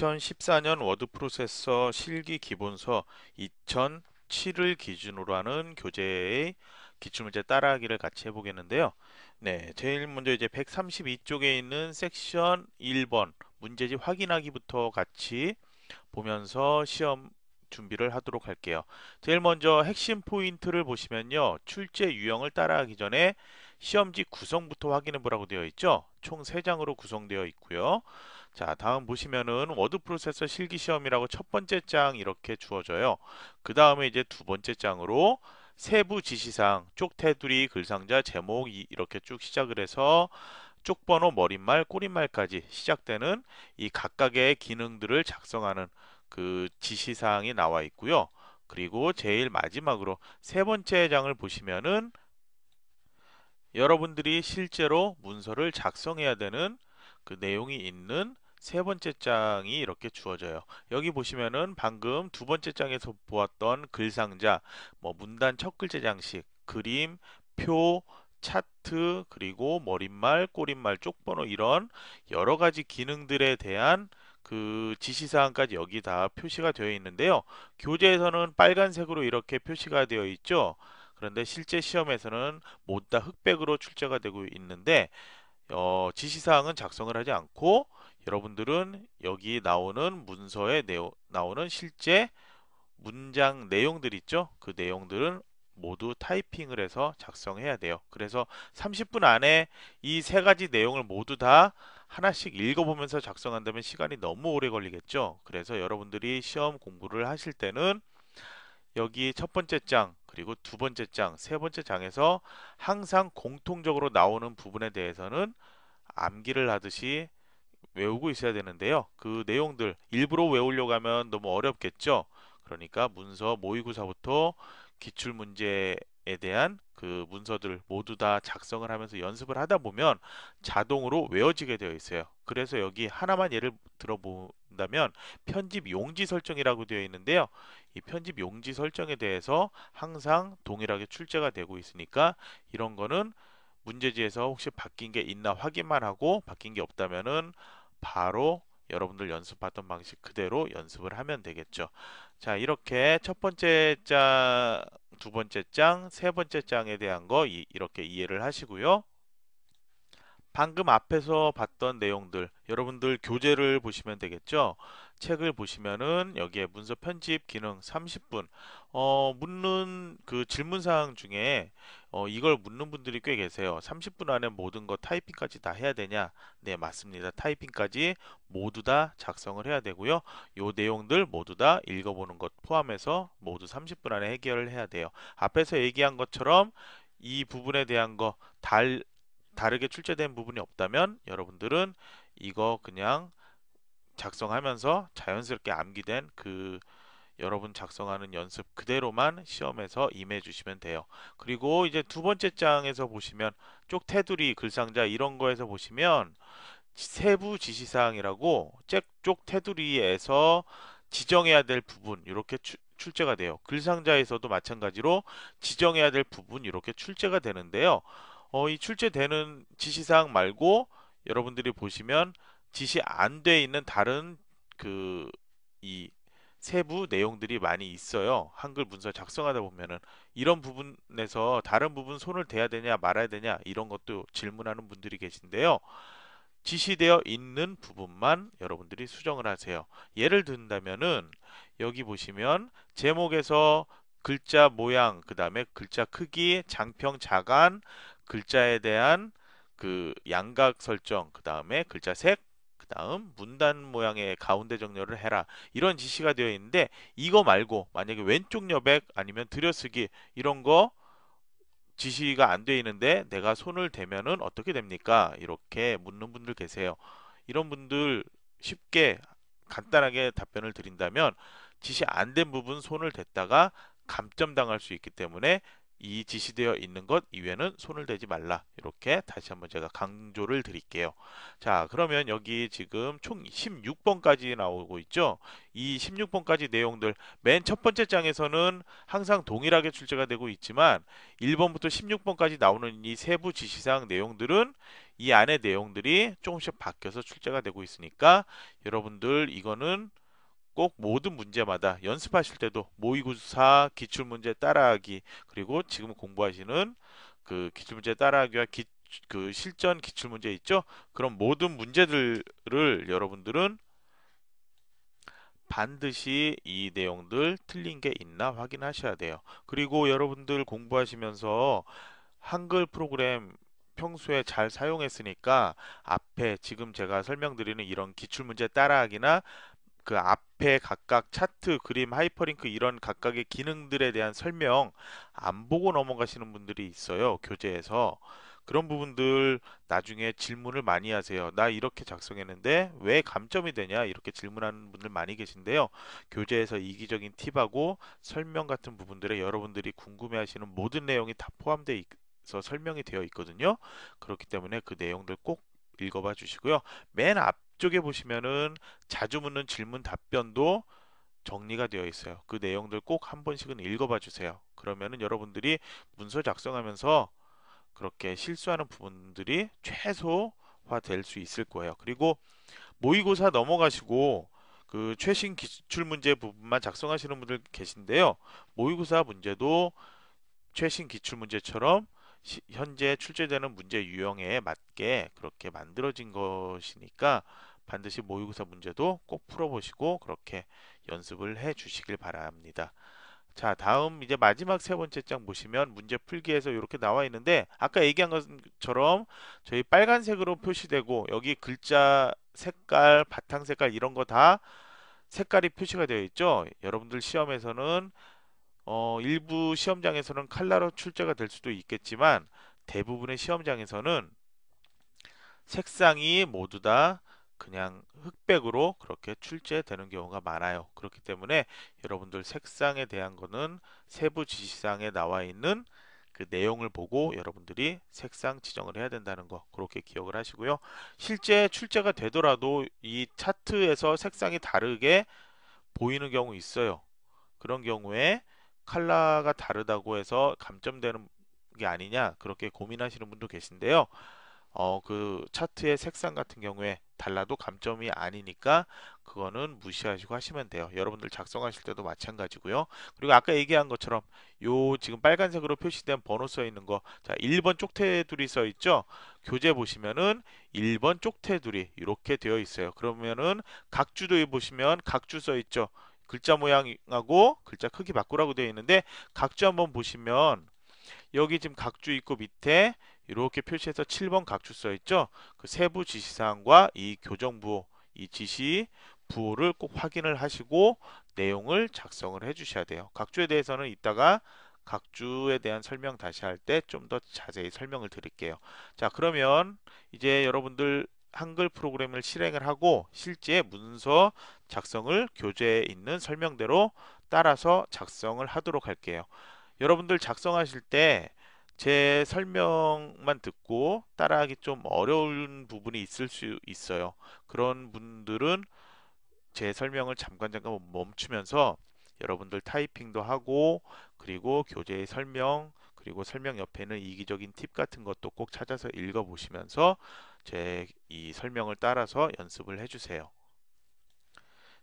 2014년 워드 프로세서 실기 기본서 2007을 기준으로 하는 교재의 기출문제 따라하기를 같이 해보겠는데요. 네, 제일 먼저 이제 132쪽에 있는 섹션 1번 문제집 확인하기부터 같이 보면서 시험 준비를 하도록 할게요. 제일 먼저 핵심 포인트를 보시면요. 출제 유형을 따라하기 전에 시험지 구성부터 확인해 보라고 되어 있죠. 총 3장으로 구성되어 있고요. 자 다음 보시면은 워드 프로세서 실기 시험이라고 첫 번째 장 이렇게 주어져요 그 다음에 이제 두 번째 장으로 세부 지시사항 쪽 테두리 글상자 제목 이렇게 쭉 시작을 해서 쪽 번호 머릿말 꼬릿말까지 시작되는 이 각각의 기능들을 작성하는 그 지시사항이 나와 있고요 그리고 제일 마지막으로 세 번째 장을 보시면은 여러분들이 실제로 문서를 작성해야 되는 그 내용이 있는 세 번째 장이 이렇게 주어져요. 여기 보시면은 방금 두 번째 장에서 보았던 글상자, 뭐 문단 첫 글자 장식, 그림, 표, 차트, 그리고 머릿말, 꼬릿말, 쪽번호 이런 여러 가지 기능들에 대한 그 지시사항까지 여기 다 표시가 되어 있는데요. 교재에서는 빨간색으로 이렇게 표시가 되어 있죠. 그런데 실제 시험에서는 모두 다 흑백으로 출제가 되고 있는데 어, 지시사항은 작성을 하지 않고 여러분들은 여기 나오는 문서에 내오, 나오는 실제 문장 내용들 있죠? 그 내용들은 모두 타이핑을 해서 작성해야 돼요. 그래서 30분 안에 이 세 가지 내용을 모두 다 하나씩 읽어보면서 작성한다면 시간이 너무 오래 걸리겠죠. 그래서 여러분들이 시험 공부를 하실 때는 여기 첫 번째 장 그리고 두 번째 장, 세 번째 장에서 항상 공통적으로 나오는 부분에 대해서는 암기를 하듯이 외우고 있어야 되는데요. 그 내용들 일부러 외우려고 하면 너무 어렵겠죠. 그러니까 문서 모의고사부터 기출문제에 대한 그 문서들 모두 다 작성을 하면서 연습을 하다 보면 자동으로 외워지게 되어 있어요. 그래서 여기 하나만 예를 들어 보면 다면 편집 용지 설정이라고 되어 있는데요. 이 편집 용지 설정에 대해서 항상 동일하게 출제가 되고 있으니까 이런 거는 문제지에서 혹시 바뀐 게 있나 확인만 하고 바뀐 게 없다면은 바로 여러분들 연습하던 방식 그대로 연습을 하면 되겠죠. 자, 이렇게 첫 번째 장, 두 번째 장, 세 번째 장에 대한 거 이, 이렇게 이해를 하시고요. 방금 앞에서 봤던 내용들 여러분들 교재를 보시면 되겠죠 책을 보시면은 여기에 문서 편집 기능 30분 어, 묻는 그 질문사항 중에 어, 이걸 묻는 분들이 꽤 계세요 30분 안에 모든 거 타이핑까지 다 해야 되냐 네 맞습니다 타이핑까지 모두 다 작성을 해야 되고요 요 내용들 모두 다 읽어보는 것 포함해서 모두 30분 안에 해결을 해야 돼요 앞에서 얘기한 것처럼 이 부분에 대한 거달 다르게 출제된 부분이 없다면 여러분들은 이거 그냥 작성하면서 자연스럽게 암기된 그 여러분 작성하는 연습 그대로만 시험에서 임해 주시면 돼요. 그리고 이제 두 번째 장에서 보시면 쪽 테두리 글상자 이런 거에서 보시면 세부 지시사항이라고 쪽 테두리에서 지정해야 될 부분 이렇게 추, 출제가 돼요. 글상자에서도 마찬가지로 지정해야 될 부분 이렇게 출제가 되는데요. 어, 이 출제되는 지시사항 말고 여러분들이 보시면 지시 안 돼 있는 다른 그 이 세부 내용들이 많이 있어요. 한글 문서 작성하다 보면은 이런 부분에서 다른 부분 손을 대야 되냐 말아야 되냐 이런 것도 질문하는 분들이 계신데요. 지시되어 있는 부분만 여러분들이 수정을 하세요. 예를 든다면은 여기 보시면 제목에서 글자 모양, 그 다음에 글자 크기, 장평, 자간, 글자에 대한 그 양각 설정, 그 다음에 글자 색, 그 다음 문단 모양의 가운데 정렬을 해라. 이런 지시가 되어 있는데 이거 말고 만약에 왼쪽 여백 아니면 들여쓰기 이런 거 지시가 안 되어 있는데 내가 손을 대면은 어떻게 됩니까? 이렇게 묻는 분들 계세요. 이런 분들 쉽게 간단하게 답변을 드린다면 지시 안 된 부분 손을 댔다가 감점 당할 수 있기 때문에 이 지시되어 있는 것 이외는 에 손을 대지 말라 이렇게 다시 한번 제가 강조를 드릴게요 자 그러면 여기 지금 총 16번까지 나오고 있죠 이 16번까지 내용들 맨 첫 번째 장에서는 항상 동일하게 출제가 되고 있지만 1번부터 16번까지 나오는 이 세부 지시사항 내용들은 이안에 내용들이 조금씩 바뀌어서 출제가 되고 있으니까 여러분들 이거는 꼭 모든 문제마다 연습하실 때도 모의고사 기출문제 따라하기 그리고 지금 공부하시는 그 기출문제 따라하기와 기, 그 실전 기출문제 있죠? 그런 모든 문제들을 여러분들은 반드시 이 내용들 틀린 게 있나 확인하셔야 돼요. 그리고 여러분들 공부하시면서 한글 프로그램 평소에 잘 사용했으니까 앞에 지금 제가 설명드리는 이런 기출문제 따라하기나 그 앞에 각각 차트, 그림, 하이퍼링크 이런 각각의 기능들에 대한 설명 안 보고 넘어가시는 분들이 있어요. 교재에서. 그런 부분들 나중에 질문을 많이 하세요. 나 이렇게 작성했는데 왜 감점이 되냐 이렇게 질문하는 분들 많이 계신데요. 교재에서 이기적인 팁하고 설명 같은 부분들에 여러분들이 궁금해하시는 모든 내용이 다 포함되어 있어 설명이 되어 있거든요. 그렇기 때문에 그 내용들 꼭 읽어봐 주시고요. 맨앞 뒤쪽에 보시면은 자주 묻는 질문 답변도 정리가 되어 있어요. 그 내용들 꼭 한 번씩은 읽어봐 주세요. 그러면은 여러분들이 문서 작성하면서 그렇게 실수하는 부분들이 최소화 될 수 있을 거예요. 그리고 모의고사 넘어가시고 그 최신 기출 문제 부분만 작성하시는 분들 계신데요. 모의고사 문제도 최신 기출 문제처럼 현재 출제되는 문제 유형에 맞게 그렇게 만들어진 것이니까 반드시 모의고사 문제도 꼭 풀어보시고 그렇게 연습을 해 주시길 바랍니다. 자 다음 이제 마지막 세 번째 장 보시면 문제 풀기에서 이렇게 나와 있는데 아까 얘기한 것처럼 저희 빨간색으로 표시되고 여기 글자 색깔 바탕 색깔 이런 거 다 색깔이 표시가 되어 있죠 여러분들 시험에서는 어, 일부 시험장에서는 칼라로 출제가 될 수도 있겠지만 대부분의 시험장에서는 색상이 모두 다 그냥 흑백으로 그렇게 출제되는 경우가 많아요. 그렇기 때문에 여러분들 색상에 대한 거는 세부 지시상에 나와 있는 그 내용을 보고 여러분들이 색상 지정을 해야 된다는 거 그렇게 기억을 하시고요. 실제 출제가 되더라도 이 차트에서 색상이 다르게 보이는 경우 있어요. 그런 경우에 칼라가 다르다고 해서 감점되는 게 아니냐 그렇게 고민하시는 분도 계신데요. 어, 그 차트의 색상 같은 경우에 달라도 감점이 아니니까 그거는 무시하시고 하시면 돼요. 여러분들 작성하실 때도 마찬가지고요. 그리고 아까 얘기한 것처럼 요 지금 빨간색으로 표시된 번호 써 있는 거. 자, 1번 쪽테두리 써 있죠? 교재 보시면은 1번 쪽테두리 이렇게 되어 있어요. 그러면은 각 주도에 보시면 각주 써 있죠. 글자 모양하고 글자 크기 바꾸라고 되어 있는데 각주 한번 보시면 여기 지금 각주 있고 밑에 이렇게 표시해서 7번 각출 써 있죠. 그 세부 지시사항과 이 교정부호, 이 지시 부호를 꼭 확인을 하시고 내용을 작성을 해 주셔야 돼요. 각주에 대해서는 이따가 각주에 대한 설명 다시 할 때 좀 더 자세히 설명을 드릴게요. 자, 그러면 이제 여러분들 한글 프로그램을 실행을 하고 실제 문서 작성을 교재에 있는 설명대로 따라서 작성을 하도록 할게요. 여러분들 작성하실 때제 설명만 듣고 따라하기 좀 어려운 부분이 있을 수 있어요. 그런 분들은 제 설명을 잠깐 잠깐 멈추면서 여러분들 타이핑도 하고 그리고 교재의 설명 그리고 설명 옆에는 이기적인 팁 같은 것도 꼭 찾아서 읽어 보시면서 제 이 설명을 따라서 연습을 해주세요.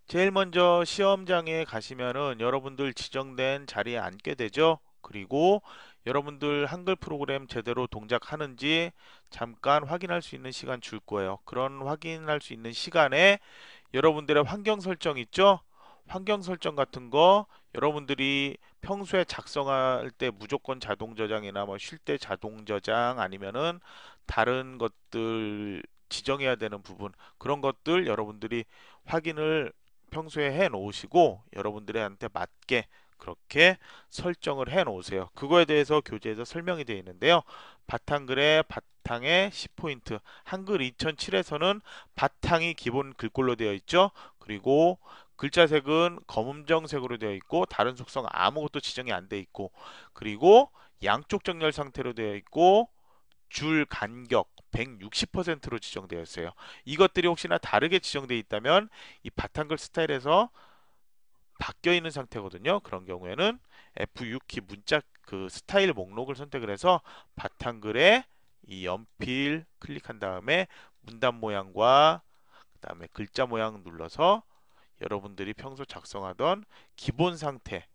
제일 먼저 시험장에 가시면은 여러분들 지정된 자리에 앉게 되죠. 그리고 여러분들 한글 프로그램 제대로 동작하는지 잠깐 확인할 수 있는 시간 줄 거예요. 그런 확인할 수 있는 시간에 여러분들의 환경 설정 있죠? 환경 설정 같은 거 여러분들이 평소에 작성할 때 무조건 자동 저장이나 뭐 쉴 때 자동 저장 아니면은 다른 것들 지정해야 되는 부분 그런 것들 여러분들이 확인을 평소에 해 놓으시고 여러분들한테 맞게 그렇게 설정을 해 놓으세요. 그거에 대해서 교재에서 설명이 되어 있는데요. 바탕글의 바탕에 10포인트, 한글 2007에서는 바탕이 기본 글꼴로 되어 있죠. 그리고 글자색은 검은정색으로 되어 있고 다른 속성 아무것도 지정이 안 되어 있고 그리고 양쪽 정렬 상태로 되어 있고 줄 간격 160%로 지정되어 있어요. 이것들이 혹시나 다르게 지정되어 있다면 이 바탕글 스타일에서 바뀌어 있는 상태거든요. 그런 경우에는 F6키 문자 그 스타일 목록을 선택을 해서 바탕글에 이 연필 클릭한 다음에 문단 모양과 그 다음에 글자 모양 눌러서 여러분들이 평소 작성하던 기본 상태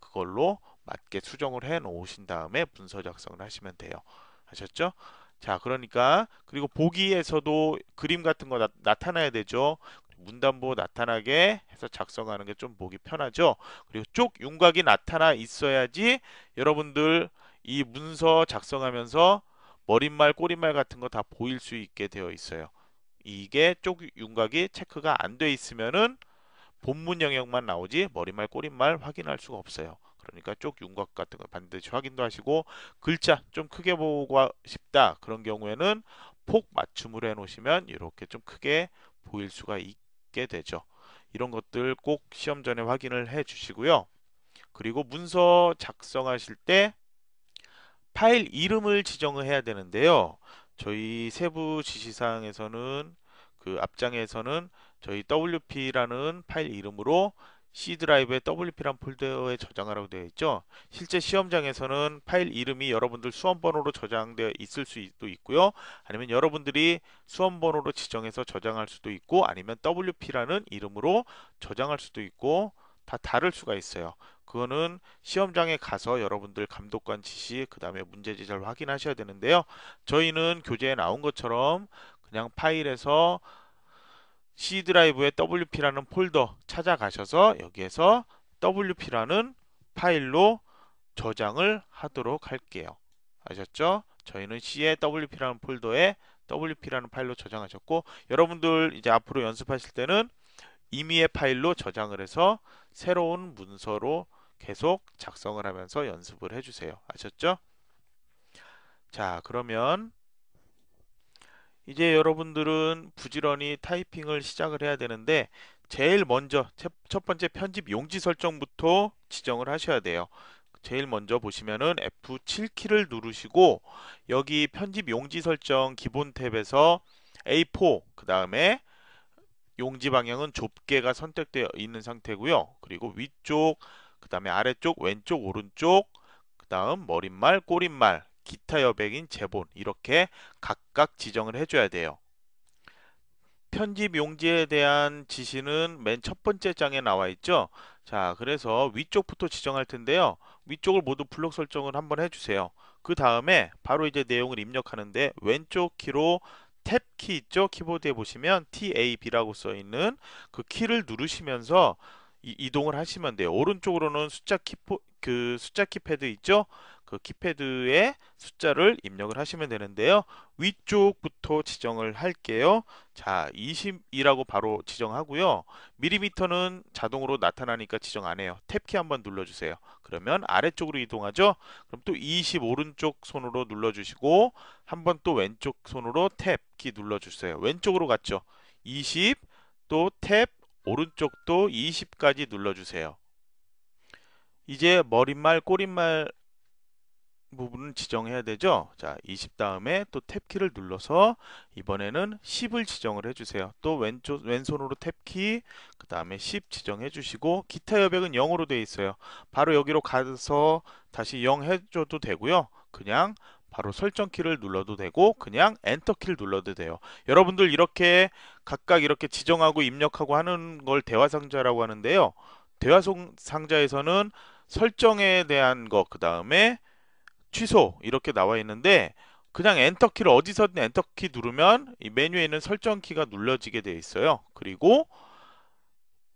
그걸로 맞게 수정을 해 놓으신 다음에 문서 작성을 하시면 돼요. 아셨죠? 자 그러니까 그리고 보기에서도 그림 같은 거 나, 타나야 되죠 문단보 나타나게 해서 작성하는 게 좀 보기 편하죠. 그리고 쪽 윤곽이 나타나 있어야지 여러분들 이 문서 작성하면서 머릿말, 꼬리말 같은 거 다 보일 수 있게 되어 있어요. 이게 쪽 윤곽이 체크가 안 돼 있으면은 본문 영역만 나오지 머리말 꼬리말 확인할 수가 없어요. 그러니까 쪽 윤곽 같은 거 반드시 확인도 하시고 글자 좀 크게 보고 싶다 그런 경우에는 폭 맞춤으로 해놓으시면 이렇게 좀 크게 보일 수가 있 없게 되죠. 이런 것들 꼭 시험 전에 확인을 해 주시고요. 그리고 문서 작성하실 때 파일 이름을 지정을 해야 되는데요. 저희 세부 지시사항에서는 그 앞장에서는 저희 WP라는 파일 이름으로 C 드라이브의 WP란 폴더에 저장하라고 되어 있죠. 실제 시험장에서는 파일 이름이 여러분들 수험번호로 저장되어 있을 수도 있고요. 아니면 여러분들이 수험번호로 지정해서 저장할 수도 있고 아니면 WP라는 이름으로 저장할 수도 있고 다 다를 수가 있어요. 그거는 시험장에 가서 여러분들 감독관 지시 그 다음에 문제지 잘 확인하셔야 되는데요. 저희는 교재에 나온 것처럼 그냥 파일에서 C 드라이브의 WP라는 폴더 찾아가셔서 여기에서 WP라는 파일로 저장을 하도록 할게요. 아셨죠? 저희는 C의 WP라는 폴더에 WP라는 파일로 저장하셨고 여러분들 이제 앞으로 연습하실 때는 임의의 파일로 저장을 해서 새로운 문서로 계속 작성을 하면서 연습을 해주세요. 아셨죠? 자 그러면 이제 여러분들은 부지런히 타이핑을 시작을 해야 되는데 제일 먼저 첫 번째 편집 용지 설정부터 지정을 하셔야 돼요. 제일 먼저 보시면은 F7키를 누르시고 여기 편집 용지 설정 기본 탭에서 A4 그 다음에 용지 방향은 좁게가 선택되어 있는 상태고요. 그리고 위쪽 그 다음에 아래쪽 왼쪽 오른쪽 그 다음 머릿말 꼬릿말 기타 여백인 제본 이렇게 각각 지정을 해줘야 돼요. 편집 용지에 대한 지시는 맨 첫 번째 장에 나와 있죠. 자, 그래서 위쪽부터 지정할 텐데요. 위쪽을 모두 블록 설정을 한번 해주세요. 그 다음에 바로 이제 내용을 입력하는데 왼쪽 키로 탭키 있죠? 키보드에 보시면 TAB라고 써있는 그 키를 누르시면서 이, 동을 하시면 돼요. 오른쪽으로는 숫자 키포, 그 숫자 키패드 있죠? 그 키패드에 숫자를 입력을 하시면 되는데요. 위쪽부터 지정을 할게요. 자, 20이라고 바로 지정하고요. 미리미터는 자동으로 나타나니까 지정 안 해요. 탭키 한번 눌러주세요. 그러면 아래쪽으로 이동하죠. 그럼 또 20 오른쪽 손으로 눌러주시고 한번 또 왼쪽 손으로 탭키 눌러주세요. 왼쪽으로 갔죠. 20 또 탭 오른쪽도 20까지 눌러주세요. 이제 머릿말, 꼬릿말 부분을 지정해야 되죠. 자, 20 다음에 또 탭키를 눌러서 이번에는 10을 지정을 해주세요. 또 왼쪽, 왼손으로 탭키, 그 다음에 10 지정해 주시고, 기타 여백은 0으로 되어 있어요. 바로 여기로 가서 다시 0 해줘도 되고요. 그냥 바로 설정키를 눌러도 되고 그냥 엔터키를 눌러도 돼요 여러분들 이렇게 각각 이렇게 지정하고 입력하고 하는 걸 대화상자라고 하는데요 대화상자에서는 설정에 대한 것, 그 다음에 취소 이렇게 나와 있는데 그냥 엔터키를 어디서든 엔터키 누르면 이 메뉴에 있는 설정키가 눌러지게 되어 있어요. 그리고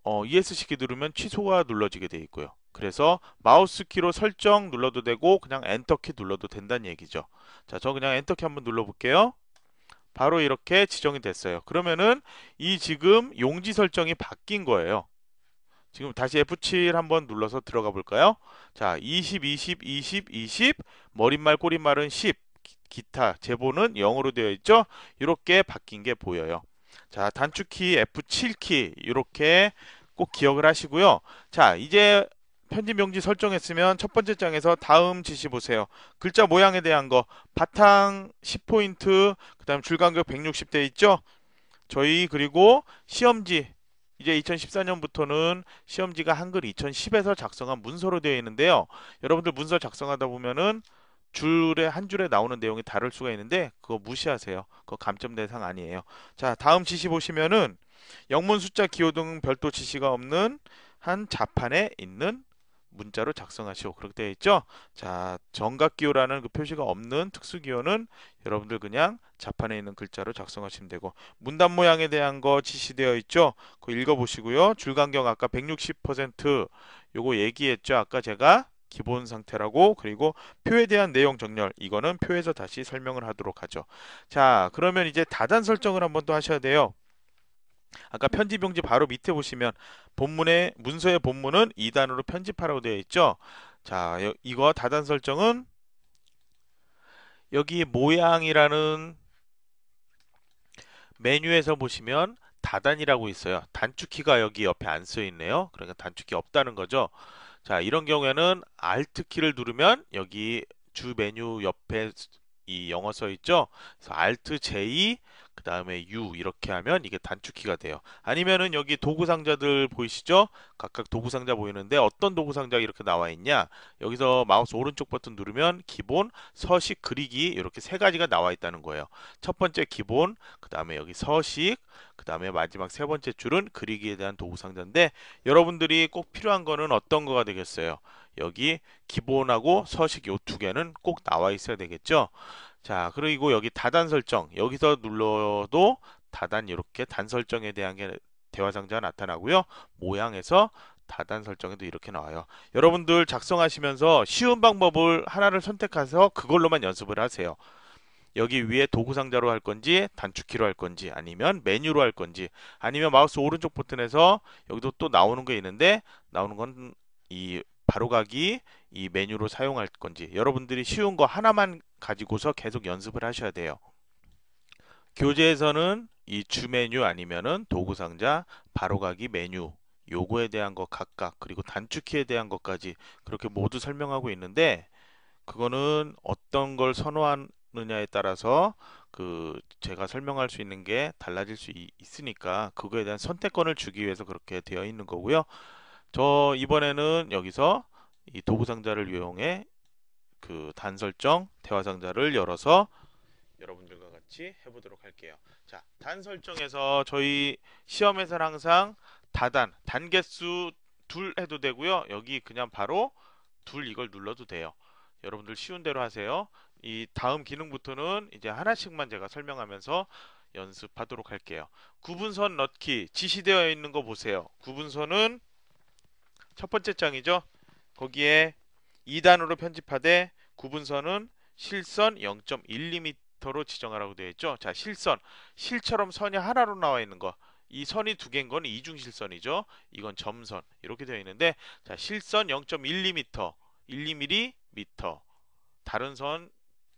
어, ESC키 누르면 취소가 눌러지게 되어 있고요. 그래서 마우스키로 설정 눌러도 되고 그냥 엔터키 눌러도 된다는 얘기죠. 자, 저 그냥 엔터키 한번 눌러볼게요. 바로 이렇게 지정이 됐어요. 그러면은 이 지금 용지 설정이 바뀐 거예요. 지금 다시 F7 한번 눌러서 들어가 볼까요? 자, 20, 20, 20, 20 머릿말 꼬릿말은 10 기타 제보는 0으로 되어 있죠? 이렇게 바뀐 게 보여요. 자, 단축키 F7키 이렇게 꼭 기억을 하시고요. 자, 이제 편집 용지 설정했으면 첫 번째 장에서 다음 지시 보세요. 글자 모양에 대한 거 바탕 10포인트, 그 다음 줄간격 160대 있죠? 저희 그리고 시험지 이제 2014년부터는 시험지가 한글 2010에서 작성한 문서로 되어 있는데요. 여러분들 문서 작성하다 보면은 줄에 한 줄에 나오는 내용이 다를 수가 있는데 그거 무시하세요. 그거 감점 대상 아니에요. 자, 다음 지시 보시면은 영문 숫자 기호 등 별도 지시가 없는 한 자판에 있는 문자로 작성하시오 그렇게 되어 있죠 자 정각기호라는 그 표시가 없는 특수기호는 여러분들 그냥 자판에 있는 글자로 작성하시면 되고 문단 모양에 대한 거 지시되어 있죠 그거 읽어보시고요 줄간경 아까 160% 요거 얘기했죠 아까 제가 기본 상태라고 그리고 표에 대한 내용 정렬 이거는 표에서 다시 설명을 하도록 하죠 자 그러면 이제 다단 설정을 한 번 더 하셔야 돼요 아까 편집용지 바로 밑에 보시면 본문의 문서의 본문은 2단으로 편집하라고 되어 있죠. 자, 이거 다단 설정은 여기 모양이라는 메뉴에서 보시면 다단이라고 있어요. 단축키가 여기 옆에 안 쓰여 있네요. 그러니까 단축키 없다는 거죠. 자, 이런 경우에는 Alt키를 누르면 여기 주 메뉴 옆에 이 영어 써 있죠. 그래서 Alt J e 그 다음에 U 이렇게 하면 이게 단축키가 돼요. 아니면은 여기 도구 상자들 보이시죠? 각각 도구 상자 보이는데 어떤 도구 상자 이렇게 나와 있냐? 여기서 마우스 오른쪽 버튼 누르면 기본, 서식, 그리기 이렇게 세 가지가 나와 있다는 거예요. 첫 번째 기본, 그 다음에 여기 서식, 그 다음에 마지막 세 번째 줄은 그리기에 대한 도구 상자인데 여러분들이 꼭 필요한 거는 어떤 거가 되겠어요? 여기 기본하고 서식 요 두 개는 꼭 나와 있어야 되겠죠? 자 그리고 여기 다단 설정 여기서 눌러도 다단 이렇게 단 설정에 대한 게 대화 상자가 나타나고요 모양에서 다단 설정에도 이렇게 나와요 여러분들 작성하시면서 쉬운 방법을 하나를 선택해서 그걸로만 연습을 하세요 여기 위에 도구 상자로 할 건지 단축키로 할 건지 아니면 메뉴로 할 건지 아니면 마우스 오른쪽 버튼에서 여기도 또 나오는 게 있는데 나오는 건이 바로가기 이 메뉴로 사용할 건지 여러분들이 쉬운 거 하나만 가지고서 계속 연습을 하셔야 돼요. 교재에서는 이 주메뉴 아니면은 도구상자 바로가기 메뉴 요거에 대한 것 각각 그리고 단축키에 대한 것까지 그렇게 모두 설명하고 있는데 그거는 어떤 걸 선호하느냐에 따라서 그 제가 설명할 수 있는 게 달라질 수 있으니까 그거에 대한 선택권을 주기 위해서 그렇게 되어 있는 거고요. 저 이번에는 여기서 이 도구 상자를 이용해 그단 설정 대화 상자를 열어서 여러분들과 같이 해보도록 할게요. 자, 단 설정에서 저희 시험에서는 항상 다단, 단계수 둘 해도 되고요. 여기 그냥 바로 둘 이걸 눌러도 돼요. 여러분들 쉬운 대로 하세요. 이 다음 기능부터는 이제 하나씩만 제가 설명하면서 연습하도록 할게요. 구분선 넣기 지시되어 있는 거 보세요. 구분선은 첫 번째 장이죠. 거기에 2단으로 편집하되 구분선은 실선 0.1mm로 지정하라고 되어 있죠. 자, 실선. 실처럼 선이 하나로 나와 있는 거. 이 선이 두 개인 건 이중실선이죠. 이건 점선. 이렇게 되어 있는데 자, 실선 0.1mm, 1mm, 미터. 다른 선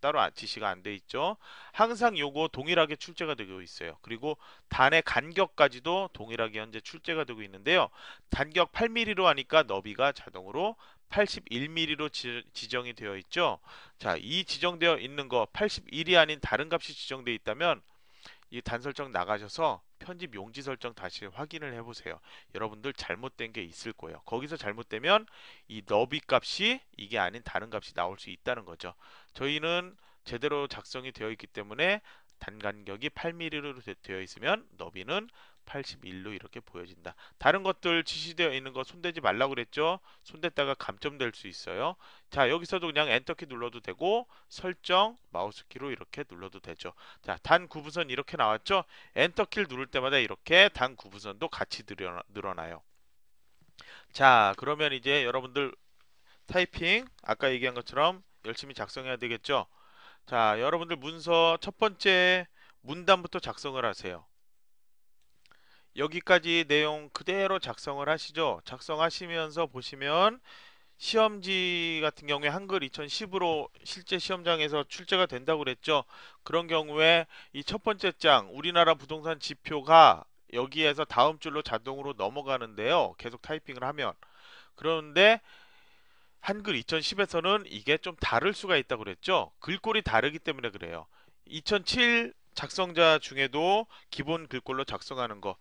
따로 지시가 안 돼 있죠. 항상 요거 동일하게 출제가 되고 있어요. 그리고 단의 간격까지도 동일하게 현재 출제가 되고 있는데요. 단격 8mm로 하니까 너비가 자동으로 81mm로 지, 정이 되어 있죠. 자, 이 지정되어 있는 거 81이 아닌 다른 값이 지정되어 있다면 이 단설정 나가셔서 편집 용지 설정 다시 확인을 해보세요. 여러분들 잘못된 게 있을 거예요. 거기서 잘못되면 이 너비 값이 이게 아닌 다른 값이 나올 수 있다는 거죠. 저희는 제대로 작성이 되어 있기 때문에 단간격이 8mm로 되어 있으면 너비는 81로 이렇게 보여진다. 다른 것들 지시되어 있는 거 손대지 말라고 그랬죠? 손댔다가 감점될 수 있어요. 자, 여기서도 그냥 엔터키 눌러도 되고 설정 마우스키로 이렇게 눌러도 되죠. 자, 단 구분선 이렇게 나왔죠? 엔터키를 누를 때마다 이렇게 단 구분선도 같이 늘어나요. 자, 그러면 이제 여러분들 타이핑 아까 얘기한 것처럼 열심히 작성해야 되겠죠? 자, 여러분들 문서 첫 번째 문단부터 작성을 하세요. 여기까지 내용 그대로 작성을 하시죠. 작성하시면서 보시면 시험지 같은 경우에 한글 2010으로 실제 시험장에서 출제가 된다고 그랬죠. 그런 경우에 이 첫 번째 장 우리나라 부동산 지표가 여기에서 다음 줄로 자동으로 넘어가는데요. 계속 타이핑을 하면 그런데 한글 2010에서는 이게 좀 다를 수가 있다고 그랬죠. 글꼴이 다르기 때문에 그래요. 2007 작성자 중에도 기본 글꼴로 작성하는 거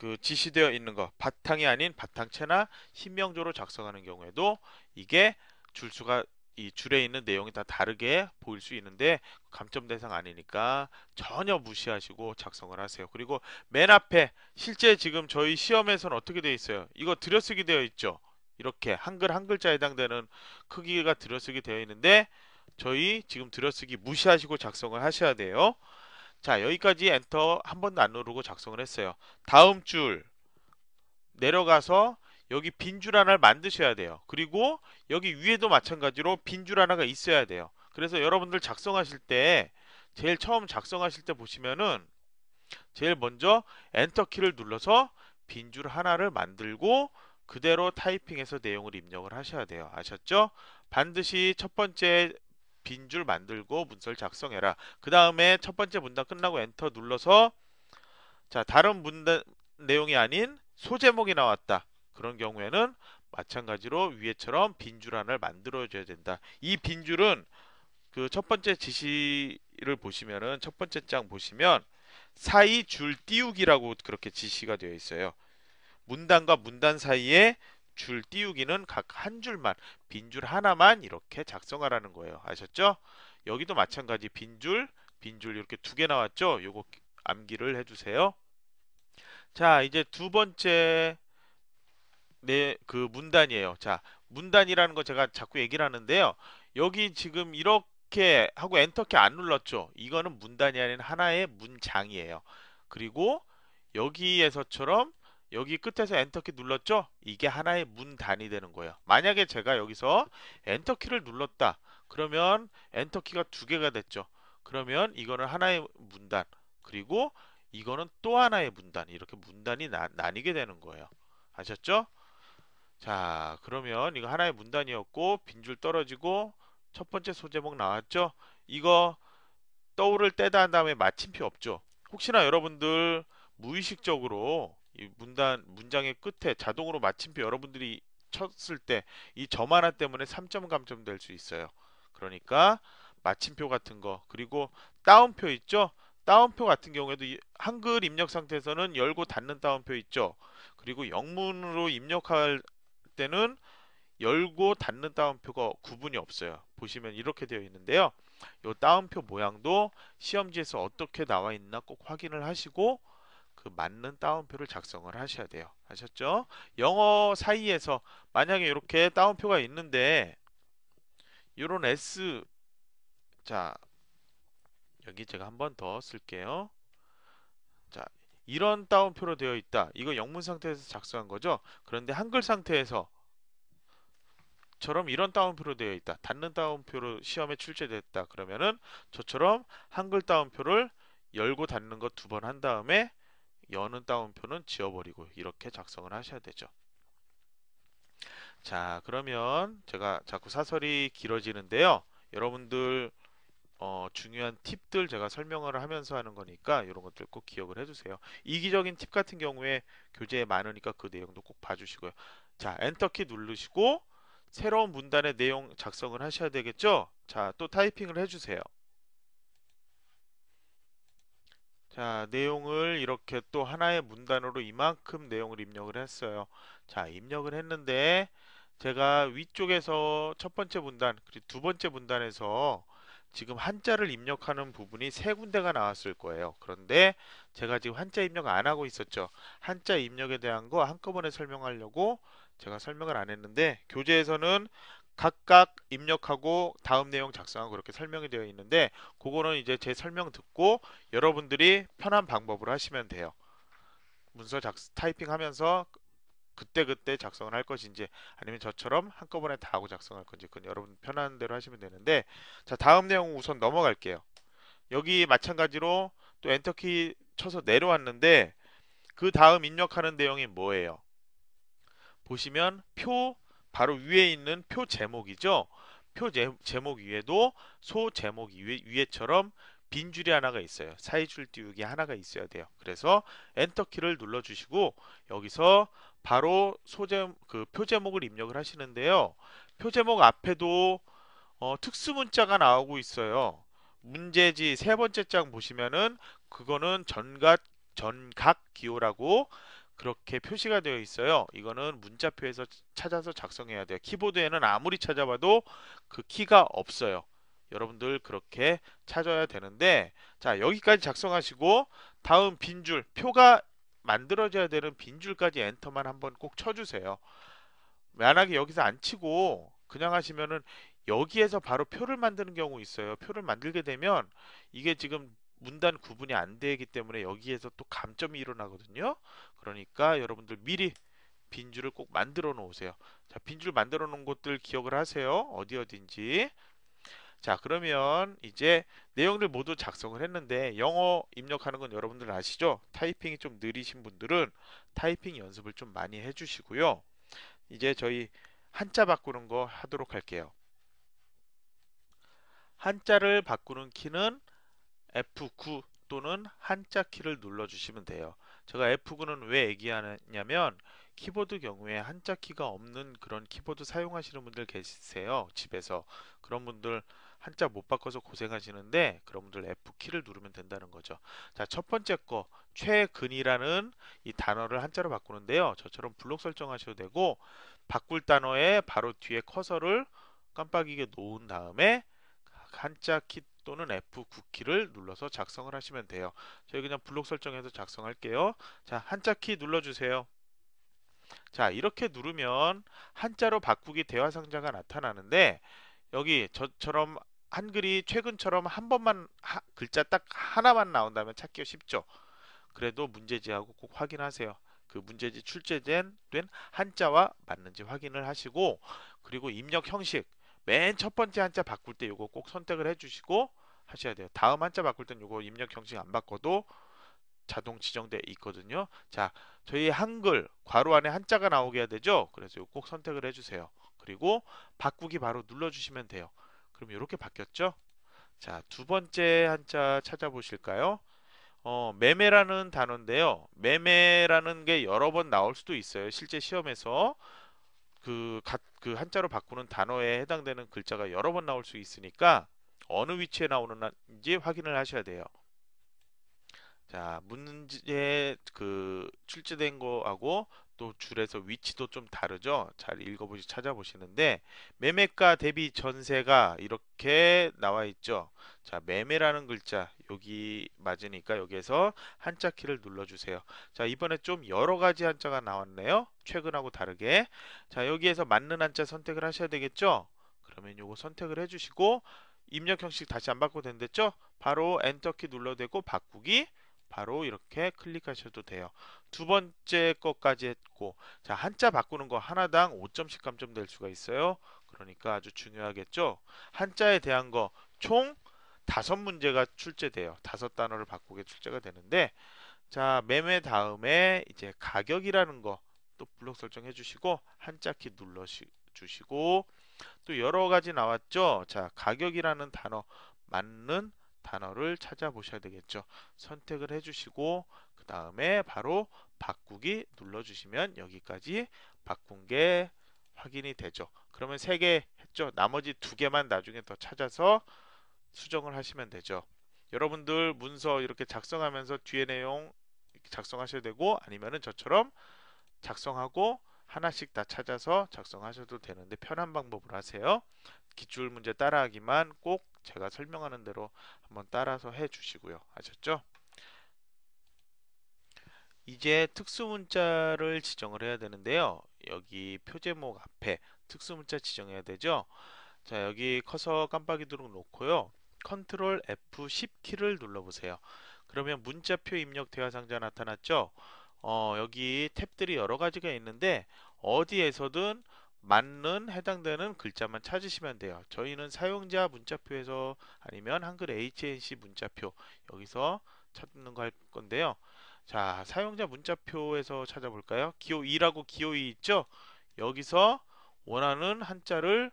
그 지시되어 있는 것 바탕이 아닌 바탕체나 신명조로 작성하는 경우에도 이게 줄수가 이 줄에 있는 내용이 다 다르게 보일 수 있는데 감점 대상 아니니까 전혀 무시하시고 작성을 하세요. 그리고 맨 앞에 실제 지금 저희 시험에서는 어떻게 되어 있어요? 이거 들여쓰기 되어 있죠. 이렇게 한글 한 글자에 해당되는 크기가 들여쓰기 되어 있는데 저희 지금 들여쓰기 무시하시고 작성을 하셔야 돼요. 자 여기까지 엔터 한 번도 안 누르고 작성을 했어요 다음 줄 내려가서 여기 빈 줄 하나를 만드셔야 돼요 그리고 여기 위에도 마찬가지로 빈 줄 하나가 있어야 돼요 그래서 여러분들 작성하실 때 제일 처음 작성하실 때 보시면은 제일 먼저 엔터 키를 눌러서 빈 줄 하나를 만들고 그대로 타이핑해서 내용을 입력을 하셔야 돼요 아셨죠 반드시 첫 번째 빈줄 만들고 문서를 작성해라. 그 다음에 첫 번째 문단 끝나고 엔터 눌러서 자 다른 문단 내용이 아닌 소제목이 나왔다. 그런 경우에는 마찬가지로 위에처럼 빈줄안을 만들어줘야 된다. 이 빈 줄은 그 첫 번째 지시를 보시면은 첫 번째 장 보시면 사이 줄 띄우기라고 그렇게 지시가 되어 있어요. 문단과 문단 사이에 줄 띄우기는 각 한 줄만 빈 줄 하나만 이렇게 작성하라는 거예요. 아셨죠? 여기도 마찬가지 빈줄 빈 줄 이렇게 두 개 나왔죠? 요거 암기를 해주세요. 자 이제 두 번째 네그 문단이에요. 자 문단이라는 거 제가 자꾸 얘기를 하는데요. 여기 지금 이렇게 하고 엔터키 안 눌렀죠? 이거는 문단이 아닌 하나의 문장이에요. 그리고 여기에서처럼 여기 끝에서 엔터키 눌렀죠? 이게 하나의 문단이 되는 거예요. 만약에 제가 여기서 엔터키를 눌렀다. 그러면 엔터키가 두 개가 됐죠. 그러면 이거는 하나의 문단. 그리고 이거는 또 하나의 문단. 이렇게 문단이 나, 나뉘게 되는 거예요. 아셨죠? 자, 그러면 이거 하나의 문단이었고 빈 줄 떨어지고 첫 번째 소제목 나왔죠? 이거 떠오를 때다 한 다음에 마침표 없죠? 혹시나 여러분들 무의식적으로 문단 문장의 끝에 자동으로 마침표 여러분들이 쳤을 때 이 점 하나 때문에 3점 감점 될수 있어요. 그러니까 마침표 같은 거 그리고 따옴표 있죠? 따옴표 같은 경우에도 한글 입력 상태에서는 열고 닫는 따옴표 있죠? 그리고 영문으로 입력할 때는 열고 닫는 따옴표가 구분이 없어요. 보시면 이렇게 되어 있는데요. 이 따옴표 모양도 시험지에서 어떻게 나와 있나 꼭 확인을 하시고 그 맞는 따옴표를 작성을 하셔야 돼요. 아셨죠? 영어 사이에서 만약에 이렇게 따옴표가 있는데 이런 S 자 여기 제가 한 번 더 쓸게요. 자 이런 따옴표로 되어 있다. 이거 영문 상태에서 작성한 거죠. 그런데 한글 상태에서 처럼 이런 따옴표로 되어 있다. 닿는 따옴표로 시험에 출제됐다. 그러면은 저처럼 한글 따옴표를 열고 닫는 것 두 번 한 다음에 여는 따옴표는 지워버리고 이렇게 작성을 하셔야 되죠. 자 그러면 제가 자꾸 사설이 길어지는데요. 여러분들 어, 중요한 팁들 제가 설명을 하면서 하는 거니까 이런 것들 꼭 기억을 해주세요. 이기적인 팁 같은 경우에 교재에 많으니까 그 내용도 꼭 봐주시고요. 자 엔터키 누르시고 새로운 문단의 내용 작성을 하셔야 되겠죠? 자 또 타이핑을 해주세요. 자, 내용을 이렇게 또 하나의 문단으로 이만큼 내용을 입력을 했어요. 자, 입력을 했는데 제가 위쪽에서 첫 번째 문단, 그리고 두 번째 문단에서 지금 한자를 입력하는 부분이 세 군데가 나왔을 거예요. 그런데 제가 지금 한자 입력 안 하고 있었죠. 한자 입력에 대한 거 한꺼번에 설명하려고 제가 설명을 안 했는데 교재에서는 각각 입력하고 다음 내용 작성하고 그렇게 설명이 되어 있는데 그거는 이제 제 설명 듣고 여러분들이 편한 방법으로 하시면 돼요. 문서 작 타이핑하면서 그때그때 작성을 할 것인지 아니면 저처럼 한꺼번에 다 하고 작성할 건지 그건 여러분 편한 대로 하시면 되는데 자 다음 내용 우선 넘어갈게요. 여기 마찬가지로 또 엔터키 쳐서 내려왔는데 그 다음 입력하는 내용이 뭐예요? 보시면 표 바로 위에 있는 표 제목이죠. 표 제, 제목 위에도 소 제목 위에, 위에, 처럼 빈 줄이 하나가 있어요. 사이줄 띄우기 하나가 있어야 돼요. 그래서 엔터 키를 눌러 주시고 여기서 바로 소제 그표 제목을 입력을 하시는데요. 표 제목 앞에도 어, 특수 문자가 나오고 있어요. 문제지 세 번째 장 보시면은 그거는 전각 전각 기호라고 그렇게 표시가 되어 있어요. 이거는 문자표에서 찾아서 작성해야 돼요. 키보드에는 아무리 찾아봐도 그 키가 없어요. 여러분들 그렇게 찾아야 되는데 자 여기까지 작성하시고 다음 빈 줄 표가 만들어져야 되는 빈 줄까지 엔터만 한번 꼭 쳐주세요. 만약에 여기서 안 치고 그냥 하시면은 여기에서 바로 표를 만드는 경우 있어요. 표를 만들게 되면 이게 지금 문단 구분이 안 되기 때문에 여기에서 또 감점이 일어나거든요. 그러니까 여러분들 미리 빈줄을 꼭 만들어 놓으세요. 자, 빈 줄 만들어 놓은 곳들 기억을 하세요. 어디 어딘지. 자, 그러면 이제 내용들 모두 작성을 했는데 영어 입력하는 건 여러분들 아시죠? 타이핑이 좀 느리신 분들은 타이핑 연습을 좀 많이 해주시고요. 이제 저희 한자 바꾸는 거 하도록 할게요. 한자를 바꾸는 키는 F9 또는 한자 키를 눌러주시면 돼요. 제가 F9는 왜 얘기하냐면 키보드 경우에 한자 키가 없는 그런 키보드 사용하시는 분들 계세요. 집에서. 그런 분들 한자 못 바꿔서 고생하시는데 그런 분들 F키를 누르면 된다는 거죠. 자, 첫 번째 거 최근이라는 이 단어를 한자로 바꾸는데요. 저처럼 블록 설정하셔도 되고 바꿀 단어에 바로 뒤에 커서를 깜빡이게 놓은 다음에 한자 키 또는 F9키를 눌러서 작성을 하시면 돼요. 저희 그냥 블록 설정해서 작성할게요. 자, 한자 키 눌러주세요. 자, 이렇게 누르면 한자로 바꾸기 대화 상자가 나타나는데 여기 저처럼 한글이 최근처럼 한 번만 하, 글자 딱 하나만 나온다면 찾기 쉽죠. 그래도 문제지하고 꼭 확인하세요. 그 문제지 출제된 된 한자와 맞는지 확인을 하시고 그리고 입력 형식 맨 첫 번째 한자 바꿀 때 이거 꼭 선택을 해주시고 하셔야 돼요. 다음 한자 바꿀 땐 이거 입력 경식 안 바꿔도 자동 지정돼 있거든요. 자, 저희 한글 괄호 안에 한자가 나오게 해야 되죠. 그래서 꼭 선택을 해주세요. 그리고 바꾸기 바로 눌러주시면 돼요. 그럼 이렇게 바뀌었죠. 자, 두 번째 한자 찾아보실까요? 어, 매매라는 단어인데요. 매매라는 게 여러 번 나올 수도 있어요. 실제 시험에서 그, 가, 그 한자로 바꾸는 단어에 해당되는 글자가 여러 번 나올 수 있으니까 어느 위치에 나오는지 확인을 하셔야 돼요. 자, 문제에 그 출제된 거하고 또 줄에서 위치도 좀 다르죠. 잘 읽어보시 찾아보시는데 매매가 대비 전세가 이렇게 나와 있죠. 자, 매매라는 글자 여기 맞으니까 여기에서 한자 키를 눌러주세요. 자, 이번에 좀 여러 가지 한자가 나왔네요. 최근하고 다르게. 자, 여기에서 맞는 한자 선택을 하셔야 되겠죠. 그러면 요거 선택을 해주시고 입력 형식 다시 안 바꿔도 된댔죠 바로 엔터키 눌러대고 바꾸기 바로 이렇게 클릭하셔도 돼요. 두 번째 것까지 했고 자 한자 바꾸는 거 하나당 5점씩 감점될 수가 있어요. 그러니까 아주 중요하겠죠. 한자에 대한 거 총 다섯 문제가 출제돼요. 다섯 단어를 바꾸게 출제가 되는데 자 매매 다음에 이제 가격이라는 거 또 블록 설정해 주시고 한자 키 눌러 주시고 또 여러 가지 나왔죠. 자, 가격이라는 단어 맞는 단어를 찾아보셔야 되겠죠. 선택을 해주시고 그 다음에 바로 바꾸기 눌러주시면 여기까지 바꾼 게 확인이 되죠. 그러면 세 개 했죠. 나머지 두개만 나중에 더 찾아서 수정을 하시면 되죠. 여러분들 문서 이렇게 작성하면서 뒤에 내용 작성하셔야 되고 아니면은 저처럼 작성하고 하나씩 다 찾아서 작성하셔도 되는데 편한 방법으로 하세요. 기출 문제 따라하기만 꼭 제가 설명하는 대로 한번 따라서 해 주시고요. 아셨죠? 이제 특수문자를 지정을 해야 되는데요. 여기 표제목 앞에 특수문자 지정해야 되죠. 자 여기 커서 깜빡이도록 놓고요. 컨트롤 F10키를 눌러보세요. 그러면 문자표 입력 대화 상자 나타났죠? 어, 여기 탭들이 여러 가지가 있는데 어디에서든 맞는 해당되는 글자만 찾으시면 돼요. 저희는 사용자 문자표에서 아니면 한글 HNC 문자표 여기서 찾는 거 할 건데요. 자, 사용자 문자표에서 찾아볼까요? 기호 2라고 기호 2 e 있죠? 여기서 원하는 한자를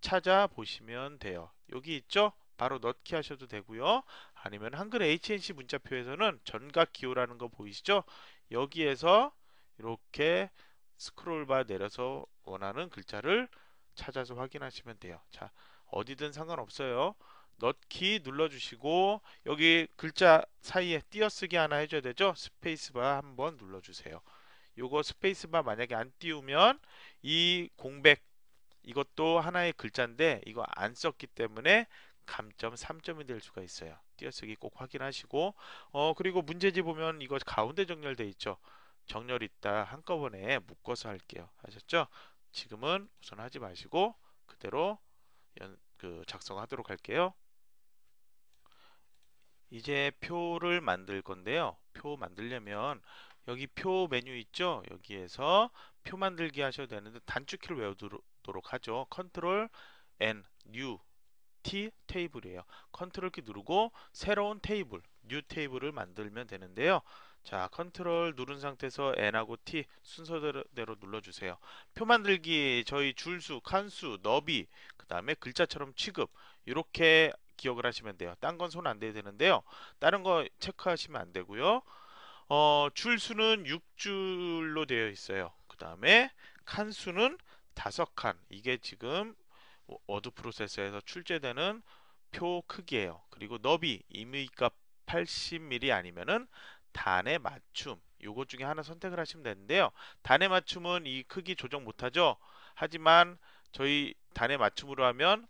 찾아보시면 돼요. 여기 있죠? 바로 넣기 하셔도 되고요. 아니면 한글 HNC 문자표에서는 전각 기호라는 거 보이시죠? 여기에서 이렇게 스크롤바 내려서 원하는 글자를 찾아서 확인하시면 돼요. 자, 어디든 상관없어요. 넣기 눌러주시고 여기 글자 사이에 띄어쓰기 하나 해줘야 되죠. 스페이스바 한번 눌러주세요. 요거 스페이스바 만약에 안 띄우면 이 공백 이것도 하나의 글자인데 이거 안 썼기 때문에 감점 3점이 될 수가 있어요. 띄어쓰기 꼭 확인하시고 어 그리고 문제지 보면 이거 가운데 정렬돼 있죠 정렬 있다 한꺼번에 묶어서 할게요 하셨죠 지금은 우선 하지 마시고 그대로 연, 그 작성하도록 할게요 이제 표를 만들 건데요 표 만들려면 여기 표 메뉴 있죠 여기에서 표 만들기 하셔도 되는데 단축키를 외우도록 하죠 컨트롤 N new e 테이블이에요. 컨트롤 키 누르고 새로운 테이블, 뉴 테이블을 만들면 되는데요. 자, 컨트롤 누른 상태에서 N하고 T 순서대로 눌러주세요. 표 만들기, 저희 줄수, 칸수, 너비, 그 다음에 글자처럼 취급 이렇게 기억을 하시면 돼요. 딴 건 손 안 대야 되는데요. 다른 거 체크하시면 안 되고요. 어, 줄수는 6줄로 되어 있어요. 그 다음에 칸수는 5칸. 이게 지금 워드 프로세서에서 출제되는 표 크기예요. 그리고 너비 임의값 80mm 아니면은 단의 맞춤 요것 중에 하나 선택을 하시면 되는데요. 단의 맞춤은 이 크기 조정 못하죠. 하지만 저희 단의 맞춤으로 하면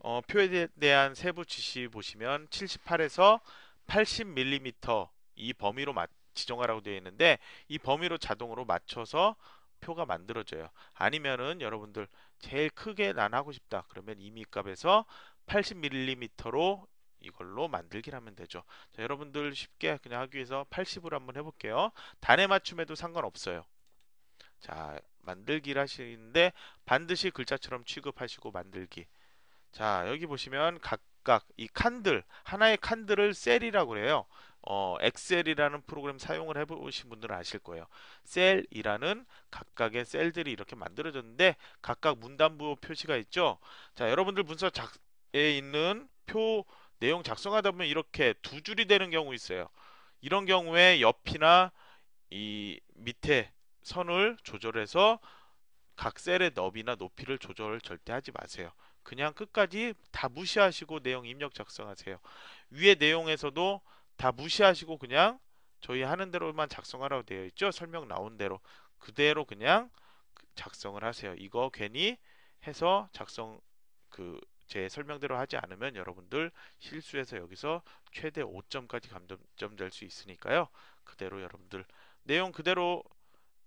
어, 표에 대한 세부 지시 보시면 78에서 80mm 이 범위로 맞, 지정하라고 되어 있는데 이 범위로 자동으로 맞춰서 표가 만들어져요 아니면은 여러분들 제일 크게 나하고 싶다 그러면 이미 값에서 80mm로 이걸로 만들기 하면 되죠 자, 여러분들 쉽게 그냥 하기 위해서 80으로 한번 해볼게요 단의 맞춤에도 상관없어요 자 만들기를 하시는데 반드시 글자처럼 취급하시고 만들기 자 여기 보시면 각각 이 칸들 하나의 칸들을 셀이라고 그래요 어, 엑셀이라는 프로그램 사용을 해보신 분들은 아실 거예요. 셀이라는 각각의 셀들이 이렇게 만들어졌는데 각각 문단부 표시가 있죠. 자, 여러분들 문서에 있는 표 내용 작성하다 보면 이렇게 두 줄이 되는 경우 있어요. 이런 경우에 옆이나 이 밑에 선을 조절해서 각 셀의 너비나 높이를 조절 절대 하지 마세요. 그냥 끝까지 다 무시하시고 내용 입력 작성하세요. 위에 내용에서도 다 무시하시고 그냥 저희 하는 대로만 작성하라고 되어 있죠. 설명 나온 대로 그대로 그냥 그 작성을 하세요. 이거 괜히 해서 작성 그 제 설명대로 하지 않으면 여러분들 실수해서 여기서 최대 5점까지 감점 될 수 있으니까요. 그대로 여러분들 내용 그대로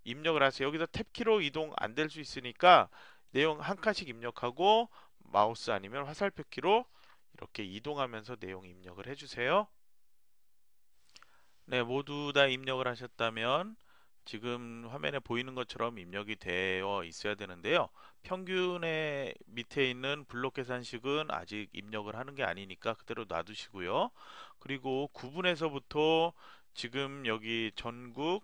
입력을 하세요. 여기서 탭키로 이동 안될 수 있으니까 내용 한 칸씩 입력하고 마우스 아니면 화살표키로 이렇게 이동하면서 내용 입력을 해주세요. 네, 모두 다 입력을 하셨다면 지금 화면에 보이는 것처럼 입력이 되어 있어야 되는데요. 평균의 밑에 있는 블록 계산식은 아직 입력을 하는 게 아니니까 그대로 놔두시고요. 그리고 구분에서부터 지금 여기 전국,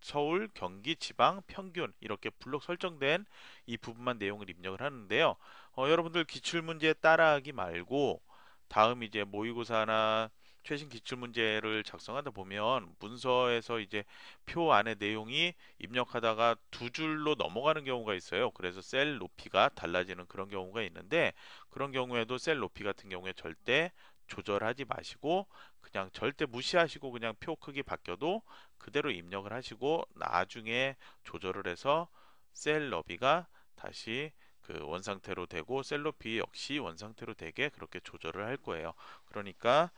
서울, 경기, 지방, 평균 이렇게 블록 설정된 이 부분만 내용을 입력을 하는데요. 어, 여러분들 기출문제 따라하기 말고 다음 이제 모의고사나 최신 기출 문제를 작성하다 보면 문서에서 이제 표안에 내용이 입력하다가 두 줄로 넘어가는 경우가 있어요. 그래서 셀 높이가 달라지는 그런 경우가 있는데 그런 경우에도 셀 높이 같은 경우에 절대 조절하지 마시고 그냥 절대 무시하시고 그냥 표 크기 바뀌어도 그대로 입력을 하시고 나중에 조절을 해서 셀 너비가 다시 그 원상태로 되고 셀 높이 역시 원상태로 되게 그렇게 조절을 할 거예요. 그러니까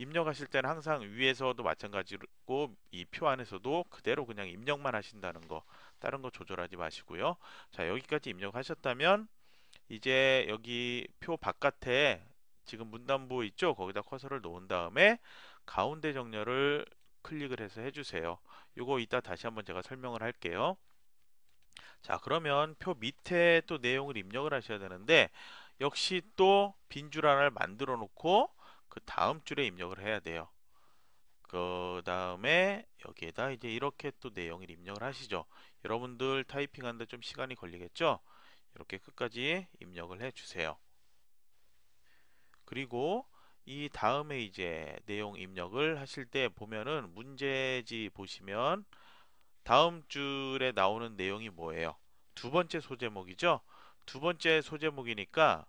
입력하실 때는 항상 위에서도 마찬가지고 이 표 안에서도 그대로 그냥 입력만 하신다는 거 다른 거 조절하지 마시고요 자 여기까지 입력하셨다면 이제 여기 표 바깥에 지금 문단부 있죠 거기다 커서를 놓은 다음에 가운데 정렬을 클릭을 해서 해주세요 이거 이따 다시 한번 제가 설명을 할게요 자 그러면 표 밑에 또 내용을 입력을 하셔야 되는데 역시 또 빈 줄 하나를 만들어 놓고 그 다음 줄에 입력을 해야 돼요. 그 다음에 여기에다 이제 이렇게 또 내용을 입력을 하시죠. 여러분들 타이핑하는데 좀 시간이 걸리겠죠? 이렇게 끝까지 입력을 해주세요. 그리고 이 다음에 이제 내용 입력을 하실 때 보면은 문제지 보시면 다음 줄에 나오는 내용이 뭐예요? 두 번째 소제목이죠? 두 번째 소제목이니까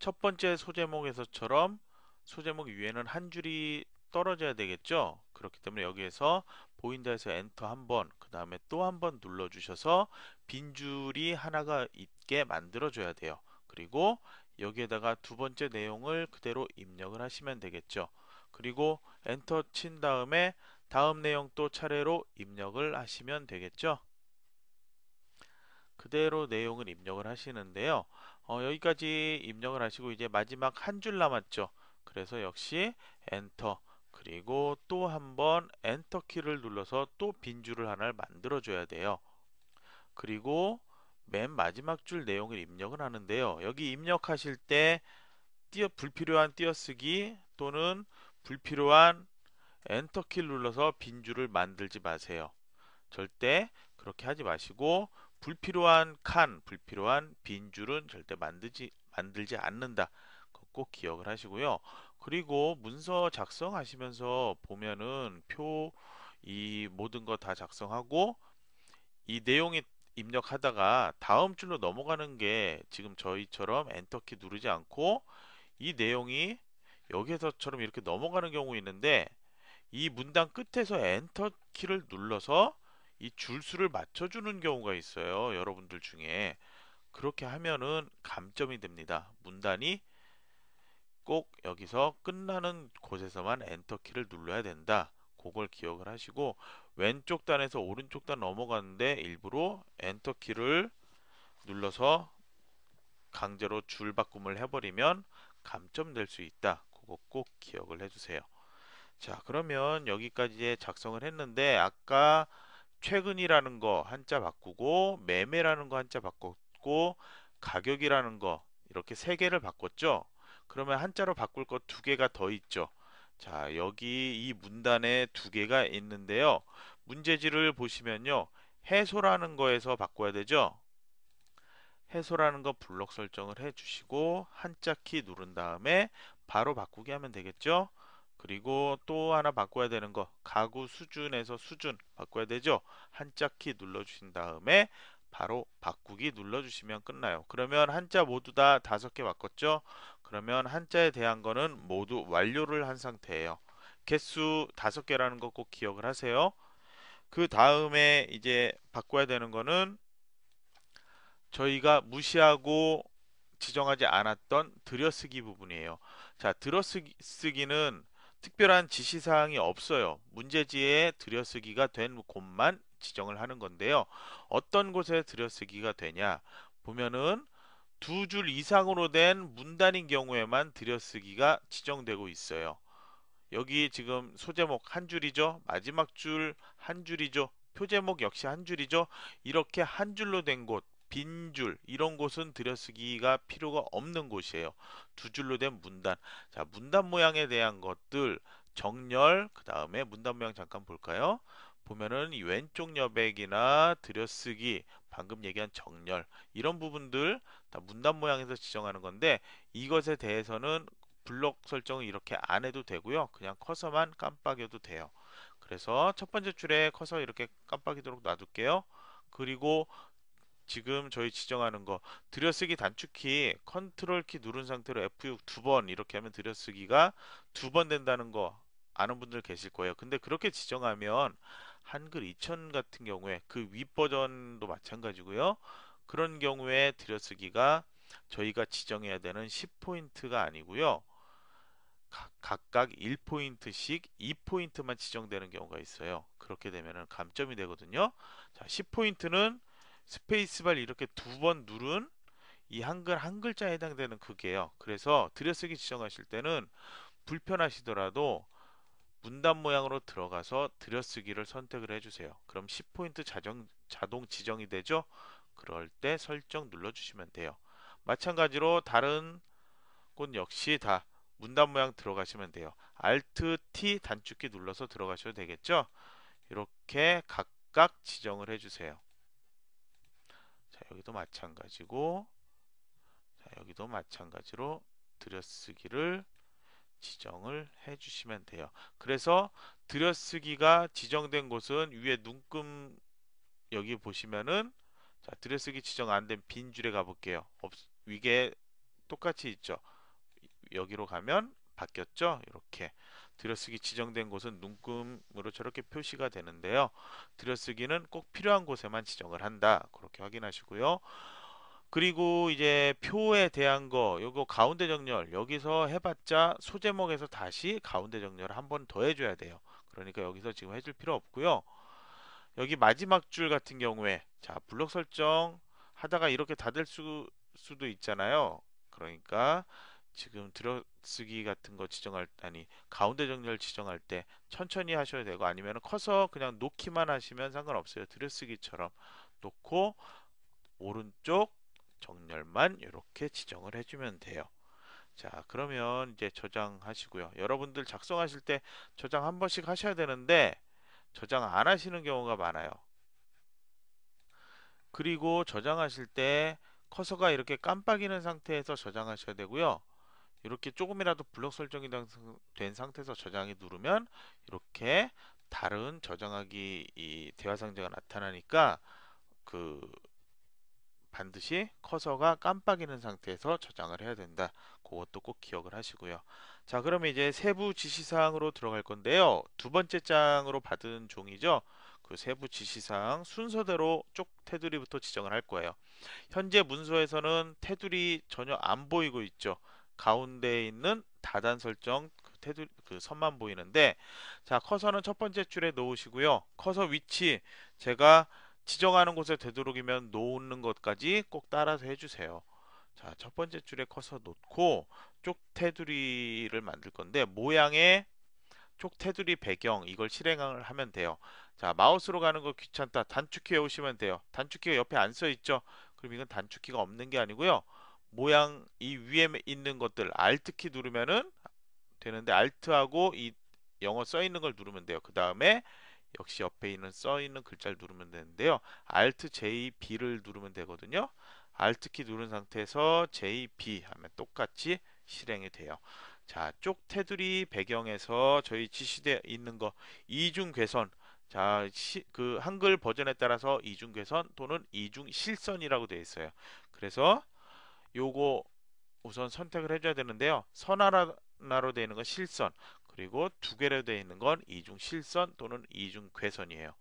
첫 번째 소제목에서처럼 소제목 위에는 한 줄이 떨어져야 되겠죠 그렇기 때문에 여기에서 보인다 에서 엔터 한번 그 다음에 또 한 번 눌러 주셔서 빈 줄이 하나가 있게 만들어 줘야 돼요 그리고 여기에다가 두 번째 내용을 그대로 입력을 하시면 되겠죠 그리고 엔터 친 다음에 다음 내용 또 차례로 입력을 하시면 되겠죠 그대로 내용을 입력을 하시는데요 어, 여기까지 입력을 하시고 이제 마지막 한 줄 남았죠. 그래서 역시 엔터 그리고 또 한번 엔터 키를 눌러서 또 빈 줄을 하나를 만들어 줘야 돼요. 그리고 맨 마지막 줄 내용을 입력을 하는데요. 여기 입력하실 때 띄어, 불필요한 띄어쓰기 또는 불필요한 엔터 키를 눌러서 빈 줄을 만들지 마세요. 절대 그렇게 하지 마시고 불필요한 칸, 불필요한 빈 줄은 절대 만들지 만들지 않는다. 꼭 기억을 하시고요. 그리고 문서 작성하시면서 보면은 표 이 모든 거 다 작성하고 이 내용이 입력하다가 다음 줄로 넘어가는 게 지금 저희처럼 엔터키 누르지 않고 이 내용이 여기에서처럼 이렇게 넘어가는 경우 있는데 이 문단 끝에서 엔터키를 눌러서 이 줄수를 맞춰주는 경우가 있어요. 여러분들 중에. 그렇게 하면은 감점이 됩니다. 문단이 꼭 여기서 끝나는 곳에서만 엔터키를 눌러야 된다. 그걸 기억을 하시고 왼쪽 단에서 오른쪽 단 넘어가는데 일부러 엔터키를 눌러서 강제로 줄 바꿈을 해버리면 감점될 수 있다. 그거 꼭 기억을 해주세요. 자 그러면 여기까지 작성을 했는데 아까 최근이라는 거 한자 바꾸고 매매라는 거 한자 바꿨고 가격이라는 거 이렇게 세 개를 바꿨죠. 그러면 한자로 바꿀 것 두 개가 더 있죠. 자, 여기 이 문단에 두 개가 있는데요. 문제지를 보시면요. 해소라는 거에서 바꿔야 되죠. 해소라는 거 블록 설정을 해 주시고 한자 키 누른 다음에 바로 바꾸기 하면 되겠죠. 그리고 또 하나 바꿔야 되는 거 가구 수준에서 수준 바꿔야 되죠 한자키 눌러주신 다음에 바로 바꾸기 눌러주시면 끝나요 그러면 한자 모두 다 다섯 개 바꿨죠 그러면 한자에 대한 거는 모두 완료를 한 상태예요 개수 다섯 개라는 거 꼭 기억을 하세요 그 다음에 이제 바꿔야 되는 거는 저희가 무시하고 지정하지 않았던 들여쓰기 부분이에요 자 들여쓰기는 특별한 지시사항이 없어요. 문제지에 들여쓰기가 된 곳만 지정을 하는 건데요. 어떤 곳에 들여쓰기가 되냐 보면은 두 줄 이상으로 된 문단인 경우에만 들여쓰기가 지정되고 있어요. 여기 지금 소제목 한 줄이죠. 마지막 줄 한 줄이죠. 표제목 역시 한 줄이죠. 이렇게 한 줄로 된곳 빈줄 이런 곳은 들여쓰기가 필요가 없는 곳이에요. 두 줄로 된 문단. 자, 문단 모양에 대한 것들 정렬 그 다음에 문단 모양 잠깐 볼까요? 보면은 이 왼쪽 여백이나 들여쓰기 방금 얘기한 정렬 이런 부분들 다 문단 모양에서 지정하는 건데 이것에 대해서는 블록 설정을 이렇게 안 해도 되고요. 그냥 커서만 깜빡여도 돼요. 그래서 첫 번째 줄에 커서 이렇게 깜빡이도록 놔둘게요. 그리고 지금 저희 지정하는 거 들여쓰기 단축키 컨트롤 키 누른 상태로 F6 두 번 이렇게 하면 들여쓰기가 두 번 된다는 거 아는 분들 계실 거예요. 근데 그렇게 지정하면 한글 2000 같은 경우에 그 윗버전도 마찬가지고요. 그런 경우에 들여쓰기가 저희가 지정해야 되는 10포인트가 아니고요. 각각 1포인트씩 2포인트만 지정되는 경우가 있어요. 그렇게 되면 감점이 되거든요. 자, 10포인트는 스페이스발 이렇게 두 번 누른 이 한글 한 글자에 해당되는 크기예요. 그래서 들여쓰기 지정하실 때는 불편하시더라도 문단 모양으로 들어가서 들여쓰기를 선택을 해주세요. 그럼 10포인트 자정, 자동 지정이 되죠? 그럴 때 설정 눌러주시면 돼요. 마찬가지로 다른 곳 역시 다 문단 모양 들어가시면 돼요. Alt T 단축키 눌러서 들어가셔도 되겠죠? 이렇게 각각 지정을 해주세요. 자, 여기도 마찬가지고 자, 여기도 마찬가지로 들여쓰기를 지정을 해 주시면 돼요. 그래서 들여쓰기가 지정된 곳은 위에 눈금 여기 보시면은 자, 들여쓰기 지정 안 된 빈 줄에 가볼게요. 없, 위에 똑같이 있죠. 여기로 가면 바뀌었죠? 이렇게 들여쓰기 지정된 곳은 눈금으로 저렇게 표시가 되는데요. 들여쓰기는 꼭 필요한 곳에만 지정을 한다. 그렇게 확인하시고요. 그리고 이제 표에 대한 거 요거 가운데 정렬 여기서 해봤자 소제목에서 다시 가운데 정렬을 한 번 더 해줘야 돼요. 그러니까 여기서 지금 해줄 필요 없고요. 여기 마지막 줄 같은 경우에 자 블록 설정 하다가 이렇게 닫을 수, 수도 있잖아요. 그러니까 지금 들어쓰기 같은 거 지정할 아니 가운데 정렬 지정할 때 천천히 하셔도 되고 아니면 커서 그냥 놓기만 하시면 상관없어요 들어쓰기처럼 놓고 오른쪽 정렬만 이렇게 지정을 해주면 돼요 자 그러면 이제 저장하시고요 여러분들 작성하실 때 저장 한 번씩 하셔야 되는데 저장 안 하시는 경우가 많아요 그리고 저장하실 때 커서가 이렇게 깜빡이는 상태에서 저장하셔야 되고요 이렇게 조금이라도 블록 설정이 된 상태에서 저장이 누르면 이렇게 다른 저장하기 이 대화 상자가 나타나니까 그 반드시 커서가 깜빡이는 상태에서 저장을 해야 된다. 그것도 꼭 기억을 하시고요. 자, 그러면 이제 세부 지시사항으로 들어갈 건데요. 두 번째 장으로 받은 종이죠. 그 세부 지시사항 순서대로 쪽 테두리부터 지정을 할 거예요. 현재 문서에서는 테두리 전혀 안 보이고 있죠. 가운데에 있는 다단 설정 그 테두 그 선만 보이는데 자 커서는 첫 번째 줄에 놓으시고요 커서 위치 제가 지정하는 곳에 되도록이면 놓는 것까지 꼭 따라서 해주세요 자 첫 번째 줄에 커서 놓고 쪽 테두리를 만들 건데 모양의 쪽 테두리 배경 이걸 실행을 하면 돼요 자 마우스로 가는 거 귀찮다 단축키 외우시면 돼요 단축키가 옆에 안 써 있죠 그럼 이건 단축키가 없는 게 아니고요 모양 이 위에 있는 것들 Alt키 누르면은 되는데 Alt하고 이 영어 써 있는 걸 누르면 돼요. 그 다음에 역시 옆에 있는 써 있는 글자를 누르면 되는데요. Alt J B를 누르면 되거든요. Alt 키 누른 상태에서 J B 하면 똑같이 실행이 돼요. 자, 쪽 테두리 배경에서 저희 지시되어 있는 거 이중 괴선 자, 시, 그 한글 버전에 따라서 이중 괴선 또는 이중 실선이라고 되어 있어요. 그래서 요거 우선 선택을 해줘야 되는데요. 선 하나로 되어 있는 건 실선, 그리고 두 개로 되어 있는 건 이중 실선 또는 이중 괴선이에요.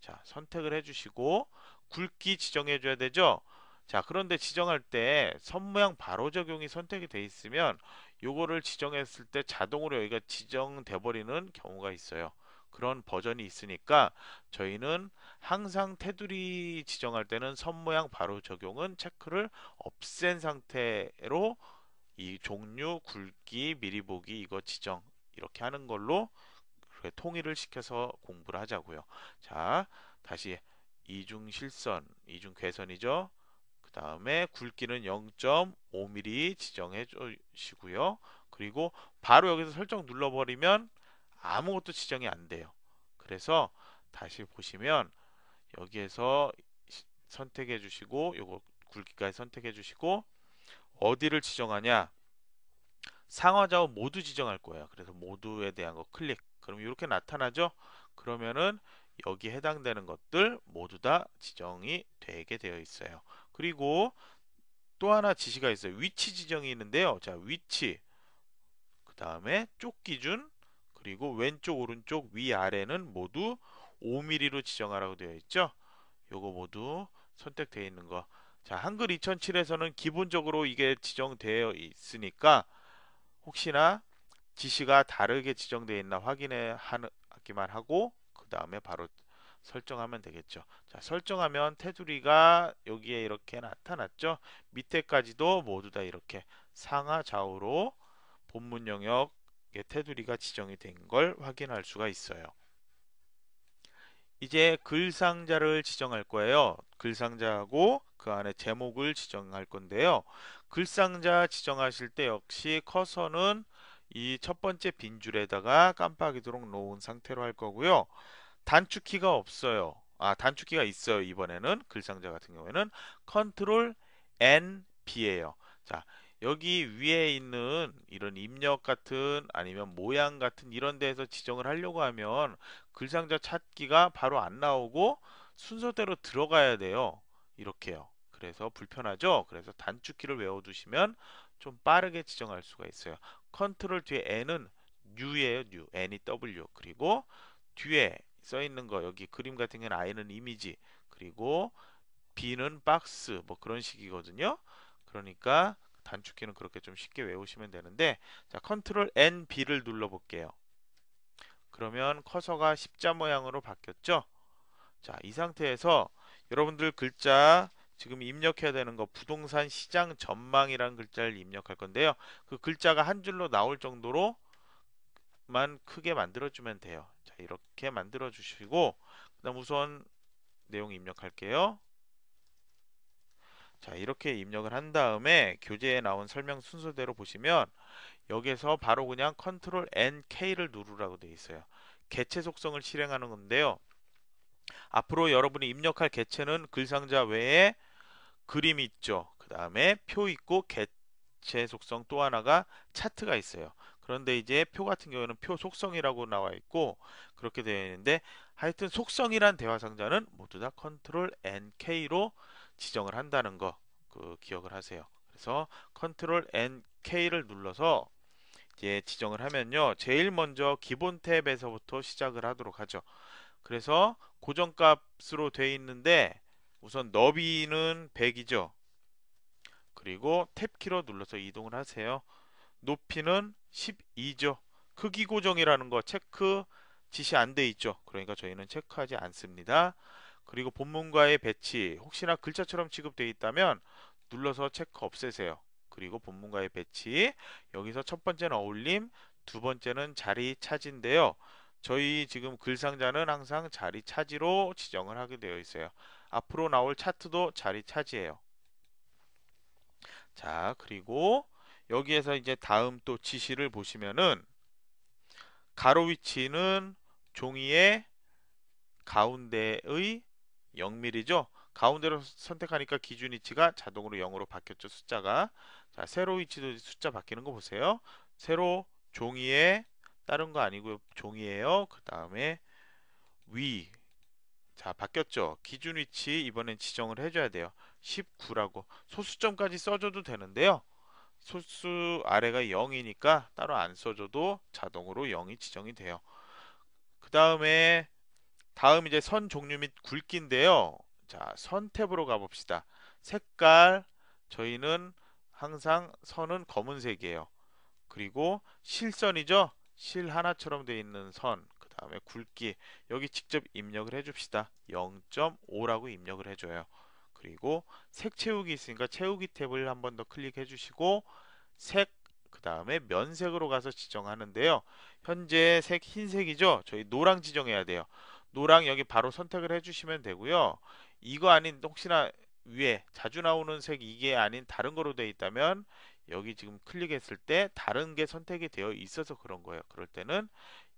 자, 선택을 해주시고 굵기 지정해 줘야 되죠. 자, 그런데 지정할 때 선모양 바로 적용이 선택이 돼 있으면 요거를 지정했을 때 자동으로 여기가 지정돼 버리는 경우가 있어요. 그런 버전이 있으니까 저희는 항상 테두리 지정할 때는 선 모양 바로 적용은 체크를 없앤 상태로 이 종류, 굵기, 미리 보기 이거 지정 이렇게 하는 걸로 그렇게 통일을 시켜서 공부를 하자고요. 자, 다시 이중 실선, 이중 괴선이죠. 그 다음에 굵기는 0.5mm 지정해 주시고요. 그리고 바로 여기서 설정 눌러버리면 아무것도 지정이 안 돼요. 그래서 다시 보시면 여기에서 선택해 주시고 요거 굵기까지 선택해 주시고 어디를 지정하냐 상하 좌우 모두 지정할 거예요 그래서 모두에 대한 거 클릭 그럼 이렇게 나타나죠 그러면은 여기 해당되는 것들 모두 다 지정이 되게 되어 있어요 그리고 또 하나 지시가 있어요 위치 지정이 있는데요 자 위치 그 다음에 쪽 기준 그리고 왼쪽 오른쪽 위아래는 모두 5mm로 지정하라고 되어 있죠 요거 모두 선택되어 있는 거 자, 한글 2007에서는 기본적으로 이게 지정되어 있으니까 혹시나 지시가 다르게 지정되어 있나 확인해 하기만 하고 그 다음에 바로 설정하면 되겠죠. 자, 설정하면 테두리가 여기에 이렇게 나타났죠. 밑에까지도 모두 다 이렇게 상하 좌우로 본문 영역 테두리가 지정이 된 걸 확인할 수가 있어요. 이제 글 상자를 지정할 거예요. 글 상자하고 그 안에 제목을 지정할 건데요. 글 상자 지정하실 때 역시 커서는 이 첫 번째 빈 줄에다가 깜빡이도록 놓은 상태로 할 거고요. 단축키가 없어요. 아, 단축키가 있어요. 이번에는 글 상자 같은 경우에는 컨트롤 N B예요. 자, 여기 위에 있는 이런 입력 같은 아니면 모양 같은 이런 데에서 지정을 하려고 하면 글상자 찾기가 바로 안 나오고 순서대로 들어가야 돼요 이렇게요 그래서 불편하죠 그래서 단축키를 외워두시면 좀 빠르게 지정할 수가 있어요 컨트롤 뒤에 n은 u e 예요 U, n이 w 그리고 뒤에 써 있는 거 여기 그림 같은 경우는 i는 이미지 그리고 b는 박스 뭐 그런 식이거든요 그러니까 단축키는 그렇게 좀 쉽게 외우시면 되는데 자 컨트롤 N, B를 눌러볼게요. 그러면 커서가 십자 모양으로 바뀌었죠? 자, 이 상태에서 여러분들 글자 지금 입력해야 되는 거 부동산 시장 전망이란 글자를 입력할 건데요. 그 글자가 한 줄로 나올 정도로만 크게 만들어주면 돼요. 자, 이렇게 만들어주시고 그 다음 우선 내용 입력할게요. 자 이렇게 입력을 한 다음에 교재에 나온 설명 순서대로 보시면 여기서 바로 그냥 컨트롤 N K를 누르라고 되어 있어요 개체 속성을 실행하는 건데요 앞으로 여러분이 입력할 개체는 글상자 외에 그림이 있죠 그 다음에 표 있고 개체 속성 또 하나가 차트가 있어요 그런데 이제 표 같은 경우에는 표 속성이라고 나와 있고 그렇게 되어 있는데 하여튼 속성이란 대화 상자는 모두 다 컨트롤 N K로 지정을 한다는 거 그 기억을 하세요. 그래서 컨트롤 N K를 눌러서 이제 지정을 하면요. 제일 먼저 기본 탭에서부터 시작을 하도록 하죠. 그래서 고정값으로 되어 있는데 우선 너비는 100이죠. 그리고 탭키로 눌러서 이동을 하세요. 높이는 12죠. 크기 고정이라는 거 체크 지시 안 돼 있죠. 그러니까 저희는 체크하지 않습니다. 그리고 본문과의 배치 혹시나 글자처럼 취급되어 있다면 눌러서 체크 없애세요. 그리고 본문과의 배치 여기서 첫 번째는 어울림 두 번째는 자리 차지인데요. 저희 지금 글상자는 항상 자리 차지로 지정을 하게 되어 있어요. 앞으로 나올 차트도 자리 차지예요. 자 그리고 여기에서 이제 다음 또 지시를 보시면은 가로 위치는 종이의 가운데의 0mm죠. 가운데로 선택하니까 기준 위치가 자동으로 0으로 바뀌었죠. 숫자가. 자, 세로 위치도 숫자 바뀌는 거 보세요. 세로 종이에 다른 거 아니고요. 종이에요. 그 다음에 위. 자, 바뀌었죠. 기준 위치 이번엔 지정을 해줘야 돼요. 19라고. 소수점까지 써줘도 되는데요. 소수 아래가 0이니까 따로 안 써줘도 자동으로 0이 지정이 돼요. 그 다음에 다음 이제 선 종류 및 굵기인데요. 자, 선 탭으로 가봅시다. 색깔, 저희는 항상 선은 검은색이에요. 그리고 실선이죠. 실 하나처럼 되어 있는 선, 그 다음에 굵기. 여기 직접 입력을 해줍시다. 0.5라고 입력을 해줘요. 그리고 색 채우기 있으니까 채우기 탭을 한 번 더 클릭해 주시고 색, 그 다음에 면색으로 가서 지정하는데요. 현재 색 흰색이죠. 저희 노랑 지정해야 돼요. 노랑 여기 바로 선택을 해주시면 되고요. 이거 아닌 혹시나 위에 자주 나오는 색 이게 아닌 다른 거로 되어 있다면 여기 지금 클릭했을 때 다른 게 선택이 되어 있어서 그런 거예요. 그럴 때는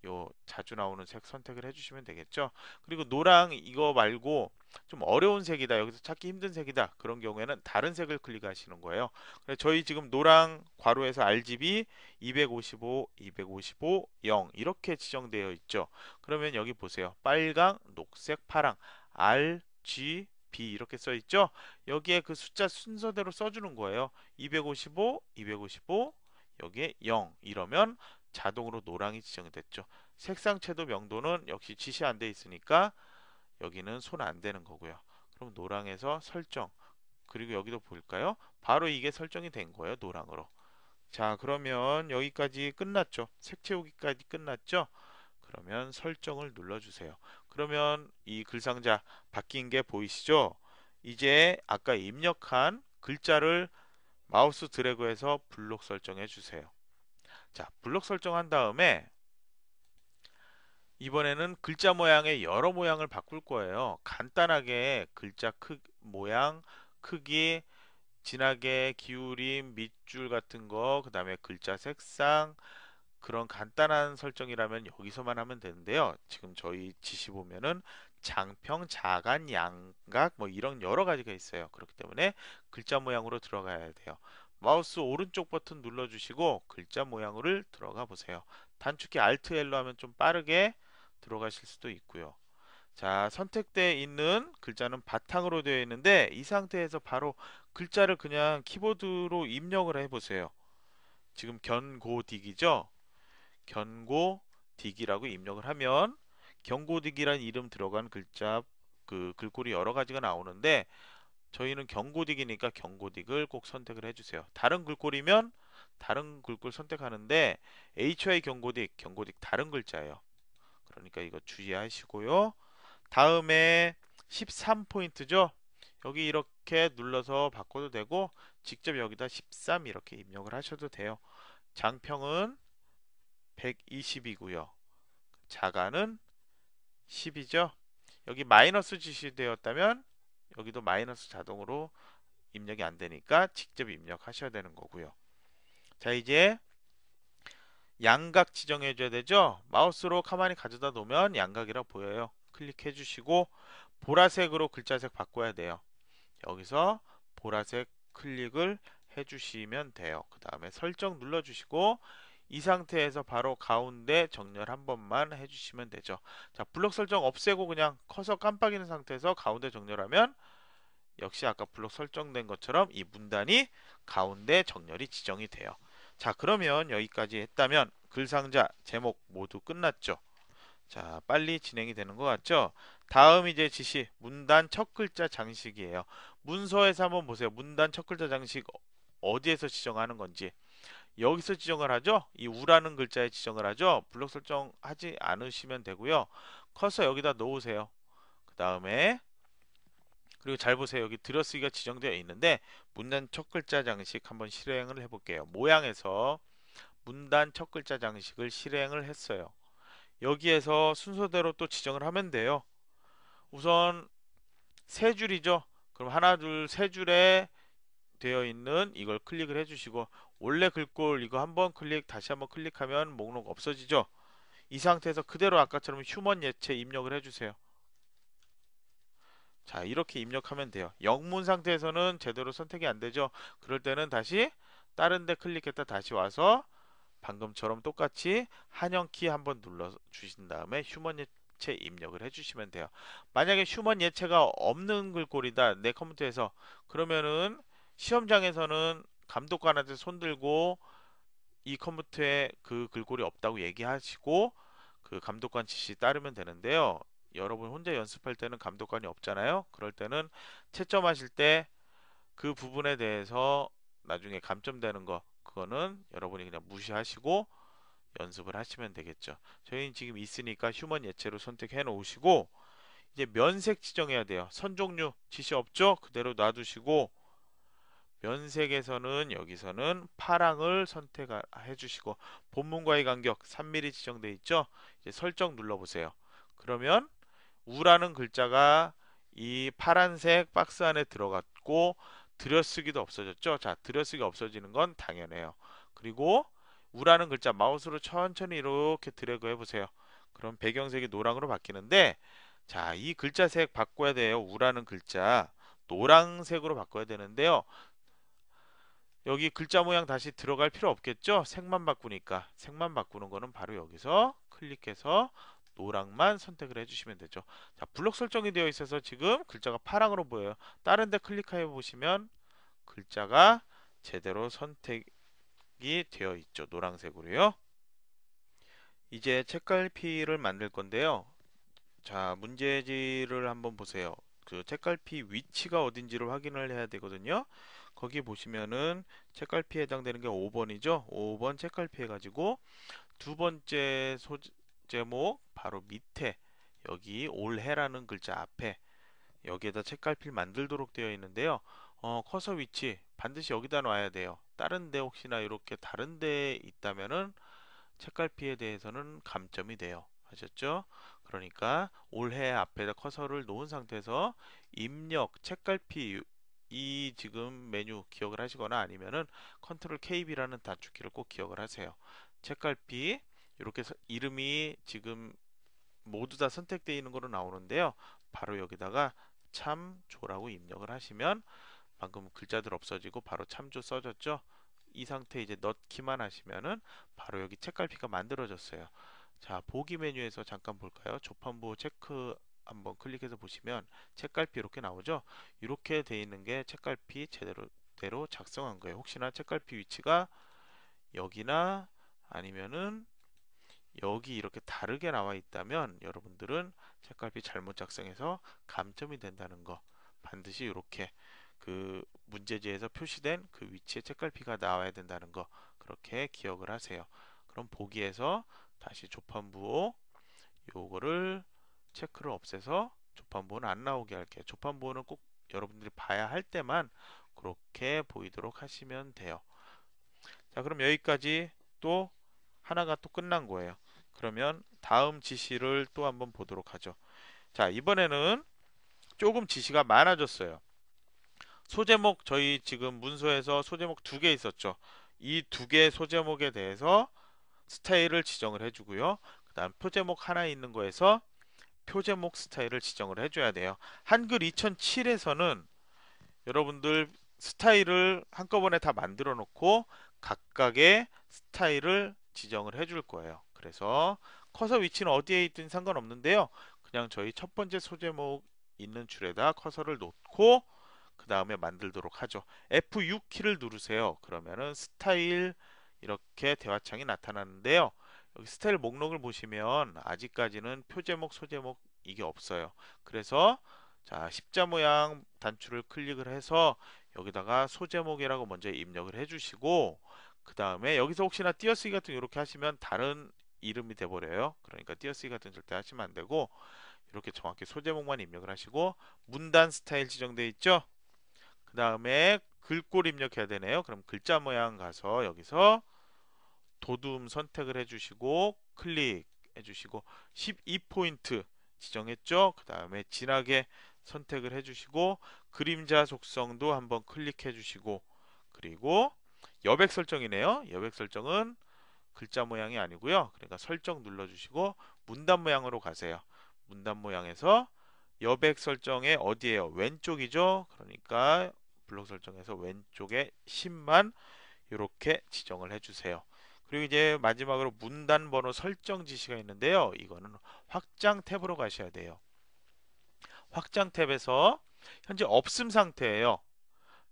요 자주 나오는 색 선택을 해주시면 되겠죠. 그리고 노랑 이거 말고 좀 어려운 색이다 여기서 찾기 힘든 색이다 그런 경우에는 다른 색을 클릭하시는 거예요 저희 지금 노랑 괄호에서 RGB 255 255 0 이렇게 지정되어 있죠 그러면 여기 보세요 빨강 녹색 파랑 R G B 이렇게 써 있죠 여기에 그 숫자 순서대로 써주는 거예요 255 255 여기에 0 이러면 자동으로 노랑이 지정됐죠 색상채도 명도는 역시 지시 안 돼 있으니까 여기는 손 안 되는 거고요. 그럼 노랑에서 설정 그리고 여기도 볼까요? 바로 이게 설정이 된 거예요. 노랑으로. 자 그러면 여기까지 끝났죠. 색 채우기까지 끝났죠. 그러면 설정을 눌러주세요. 그러면 이 글상자 바뀐 게 보이시죠? 이제 아까 입력한 글자를 마우스 드래그해서 블록 설정해 주세요. 자, 블록 설정한 다음에 이번에는 글자 모양의 여러 모양을 바꿀 거예요. 간단하게 글자 크 모양, 크기, 진하게 기울임, 밑줄 같은 거, 그 다음에 글자 색상 그런 간단한 설정이라면 여기서만 하면 되는데요. 지금 저희 지시 보면은 장평, 자간, 양각 뭐 이런 여러 가지가 있어요. 그렇기 때문에 글자 모양으로 들어가야 돼요. 마우스 오른쪽 버튼 눌러주시고 글자 모양을 들어가 보세요. 단축키 Alt L로 하면 좀 빠르게 들어가실 수도 있고요. 자, 선택돼 있는 글자는 바탕으로 되어 있는데 이 상태에서 바로 글자를 그냥 키보드로 입력을 해보세요. 지금 견고딕이죠? 견고딕이라고 입력을 하면 견고딕이란 이름 들어간 글자 그 글꼴이 여러 가지가 나오는데 저희는 견고딕이니까 견고딕을 꼭 선택을 해주세요. 다른 글꼴이면 다른 글꼴 선택하는데 HY 견고딕, 견고딕 다른 글자예요. 그러니까 이거 주의하시고요. 다음에 13포인트죠. 여기 이렇게 눌러서 바꿔도 되고 직접 여기다 13 이렇게 입력을 하셔도 돼요. 장평은 120이고요. 자가는 10이죠. 여기 마이너스 지시되었다면 여기도 마이너스 자동으로 입력이 안 되니까 직접 입력하셔야 되는 거고요. 자 이제 양각 지정해 줘야 되죠 마우스로 가만히 가져다 놓으면 양각이라 보여요 클릭해 주시고 보라색으로 글자색 바꿔야 돼요 여기서 보라색 클릭을 해 주시면 돼요 그 다음에 설정 눌러 주시고 이 상태에서 바로 가운데 정렬 한 번만 해주시면 되죠 자 블록 설정 없애고 그냥 커서 깜빡이는 상태에서 가운데 정렬하면 역시 아까 블록 설정된 것처럼 이 문단이 가운데 정렬이 지정이 돼요 자 그러면 여기까지 했다면 글상자 제목 모두 끝났죠 자 빨리 진행이 되는 것 같죠 다음 이제 지시 문단 첫 글자 장식이에요 문서에서 한번 보세요 문단 첫 글자 장식 어디에서 지정하는 건지 여기서 지정을 하죠 이 우라는 글자에 지정을 하죠 블록 설정하지 않으시면 되고요 커서 여기다 놓으세요 그 다음에 그리고 잘 보세요. 여기 들어쓰기가 지정되어 있는데 문단 첫 글자 장식 한번 실행을 해볼게요. 모양에서 문단 첫 글자 장식을 실행을 했어요. 여기에서 순서대로 또 지정을 하면 돼요. 우선 세 줄이죠. 그럼 하나 둘 세 줄에 되어 있는 이걸 클릭을 해주시고 원래 글꼴 이거 한번 클릭 다시 한번 클릭하면 목록 없어지죠. 이 상태에서 그대로 아까처럼 휴먼 예체 입력을 해주세요. 자 이렇게 입력하면 돼요 영문 상태에서는 제대로 선택이 안 되죠 그럴 때는 다시 다른 데 클릭했다 다시 와서 방금처럼 똑같이 한영키 한번 눌러 주신 다음에 휴먼 예체 입력을 해주시면 돼요 만약에 휴먼 예체가 없는 글꼴이다 내 컴퓨터에서 그러면은 시험장에서는 감독관한테 손들고 이 컴퓨터에 그 글꼴이 없다고 얘기하시고 그 감독관 지시 따르면 되는데요 여러분 혼자 연습할 때는 감독관이 없잖아요. 그럴 때는 채점하실 때 그 부분에 대해서 나중에 감점되는 거 그거는 여러분이 그냥 무시하시고 연습을 하시면 되겠죠. 저희는 지금 있으니까 휴먼 예체로 선택해 놓으시고 이제 면색 지정해야 돼요. 선 종류 지시 없죠? 그대로 놔두시고 면색에서는 여기서는 파랑을 선택해 주시고 본문과의 간격 3mm 지정돼 있죠? 이제 설정 눌러보세요. 그러면 우라는 글자가 이 파란색 박스 안에 들어갔고 들여쓰기도 없어졌죠. 자, 들여쓰기 없어지는 건 당연해요. 그리고 우라는 글자 마우스로 천천히 이렇게 드래그 해보세요. 그럼 배경색이 노랑으로 바뀌는데 자, 이 글자색 바꿔야 돼요. 우라는 글자 노랑색으로 바꿔야 되는데요. 여기 글자 모양 다시 들어갈 필요 없겠죠? 색만 바꾸니까 색만 바꾸는 거는 바로 여기서 클릭해서 노랑만 선택을 해주시면 되죠. 자, 블록 설정이 되어 있어서 지금 글자가 파랑으로 보여요. 다른 데 클릭해 보시면 글자가 제대로 선택이 되어 있죠. 노란색으로요. 이제 책갈피를 만들 건데요. 자, 문제지를 한번 보세요. 그 책갈피 위치가 어딘지를 확인을 해야 되거든요. 거기 보시면은 책갈피에 해당되는 게 5번이죠. 5번 책갈피 해가지고 두 번째 소지 제목 바로 밑에 여기 올해라는 글자 앞에 여기에다 책갈피를 만들도록 되어 있는데요 어, 커서 위치 반드시 여기다 놔야 돼요 다른데 혹시나 이렇게 다른데 있다면은 책갈피에 대해서는 감점이 돼요 하셨죠 그러니까 올해 앞에다 커서를 놓은 상태에서 입력 책갈피 이 지금 메뉴 기억을 하시거나 아니면은 컨트롤 KB라는 단축키를 꼭 기억을 하세요. 책갈피 이렇게 서, 이름이 지금 모두 다 선택되어 있는 거로 나오는데요. 바로 여기다가 참조라고 입력을 하시면 방금 글자들 없어지고 바로 참조 써졌죠. 이 상태 이제 넣기만 하시면은 바로 여기 책갈피가 만들어졌어요. 자, 보기 메뉴에서 잠깐 볼까요? 조판부 체크 한번 클릭해서 보시면 책갈피 이렇게 나오죠. 이렇게 돼 있는 게 책갈피 제대로 대로 작성한 거예요. 혹시나 책갈피 위치가 여기나 아니면은 여기 이렇게 다르게 나와 있다면 여러분들은 책갈피 잘못 작성해서 감점이 된다는 거 반드시 이렇게 그 문제지에서 표시된 그 위치에 책갈피가 나와야 된다는 거 그렇게 기억을 하세요. 그럼 보기에서 다시 조판부호 요거를 체크를 없애서 조판부호는 안 나오게 할게요. 조판부호는 꼭 여러분들이 봐야 할 때만 그렇게 보이도록 하시면 돼요. 자 그럼 여기까지 또 하나가 또 끝난 거예요. 그러면 다음 지시를 또 한번 보도록 하죠. 자 이번에는 조금 지시가 많아졌어요. 소제목 저희 지금 문서에서 소제목 두 개 있었죠. 이 두 개 소제목에 대해서 스타일을 지정을 해주고요. 그 다음 표제목 하나 있는 거에서 표제목 스타일을 지정을 해줘야 돼요. 한글 2007에서는 여러분들 스타일을 한꺼번에 다 만들어 놓고 각각의 스타일을 지정을 해줄 거예요. 그래서 커서 위치는 어디에 있든 상관없는데요. 그냥 저희 첫 번째 소제목 있는 줄에다 커서를 놓고 그 다음에 만들도록 하죠. F6 키를 누르세요. 그러면은 스타일 이렇게 대화창이 나타나는데요. 여기 스타일 목록을 보시면 아직까지는 표제목, 소제목 이게 없어요. 그래서 자 십자 모양 단추를 클릭을 해서 여기다가 소제목이라고 먼저 입력을 해주시고 그 다음에 여기서 혹시나 띄어쓰기 같은 이렇게 하시면 다른 이름이 돼버려요. 그러니까 띄어쓰기 같은 절대 하시면 안 되고 이렇게 정확히 소제목만 입력을 하시고 문단 스타일 지정돼 있죠. 그 다음에 글꼴 입력해야 되네요. 그럼 글자 모양 가서 여기서 도둠 선택을 해주시고 클릭해주시고 12포인트 지정했죠. 그 다음에 진하게 선택을 해주시고 그림자 속성도 한번 클릭해주시고 그리고 여백 설정이네요. 여백 설정은 글자 모양이 아니고요. 그러니까 설정 눌러주시고 문단 모양으로 가세요. 문단 모양에서 여백 설정에 어디에요? 왼쪽이죠. 그러니까 블록 설정에서 왼쪽에 10만 이렇게 지정을 해주세요. 그리고 이제 마지막으로 문단 번호 설정 지시가 있는데요. 이거는 확장 탭으로 가셔야 돼요. 확장 탭에서 현재 없음 상태예요.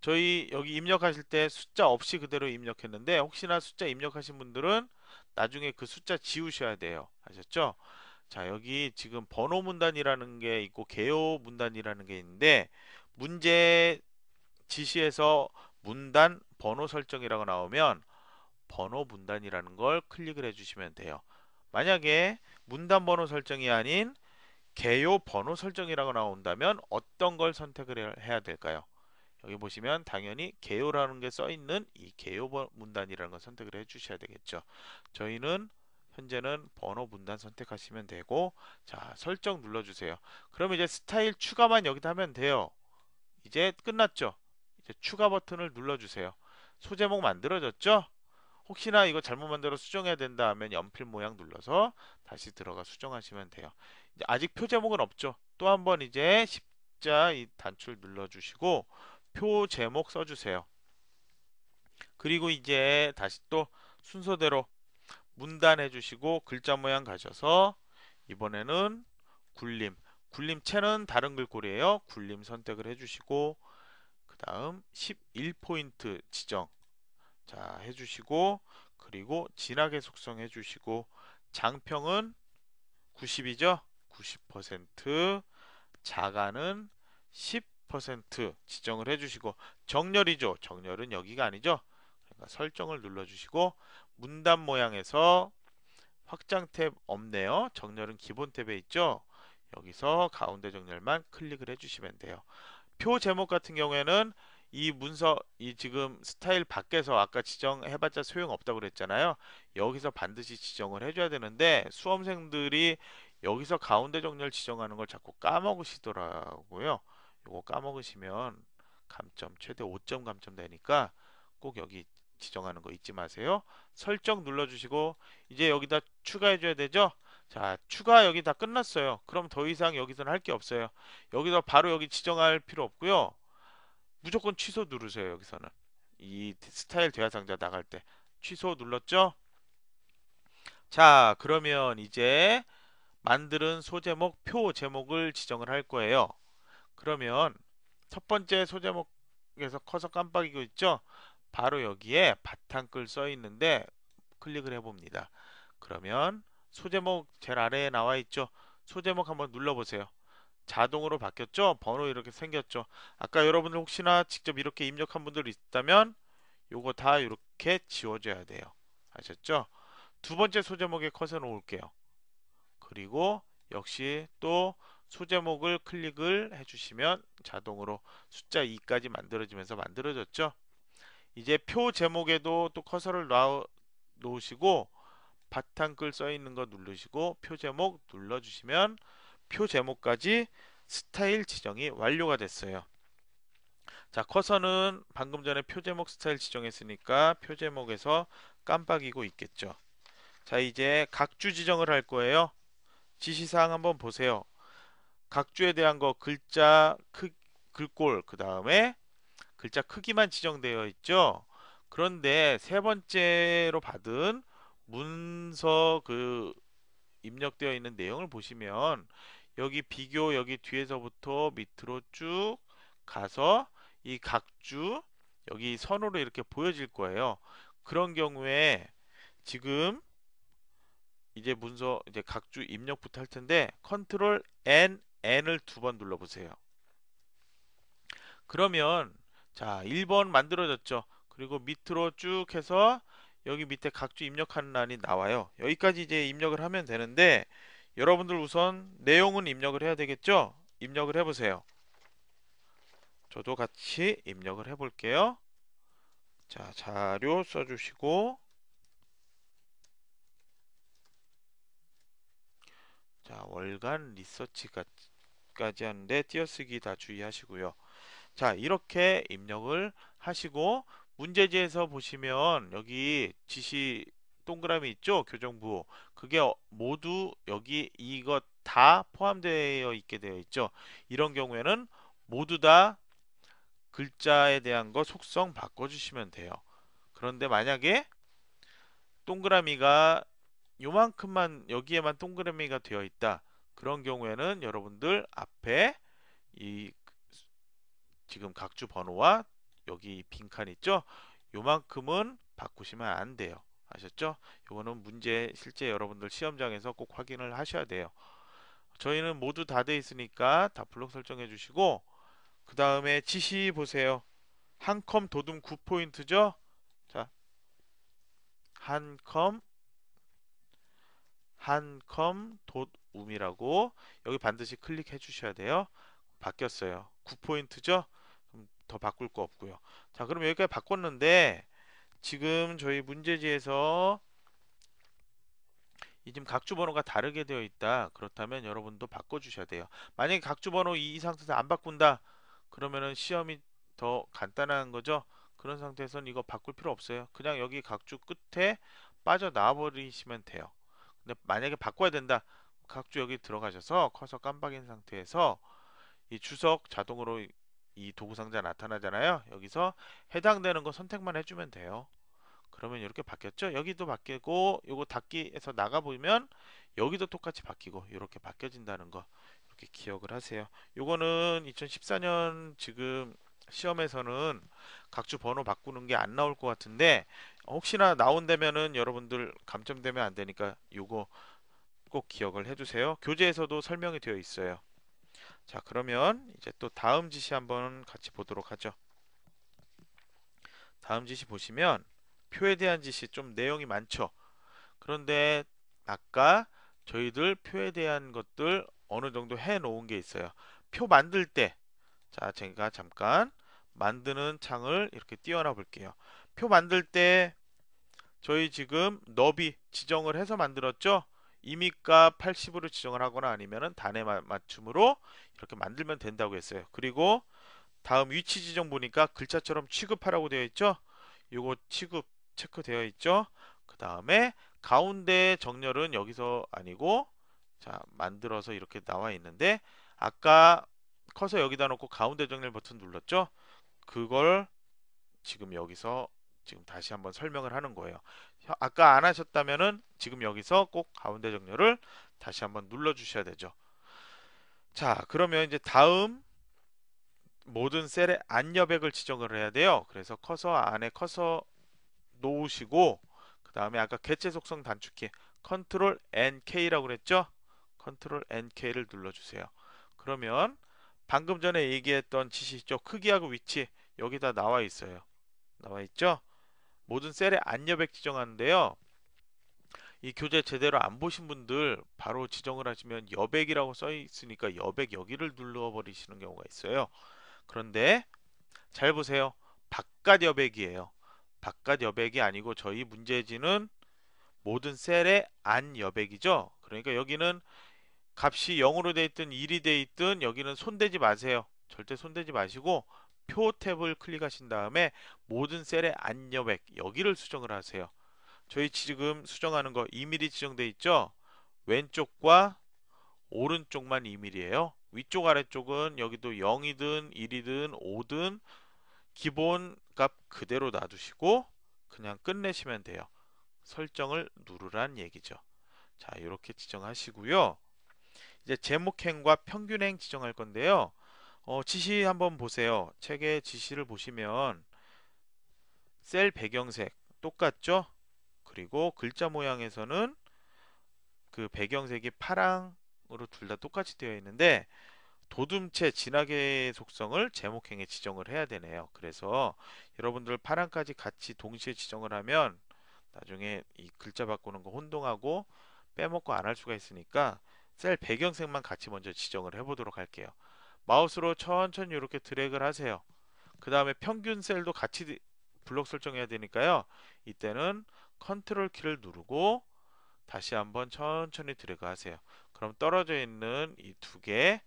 저희 여기 입력하실 때 숫자 없이 그대로 입력했는데 혹시나 숫자 입력하신 분들은 나중에 그 숫자 지우셔야 돼요 아셨죠 자 여기 지금 번호 문단이라는 게 있고 개요 문단이라는 게 있는데 문제 지시에서 문단 번호 설정이라고 나오면 번호 문단이라는 걸 클릭을 해주시면 돼요 만약에 문단 번호 설정이 아닌 개요 번호 설정이라고 나온다면 어떤 걸 선택을 해야 될까요 여기 보시면 당연히 개요라는 게 써있는 이 개요 문단이라는 걸 선택을 해 주셔야 되겠죠 저희는 현재는 번호 문단 선택하시면 되고 자 설정 눌러주세요 그럼 이제 스타일 추가만 여기다 하면 돼요 이제 끝났죠 이제 추가 버튼을 눌러주세요 소제목 만들어졌죠 혹시나 이거 잘못 만들어 수정해야 된다 하면 연필 모양 눌러서 다시 들어가 수정하시면 돼요 이제 아직 표제목은 없죠 또 한 번 이제 십자 이 단추를 눌러주시고 표 제목 써주세요. 그리고 이제 다시 또 순서대로 문단해 주시고 글자 모양 가셔서 이번에는 굴림 굴림채는 다른 글꼴이에요. 굴림 선택을 해주시고 그 다음 11포인트 지정 자 해주시고 그리고 진하게 속성해 주시고 장평은 90이죠. 90% 자가는 10 퍼센트 지정을 해주시고 정렬이죠. 정렬은 여기가 아니죠. 그러니까 설정을 눌러주시고 문단 모양에서 확장 탭 없네요. 정렬은 기본 탭에 있죠. 여기서 가운데 정렬만 클릭을 해주시면 돼요. 표 제목 같은 경우에는 이 문서 이 지금 스타일 밖에서 아까 지정해봤자 소용없다고 그랬잖아요 여기서 반드시 지정을 해줘야 되는데 수험생들이 여기서 가운데 정렬 지정하는 걸 자꾸 까먹으시더라고요 요거 까먹으시면 감점 최대 5점 감점 되니까 꼭 여기 지정하는 거 잊지 마세요 설정 눌러주시고 이제 여기다 추가해 줘야 되죠 자 추가 여기 다 끝났어요 그럼 더 이상 여기서는 할 게 없어요 여기서 바로 여기 지정할 필요 없고요 무조건 취소 누르세요 여기서는 이 스타일 대화 상자 나갈 때 취소 눌렀죠 자 그러면 이제 만드는 소제목 표 제목을 지정을 할 거예요 그러면 첫 번째 소제목에서 커서 깜빡이고 있죠? 바로 여기에 바탕글 써 있는데 클릭을 해봅니다. 그러면 소제목 제일 아래에 나와 있죠? 소제목 한번 눌러보세요. 자동으로 바뀌었죠? 번호 이렇게 생겼죠? 아까 여러분들 혹시나 직접 이렇게 입력한 분들 있다면 요거 다 이렇게 지워줘야 돼요. 아셨죠? 두 번째 소제목에 커서 놓을게요. 그리고 역시 또 소제목을 클릭을 해주시면 자동으로 숫자 2까지 만들어지면서 만들어졌죠. 이제 표 제목에도 또 커서를 놓으시고 바탕글 써있는 거 누르시고 표 제목 눌러주시면 표 제목까지 스타일 지정이 완료가 됐어요. 자 커서는 방금 전에 표 제목 스타일 지정했으니까 표 제목에서 깜빡이고 있겠죠. 자 이제 각주 지정을 할 거예요. 지시사항 한번 보세요. 각주에 대한 거 글자 크, 글꼴 그 다음에 글자 크기만 지정되어 있죠 그런데 세 번째로 받은 문서 그 입력되어 있는 내용을 보시면 여기 비교 여기 뒤에서부터 밑으로 쭉 가서 이 각주 여기 선으로 이렇게 보여질 거예요 그런 경우에 지금 이제 문서 이제 각주 입력부터 할 텐데 컨트롤 N n을 두 번 눌러보세요. 그러면 자 1번 만들어졌죠. 그리고 밑으로 쭉 해서 여기 밑에 각주 입력하는 란이 나와요. 여기까지 이제 입력을 하면 되는데 여러분들 우선 내용은 입력을 해야 되겠죠? 입력을 해보세요. 저도 같이 입력을 해볼게요. 자, 자료 써주시고 자, 월간 리서치 같이 까지 하는데 띄어쓰기 다 주의하시고요. 자 이렇게 입력을 하시고 문제지에서 보시면 여기 지시 동그라미 있죠? 교정부 그게 모두 여기 이것 다 포함되어 있게 되어 있죠. 이런 경우에는 모두 다 글자에 대한 거 속성 바꿔주시면 돼요. 그런데 만약에 동그라미가 요만큼만 여기에만 동그라미가 되어 있다. 그런 경우에는 여러분들 앞에 이 지금 각주 번호와 여기 빈칸 있죠? 요만큼은 바꾸시면 안 돼요. 아셨죠? 요거는 문제 실제 여러분들 시험장에서 꼭 확인을 하셔야 돼요. 저희는 모두 다 돼 있으니까 다 블록 설정해 주시고 그 다음에 지시 보세요. 한컴 도둠 9포인트죠? 자, 한 컴, 한컴 도, 둠 um이라고 여기 반드시 클릭해 주셔야 돼요. 바뀌었어요. 9포인트죠? 더 바꿀 거 없고요. 자, 그럼 여기까지 바꿨는데 지금 저희 문제지에서 이 지금 각주 번호가 다르게 되어 있다. 그렇다면 여러분도 바꿔 주셔야 돼요. 만약에 각주 번호 이 상태에서 안 바꾼다. 그러면은 시험이 더 간단한 거죠. 그런 상태에서는 이거 바꿀 필요 없어요. 그냥 여기 각주 끝에 빠져나와 버리시면 돼요. 근데 만약에 바꿔야 된다. 각주 여기 들어가셔서 커서 깜빡인 상태에서 이 주석 자동으로 이 도구 상자 나타나잖아요. 여기서 해당되는 거 선택만 해주면 돼요. 그러면 이렇게 바뀌었죠? 여기도 바뀌고 이거 닫기에서 나가 보면 여기도 똑같이 바뀌고 이렇게 바뀌어진다는 거 이렇게 기억을 하세요. 이거는 2014년 지금 시험에서는 각주 번호 바꾸는 게 안 나올 것 같은데 혹시나 나온다면은 여러분들 감점되면 안 되니까 이거 꼭 기억을 해주세요. 교재에서도 설명이 되어 있어요. 자 그러면 이제 또 다음 지시 한번 같이 보도록 하죠. 다음 지시 보시면 표에 대한 지시 좀 내용이 많죠. 그런데 아까 저희들 표에 대한 것들 어느 정도 해 놓은 게 있어요. 표 만들 때 자, 제가 잠깐 만드는 창을 이렇게 띄워놔 볼게요. 표 만들 때 저희 지금 너비 지정을 해서 만들었죠? 임의값 80으로 지정을 하거나 아니면단에 맞춤으로 이렇게 만들면 된다고 했어요. 그리고 다음 위치 지정 보니까 글자처럼 취급하라고 되어 있죠. 요거 취급 체크되어 있죠. 그 다음에 가운데 정렬은 여기서 아니고 자 만들어서 이렇게 나와 있는데 아까 커서 여기다 놓고 가운데 정렬 버튼 눌렀죠. 그걸 지금 여기서 지금 다시 한번 설명을 하는 거예요. 아까 안 하셨다면은 지금 여기서 꼭 가운데 정렬을 다시 한번 눌러 주셔야 되죠 자 그러면 이제 다음 모든 셀의 안여백을 지정을 해야 돼요 그래서 커서 안에 커서 놓으시고 그 다음에 아까 개체 속성 단축키 컨트롤 n k 라고 그랬죠 컨트롤 n k 를 눌러주세요 그러면 방금 전에 얘기했던 지시죠 크기하고 위치 여기 다 나와 있어요 나와 있죠 모든 셀에 안여백 지정하는데요. 이 교재 제대로 안 보신 분들 바로 지정을 하시면 여백이라고 써 있으니까 여백 여기를 눌러 버리시는 경우가 있어요. 그런데 잘 보세요. 바깥 여백이에요. 바깥 여백이 아니고 저희 문제지는 모든 셀의 안 여백이죠. 그러니까 여기는 값이 0으로 돼 있든 1이 돼 있든 여기는 손대지 마세요. 절대 손대지 마시고 표 탭을 클릭하신 다음에 모든 셀의 안여백 여기를 수정을 하세요. 저희 지금 수정하는 거 2mm 지정돼 있죠? 왼쪽과 오른쪽만 2mm예요. 위쪽 아래쪽은 여기도 0이든 1이든 5든 기본 값 그대로 놔두시고 그냥 끝내시면 돼요. 설정을 누르란 얘기죠. 자 이렇게 지정하시고요. 이제 제목행과 평균행 지정할 건데요. 어, 지시 한번 보세요. 책의 지시를 보시면 셀 배경색 똑같죠? 그리고 글자 모양에서는 그 배경색이 파랑으로 둘 다 똑같이 되어 있는데 도둠체 진하게 속성을 제목행에 지정을 해야 되네요. 그래서 여러분들 파랑까지 같이 동시에 지정을 하면 나중에 이 글자 바꾸는 거 혼동하고 빼먹고 안 할 수가 있으니까 셀 배경색만 같이 먼저 지정을 해보도록 할게요. 마우스로 천천히 이렇게 드래그를 하세요. 그 다음에 평균 셀도 같이 블록 설정해야 되니까요. 이때는 컨트롤 키를 누르고 다시 한번 천천히 드래그 하세요. 그럼 떨어져 있는 이 두 개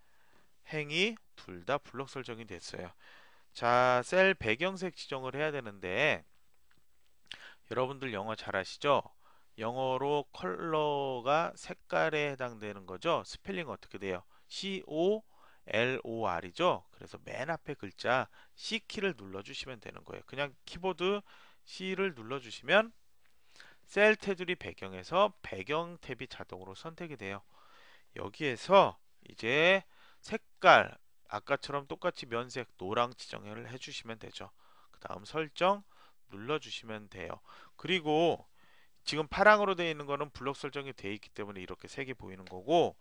행이 둘 다 블록 설정이 됐어요. 자, 셀 배경색 지정을 해야 되는데 여러분들 영어 잘 아시죠? 영어로 컬러가 색깔에 해당되는 거죠. 스펠링 어떻게 돼요? C O LOR이죠. 그래서 맨 앞에 글자 C키를 눌러주시면 되는 거예요. 그냥 키보드 C를 눌러주시면 셀 테두리 배경에서 배경 탭이 자동으로 선택이 돼요. 여기에서 이제 색깔 아까처럼 똑같이 면색 노랑 지정을 해주시면 되죠. 그 다음 설정 눌러주시면 돼요. 그리고 지금 파랑으로 되어 있는 거는 블록 설정이 되어 있기 때문에 이렇게 색이 보이는 거고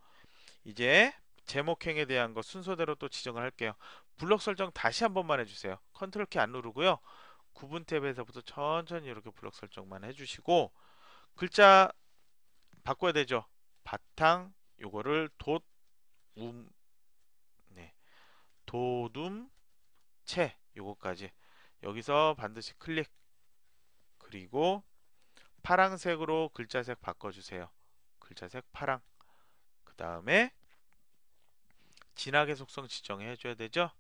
이제 제목행에 대한 거 순서대로 또 지정을 할게요. 블록 설정 다시 한 번만 해주세요. 컨트롤 키 안 누르고요. 구분 탭에서부터 천천히 이렇게 블록 설정만 해주시고 글자 바꿔야 되죠. 바탕 요거를 돛, 움, 네, 도둠, 채 요거까지 여기서 반드시 클릭 그리고 파랑색으로 글자색 바꿔주세요. 글자색 파랑 그 다음에 진하게 속성 지정해 줘야 되죠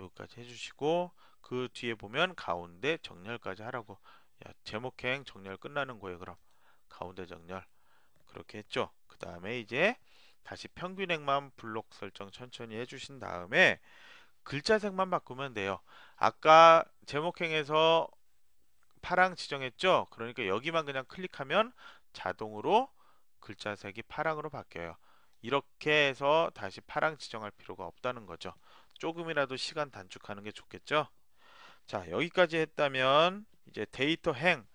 여기까지 해주시고 그 뒤에 보면 가운데 정렬까지 하라고 야, 제목행 정렬 끝나는 거예요 그럼 가운데 정렬 그렇게 했죠 그 다음에 이제 다시 평균액만 블록 설정 천천히 해주신 다음에 글자색만 바꾸면 돼요 아까 제목행에서 파랑 지정했죠 그러니까 여기만 그냥 클릭하면 자동으로 글자색이 파랑으로 바뀌어요 이렇게 해서 다시 파랑 지정할 필요가 없다는 거죠. 조금이라도 시간 단축하는 게 좋겠죠. 자 여기까지 했다면 이제 데이터 행,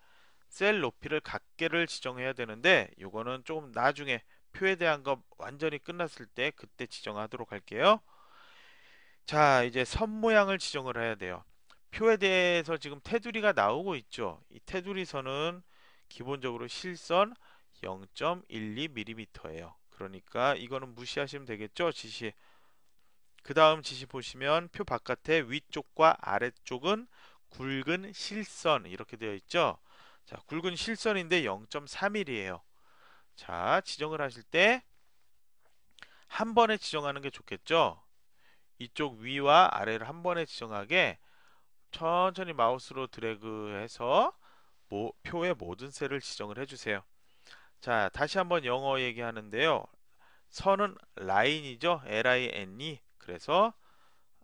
셀 높이를 각계를 지정해야 되는데 이거는 조금 나중에 표에 대한 거 완전히 끝났을 때 그때 지정하도록 할게요. 자 이제 선 모양을 지정을 해야 돼요. 표에 대해서 지금 테두리가 나오고 있죠. 이 테두리선은 기본적으로 실선 0.12mm예요. 그러니까 이거는 무시하시면 되겠죠 지시 그 다음 지시 보시면 표 바깥에 위쪽과 아래쪽은 굵은 실선 이렇게 되어 있죠 자 굵은 실선인데 0 3 m m 에요자 지정을 하실 때 한 번에 지정하는 게 좋겠죠 이쪽 위와 아래를 한 번에 지정하게 천천히 마우스로 드래그해서 모, 표의 모든 셀을 지정을 해주세요 자, 다시 한번 영어 얘기하는데요. 선은 라인이죠. L-I-N이. E. 그래서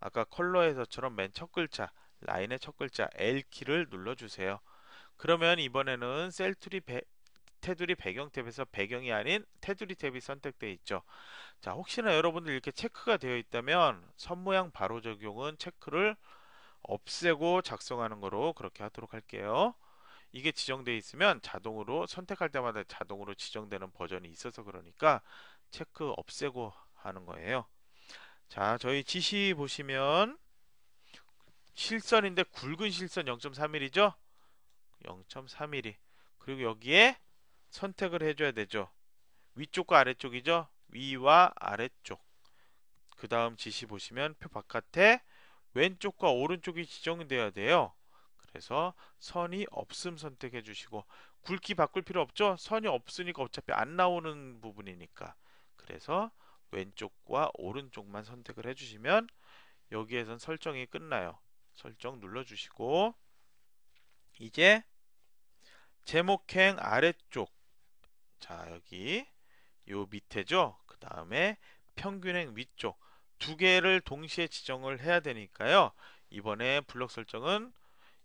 아까 컬러에서처럼 맨 첫 글자, 라인의 첫 글자 L키를 눌러주세요. 그러면 이번에는 셀툴리 배, 테두리 배경 탭에서 배경이 아닌 테두리 탭이 선택되어 있죠. 자, 혹시나 여러분들 이렇게 체크가 되어 있다면 선 모양 바로 적용은 체크를 없애고 작성하는 거로 그렇게 하도록 할게요. 이게 지정되어 있으면 자동으로 선택할 때마다 자동으로 지정되는 버전이 있어서 그러니까 체크 없애고 하는 거예요 자 저희 지시 보시면 실선인데 굵은 실선 0.3mm죠 0.3mm 그리고 여기에 선택을 해줘야 되죠 위쪽과 아래쪽이죠 위와 아래쪽 그 다음 지시 보시면 표 바깥에 왼쪽과 오른쪽이 지정되어야 돼요 그래서 선이 없음 선택해 주시고 굵기 바꿀 필요 없죠 선이 없으니까 어차피 안 나오는 부분이니까 그래서 왼쪽과 오른쪽만 선택을 해주시면 여기에선 설정이 끝나요 설정 눌러주시고 이제 제목행 아래쪽 자 여기 요 밑에죠 그 다음에 평균행 위쪽 두 개를 동시에 지정을 해야 되니까요 이번에 블록 설정은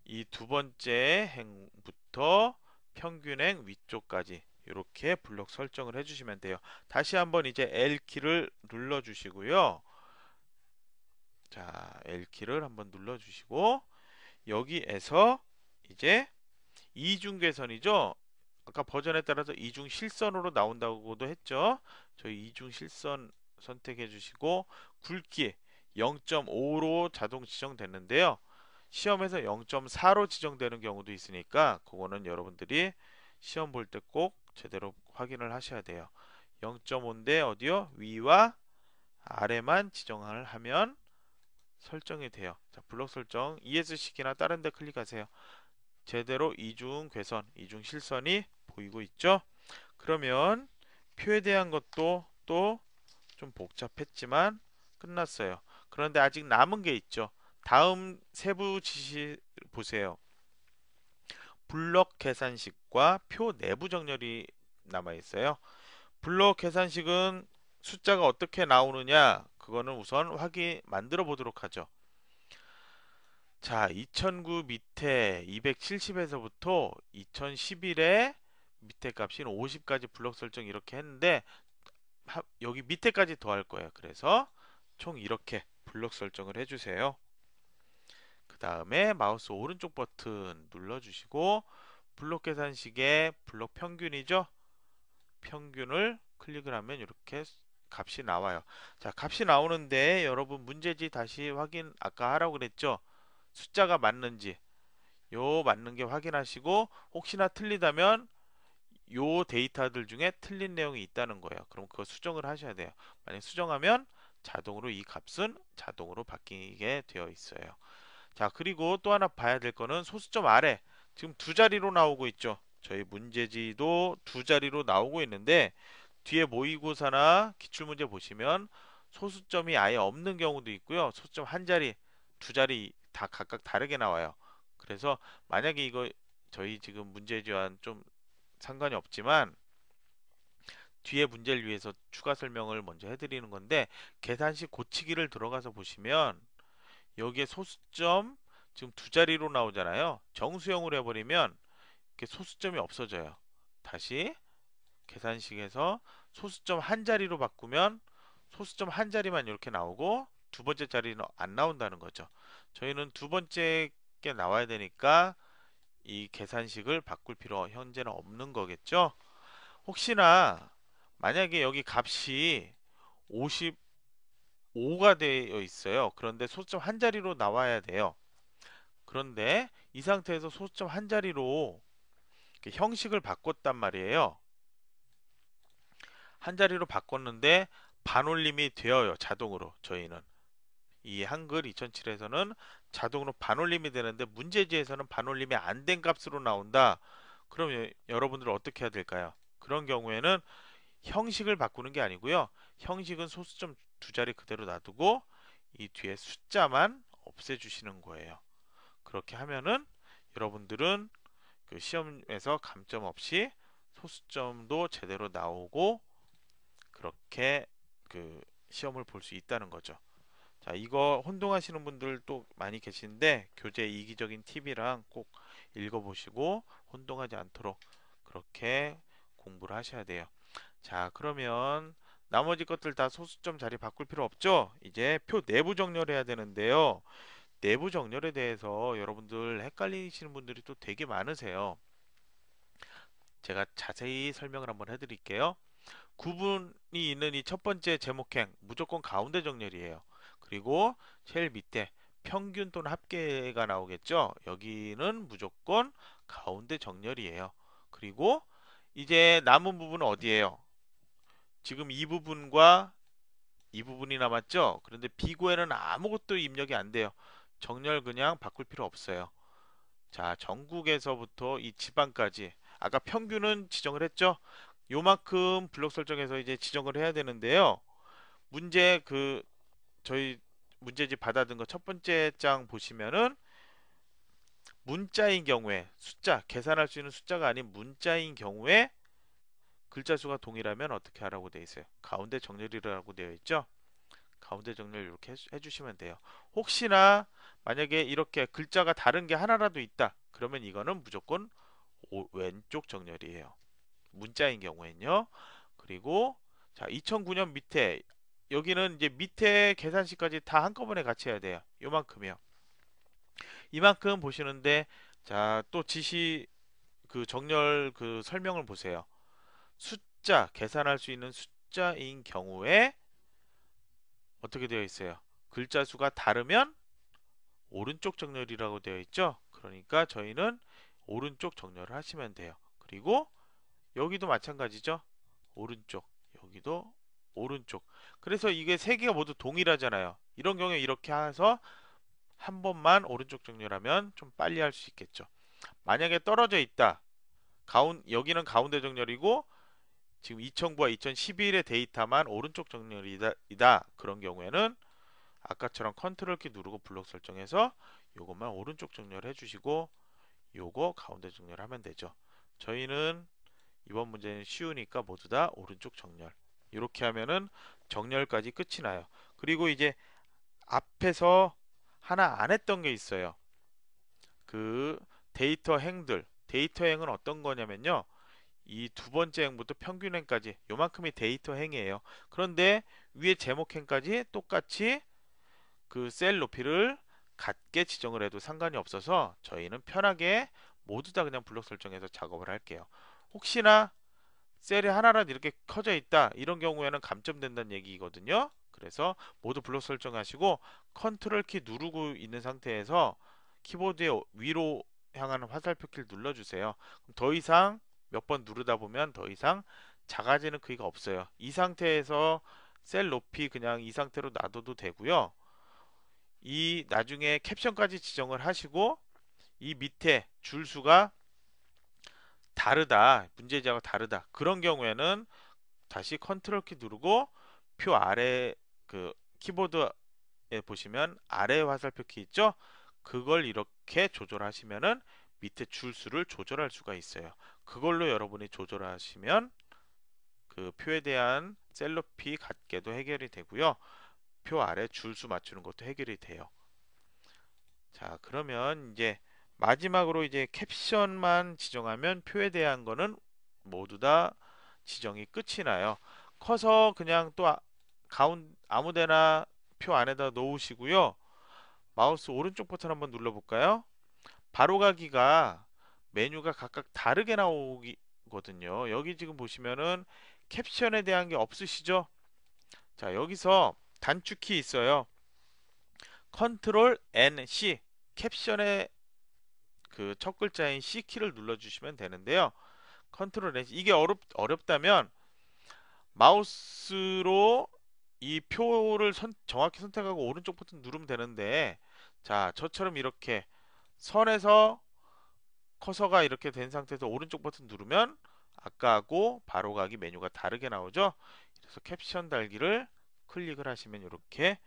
이두 번째 행부터 평균행 위쪽까지 이렇게 블록 설정을 해주시면 돼요. 다시 한번 이제 L키를 눌러주시고요. 자, L키를 한번 눌러주시고 여기에서 이제 이중계선이죠. 아까 버전에 따라서 이중 실선으로 나온다고도 했죠. 저희 이중 실선 선택해 주시고 굵기 0.5로 자동 지정됐는데요. 시험에서 0.4로 지정되는 경우도 있으니까 그거는 여러분들이 시험 볼 때 꼭 제대로 확인을 하셔야 돼요. 0.5인데 어디요? 위와 아래만 지정을 하면 설정이 돼요. 자, 블록 설정 ESC기나 다른 데 클릭하세요. 제대로 이중 괴선, 이중 실선이 보이고 있죠? 그러면 표에 대한 것도 또 좀 복잡했지만 끝났어요. 그런데 아직 남은 게 있죠. 다음 세부 지시 보세요. 블럭 계산식과 표 내부 정렬이 남아 있어요. 블럭 계산식은 숫자가 어떻게 나오느냐 그거는 우선 확인 만들어 보도록 하죠. 자, 2009 밑에 270에서부터 2011에 밑에 값인 50까지 블럭 설정 이렇게 했는데 여기 밑에까지 더 할 거예요. 그래서 총 이렇게 블럭 설정을 해주세요. 다음에 마우스 오른쪽 버튼 눌러주시고 블록 계산식에 블록 평균이죠. 평균을 클릭을 하면 이렇게 값이 나와요. 자, 값이 나오는데 여러분 문제지 다시 확인 아까 하라고 그랬죠. 숫자가 맞는지 요 맞는 게 확인하시고 혹시나 틀리다면 요 데이터들 중에 틀린 내용이 있다는 거예요. 그럼 그거 수정을 하셔야 돼요. 만약 수정하면 자동으로 이 값은 자동으로 바뀌게 되어 있어요. 자 그리고 또 하나 봐야 될 거는 소수점 아래 지금 두 자리로 나오고 있죠 저희 문제지도 두 자리로 나오고 있는데 뒤에 모의고사나 기출문제 보시면 소수점이 아예 없는 경우도 있고요 소수점 한 자리 두 자리 다 각각 다르게 나와요 그래서 만약에 이거 저희 지금 문제지와는 좀 상관이 없지만 뒤에 문제를 위해서 추가 설명을 먼저 해드리는 건데 계산식 고치기를 들어가서 보시면 여기에 소수점 지금 두 자리로 나오잖아요. 정수형으로 해버리면 이렇게 소수점이 없어져요. 다시 계산식에서 소수점 한 자리로 바꾸면 소수점 한 자리만 이렇게 나오고 두 번째 자리는 안 나온다는 거죠. 저희는 두 번째 게 나와야 되니까 이 계산식을 바꿀 필요 현재는 없는 거겠죠. 혹시나 만약에 여기 값이 50 5가 되어 있어요. 그런데 소점 한 자리로 나와야 돼요. 그런데 이 상태에서 소점 한 자리로 형식을 바꿨단 말이에요. 한 자리로 바꿨는데 반올림이 되어요. 자동으로 저희는. 이 한글 2007에서는 자동으로 반올림이 되는데 문제지에서는 반올림이 안 된 값으로 나온다. 그럼 여러분들 어떻게 해야 될까요? 그런 경우에는 형식을 바꾸는 게 아니고요. 형식은 소수점 두 자리 그대로 놔두고 이 뒤에 숫자만 없애주시는 거예요. 그렇게 하면은 여러분들은 그 시험에서 감점 없이 소수점도 제대로 나오고 그렇게 그 시험을 볼 수 있다는 거죠. 자, 이거 혼동하시는 분들 또 많이 계신데 교재 이기적인 팁이랑 꼭 읽어보시고 혼동하지 않도록 그렇게 공부를 하셔야 돼요. 자, 그러면 나머지 것들 다 소수점 자리 바꿀 필요 없죠? 이제 표 내부 정렬해야 되는데요. 내부 정렬에 대해서 여러분들 헷갈리시는 분들이 또 되게 많으세요. 제가 자세히 설명을 한번 해드릴게요. 구분이 있는 이 첫 번째 제목행 무조건 가운데 정렬이에요. 그리고 제일 밑에 평균 또는 합계가 나오겠죠. 여기는 무조건 가운데 정렬이에요. 그리고 이제 남은 부분은 어디에요 지금 이 부분과 이 부분이 남았죠? 그런데 비고에는 아무것도 입력이 안 돼요. 정렬 그냥 바꿀 필요 없어요. 자, 전국에서부터 이 지방까지 아까 평균은 지정을 했죠? 요만큼 블록 설정에서 이제 지정을 해야 되는데요. 문제 그 저희 문제집 받아든 거 첫 번째 장 보시면은 문자인 경우에 숫자 계산할 수 있는 숫자가 아닌 문자인 경우에 글자 수가 동일하면 어떻게 하라고 되어 있어요? 가운데 정렬이라고 되어 있죠? 가운데 정렬 이렇게 해주시면 돼요. 혹시나 만약에 이렇게 글자가 다른 게 하나라도 있다. 그러면 이거는 무조건 오, 왼쪽 정렬이에요. 문자인 경우에는요. 그리고 자 2009년 밑에 여기는 이제 밑에 계산식까지 다 한꺼번에 같이 해야 돼요. 요만큼이요. 이만큼 보시는데 자 또 지시 그 정렬 그 설명을 보세요. 숫자, 계산할 수 있는 숫자인 경우에 어떻게 되어 있어요? 글자 수가 다르면 오른쪽 정렬이라고 되어 있죠? 그러니까 저희는 오른쪽 정렬을 하시면 돼요. 그리고 여기도 마찬가지죠? 오른쪽, 여기도 오른쪽. 그래서 이게 세 개가 모두 동일하잖아요. 이런 경우에 이렇게 해서 한 번만 오른쪽 정렬하면 좀 빨리 할 수 있겠죠. 만약에 떨어져 있다. 가운 여기는 가운데 정렬이고 지금 2009와 2011의 데이터만 오른쪽 정렬이다 그런 경우에는 아까처럼 컨트롤 키 누르고 블록 설정해서 요것만 오른쪽 정렬 해주시고 요거 가운데 정렬하면 되죠. 저희는 이번 문제는 쉬우니까 모두 다 오른쪽 정렬 이렇게 하면은 정렬까지 끝이 나요. 그리고 이제 앞에서 하나 안 했던 게 있어요. 그 데이터 행들 데이터 행은 어떤 거냐면요. 이두 번째 행부터 평균 행까지 요만큼이 데이터 행이에요. 그런데 위에 제목 행까지 똑같이 그 셀 높이를 같게 지정을 해도 상관이 없어서 저희는 편하게 모두 다 그냥 블록 설정해서 작업을 할게요. 혹시나 셀이 하나라도 이렇게 커져 있다 이런 경우에는 감점된다는 얘기거든요. 그래서 모두 블록 설정하시고 컨트롤 키 누르고 있는 상태에서 키보드의 위로 향하는 화살표 키를 눌러주세요. 그럼 더 이상 몇번 누르다 보면 더 이상 작아지는 크기가 없어요. 이 상태에서 셀 높이 그냥 이 상태로 놔둬도 되고요. 이 나중에 캡션까지 지정을 하시고 이 밑에 줄 수가 다르다 문제지하고 다르다 그런 경우에는 다시 컨트롤 키 누르고 표 아래 그 키보드에 보시면 아래 화살표 키 있죠 그걸 이렇게 조절하시면은 밑에 줄수를 조절할 수가 있어요. 그걸로 여러분이 조절하시면 그 표에 대한 셀로피갖게도 해결이 되고요. 표 아래 줄수 맞추는 것도 해결이 돼요. 자 그러면 이제 마지막으로 이제 캡션만 지정하면 표에 대한 거는 모두 다 지정이 끝이 나요. 커서 그냥 또 아, 가운 아무데나 표 안에다 놓으시고요. 마우스 오른쪽 버튼 한번 눌러볼까요? 바로가기가 메뉴가 각각 다르게 나오거든요. 여기 지금 보시면은 캡션에 대한 게 없으시죠? 자, 여기서 단축키 있어요. 컨트롤 N C 캡션에그 첫 글자인 C 키를 눌러 주시면 되는데요. 컨트롤 N C 이게 어렵 어렵다면 마우스로 이 표를 선, 정확히 선택하고 오른쪽 버튼 누르면 되는데 자, 저처럼 이렇게 선에서 커서가 이렇게 된 상태에서 오른쪽 버튼 누르면 아까하고 바로가기 메뉴가 다르게 나오죠. 그래서 캡션 달기를 클릭을 하시면 이렇게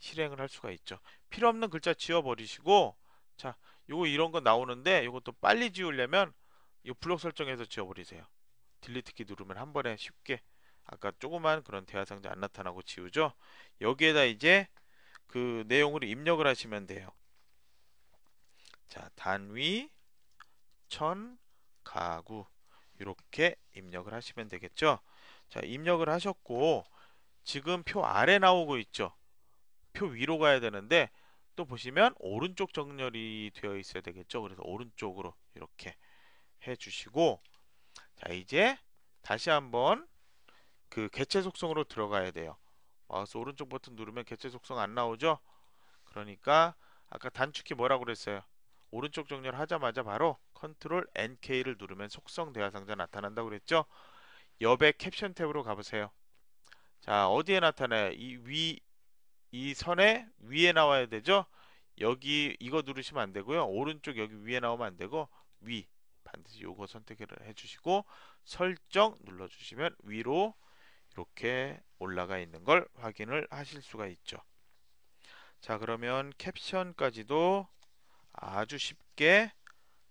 실행을 할 수가 있죠. 필요 없는 글자 지워버리시고 자, 요거 이런 거 나오는데 이것도 빨리 지우려면 이 블록 설정에서 지워버리세요. 딜리트 키 누르면 한 번에 쉽게 아까 조그만 그런 대화 상자 안 나타나고 지우죠. 여기에다 이제 그 내용을 입력을 하시면 돼요. 자, 단위, 천, 가구 이렇게 입력을 하시면 되겠죠. 자, 입력을 하셨고 지금 표 아래 나오고 있죠. 표 위로 가야 되는데 또 보시면 오른쪽 정렬이 되어 있어야 되겠죠. 그래서 오른쪽으로 이렇게 해 주시고 자, 이제 다시 한번 그 개체 속성으로 들어가야 돼요. 마우스 오른쪽 버튼 누르면 개체 속성 안 나오죠? 그러니까 아까 단축키 뭐라고 그랬어요? 오른쪽 정렬 하자마자 바로 컨트롤 NK를 누르면 속성 대화 상자 나타난다고 그랬죠? 여배 캡션 탭으로 가보세요. 자, 어디에 나타나요? 이 위, 이 선에 위에 나와야 되죠? 여기 이거 누르시면 안 되고요. 오른쪽 여기 위에 나오면 안 되고 위 반드시 요거 선택을 해주시고 설정 눌러주시면 위로 이렇게 올라가 있는 걸 확인을 하실 수가 있죠. 자 그러면 캡션까지도 아주 쉽게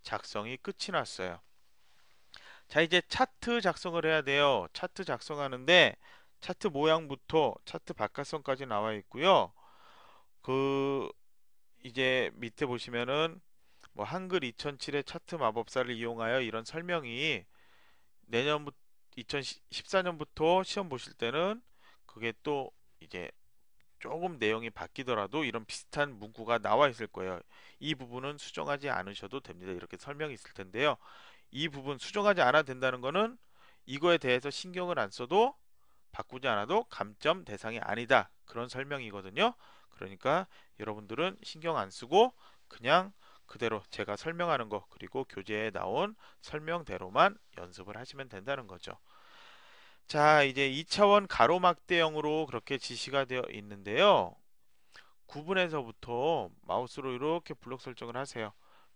작성이 끝이 났어요 자 이제 차트 작성을 해야 돼요 차트 작성하는데 차트 모양부터 차트 바깥선까지 나와 있고요 그 이제 밑에 보시면은 뭐 한글 2007의 차트 마법사를 이용하여 이런 설명이 내년부터 2014년부터 시험 보실 때는 그게 또 이제 조금 내용이 바뀌더라도 이런 비슷한 문구가 나와 있을 거예요. 이 부분은 수정하지 않으셔도 됩니다. 이렇게 설명이 있을 텐데요. 이 부분 수정하지 않아도 된다는 거는 이거에 대해서 신경을 안 써도 바꾸지 않아도 감점 대상이 아니다. 그런 설명이거든요. 그러니까 여러분들은 신경 안 쓰고 그냥 그대로 제가 설명하는 거 그리고 교재에 나온 설명대로만 연습을 하시면 된다는 거죠. 자, 이제 2차원 가로막대형으로 그렇게 지시가 되어 있는데요. 구분해서부터 마우스로 이렇게 블록 설정을 하세요.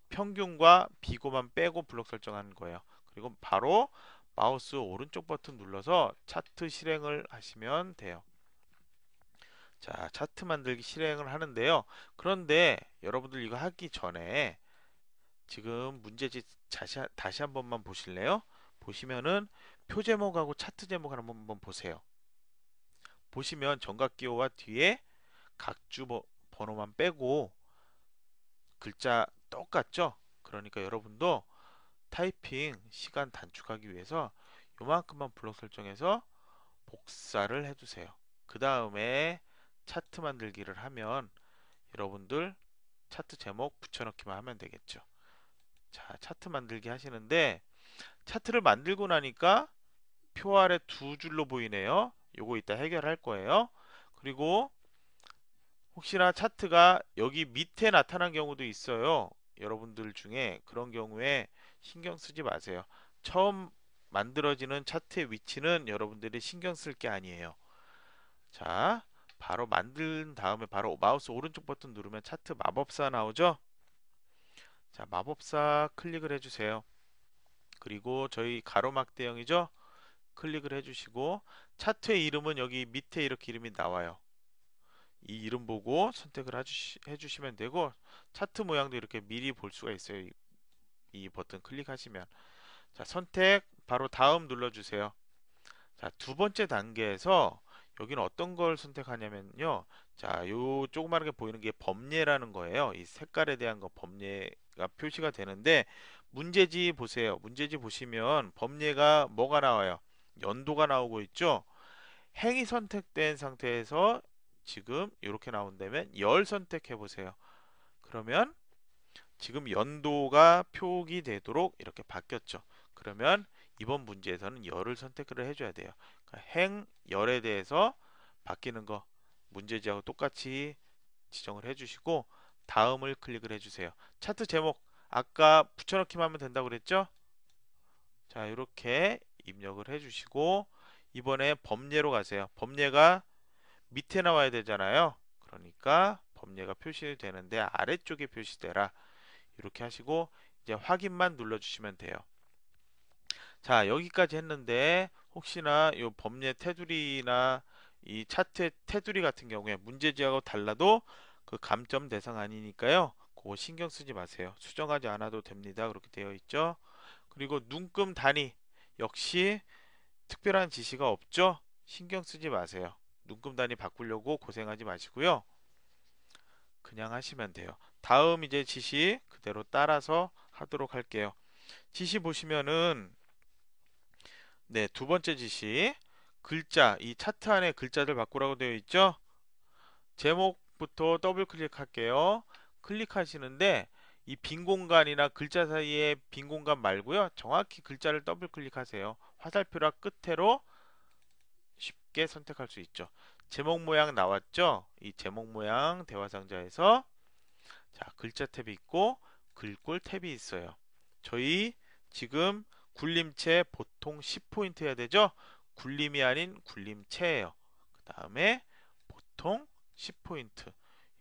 평균과 비고만 빼고 블록 설정하는 거예요. 그리고 바로 마우스 오른쪽 버튼 눌러서 차트 실행을 하시면 돼요. 자, 차트 만들기 실행을 하는데요. 그런데 여러분들 이거 하기 전에 지금 문제집 다시, 한 번만 보실래요? 보시면은 표 제목하고 차트 제목 하나 한번 보세요. 보시면 정각기호와 뒤에 각주 번호만 빼고 글자 똑같죠? 그러니까 여러분도 타이핑 시간 단축하기 위해서 요만큼만 블록 설정해서 복사를 해주세요. 그 다음에 차트 만들기를 하면 여러분들 차트 제목 붙여넣기만 하면 되겠죠. 자, 차트 만들기 하시는데 차트를 만들고 나니까 표 아래 두 줄로 보이네요. 요거 이따 해결할 거예요. 그리고 혹시나 차트가 여기 밑에 나타난 경우도 있어요. 여러분들 중에 그런 경우에 신경 쓰지 마세요. 처음 만들어지는 차트의 위치는 여러분들이 신경 쓸 게 아니에요. 자, 바로 만든 다음에 바로 마우스 오른쪽 버튼 누르면 차트 마법사 나오죠? 자, 마법사 클릭을 해주세요. 그리고 저희 가로막 대형이죠? 클릭을 해주시고 차트의 이름은 여기 밑에 이렇게 이름이 나와요. 이 이름 보고 선택을 해주시, 해주시면 되고 차트 모양도 이렇게 미리 볼 수가 있어요. 이, 이 버튼 클릭하시면 자 선택 바로 다음 눌러주세요. 자두 번째 단계에서 여기는 어떤 걸 선택하냐면요. 자, 요조그마하게 보이는 게 범례라는 거예요. 이 색깔에 대한 거 범례가 표시가 되는데 문제지 보세요. 문제지 보시면 범례가 뭐가 나와요? 연도가 나오고 있죠. 행이 선택된 상태에서 지금 이렇게 나온다면 열 선택해 보세요. 그러면 지금 연도가 표기되도록 이렇게 바뀌었죠. 그러면 이번 문제에서는 열을 선택을 해줘야 돼요. 그러니까 행, 열에 대해서 바뀌는 거 문제지하고 똑같이 지정을 해주시고 다음을 클릭을 해주세요. 차트 제목 아까 붙여넣기만 하면 된다고 그랬죠? 자 이렇게 입력을 해주시고 이번에 범례로 가세요. 범례가 밑에 나와야 되잖아요. 그러니까 범례가 표시되는데 아래쪽에 표시되라 이렇게 하시고 이제 확인만 눌러주시면 돼요. 자 여기까지 했는데 혹시나 이 범례 테두리나 이 차트의 테두리 같은 경우에 문제지하고 달라도 그 감점 대상 아니니까요. 그거 신경 쓰지 마세요. 수정하지 않아도 됩니다. 그렇게 되어 있죠. 그리고 눈금 단위 역시 특별한 지시가 없죠? 신경 쓰지 마세요. 눈금단이 바꾸려고 고생하지 마시고요. 그냥 하시면 돼요. 다음 이제 지시 그대로 따라서 하도록 할게요. 지시 보시면은 네, 두 번째 지시 글자 이 차트 안에 글자들 바꾸라고 되어 있죠? 제목부터 더블 클릭할게요. 클릭하시는데 이빈 공간이나 글자 사이에 빈 공간 말고요. 정확히 글자를 더블 클릭하세요. 화살표라 끝으로 쉽게 선택할 수 있죠. 제목 모양 나왔죠? 이 제목 모양 대화 상자에서 자, 글자 탭이 있고 글꼴 탭이 있어요. 저희 지금 굴림체 보통 10포인트 해야 되죠? 굴림이 아닌 굴림체예요. 그 다음에 보통 10포인트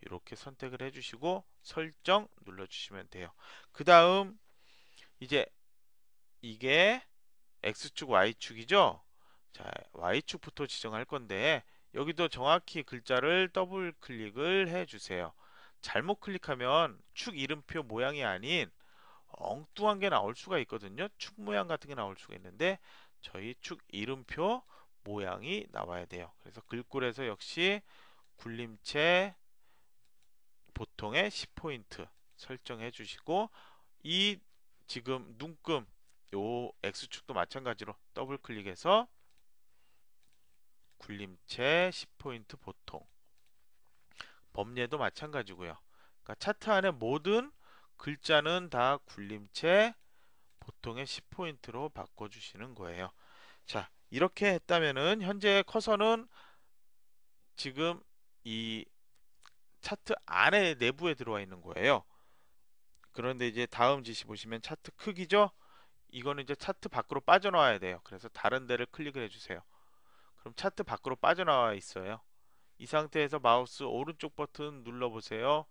이렇게 선택을 해주시고 설정 눌러주시면 돼요. 그 다음 이제 이게 X축, Y축이죠? 자, Y축부터 지정할 건데 여기도 정확히 글자를 더블 클릭을 해주세요. 잘못 클릭하면 축 이름표 모양이 아닌 엉뚱한 게 나올 수가 있거든요. 축 모양 같은 게 나올 수가 있는데 저희 축 이름표 모양이 나와야 돼요. 그래서 글꼴에서 역시 굴림체 보통의 10포인트 설정해 주시고 이 지금 눈금 요 X축도 마찬가지로 더블 클릭해서 굴림체 10포인트 보통 범례도 마찬가지고요 그러니까 차트 안에 모든 글자는 다 굴림체 보통의 10포인트로 바꿔주시는 거예요 자 이렇게 했다면은 현재 커서는 지금 이 차트 안에 내부에 들어와 있는 거예요. 그런데 이제 다음 지시 보시면 차트 크기죠? 이거는 이제 차트 밖으로 빠져나와야 돼요. 그래서 다른 데를 클릭을 해주세요. 그럼 차트 밖으로 빠져나와 있어요. 이 상태에서 마우스 오른쪽 버튼 눌러보세요.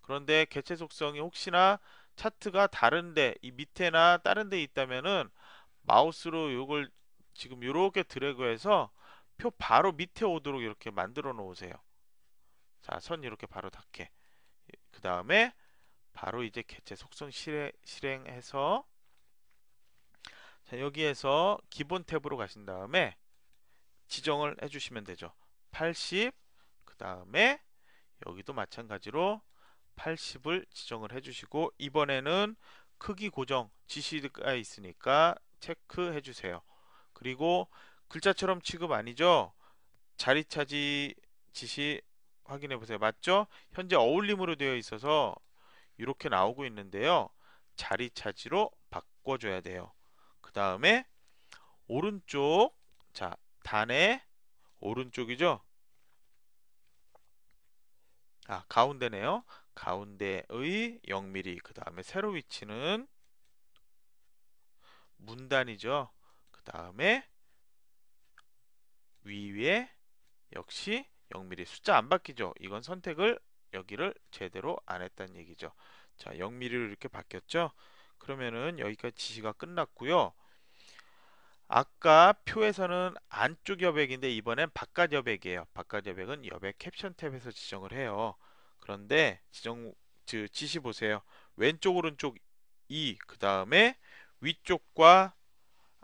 그런데 개체 속성이 혹시나 차트가 다른데 이 밑에나 다른데 있다면은 마우스로 이걸 지금 이렇게 드래그해서 표 바로 밑에 오도록 이렇게 만들어 놓으세요. 자, 선 이렇게 바로 닿게. 그 다음에 바로 이제 개체 속성 실행, 실행해서 자, 여기에서 기본 탭으로 가신 다음에 지정을 해주시면 되죠. 80, 그 다음에 여기도 마찬가지로 80을 지정을 해주시고 이번에는 크기 고정 지시가 있으니까 체크해 주세요. 그리고 글자처럼 취급 아니죠? 자리 차지 지시 확인해 보세요. 맞죠? 현재 어울림으로 되어 있어서 이렇게 나오고 있는데요. 자리 차지로 바꿔줘야 돼요. 그 다음에 오른쪽 자 단의 오른쪽이죠. 아 가운데네요. 가운데의 0mm 그 다음에 세로 위치는 문단이죠. 그 다음에 위에 역시 영밀히 숫자 안 바뀌죠. 이건 선택을 여기를 제대로 안 했다는 얘기죠. 자, 영밀이로 이렇게 바뀌었죠. 그러면은 여기까지 지시가 끝났고요. 아까 표에서는 안쪽 여백인데 이번엔 바깥 여백이에요. 바깥 여백은 여백 캡션 탭에서 지정을 해요. 그런데 지정 즉 지시 보세요. 왼쪽 오른쪽 2, 그 다음에 위쪽과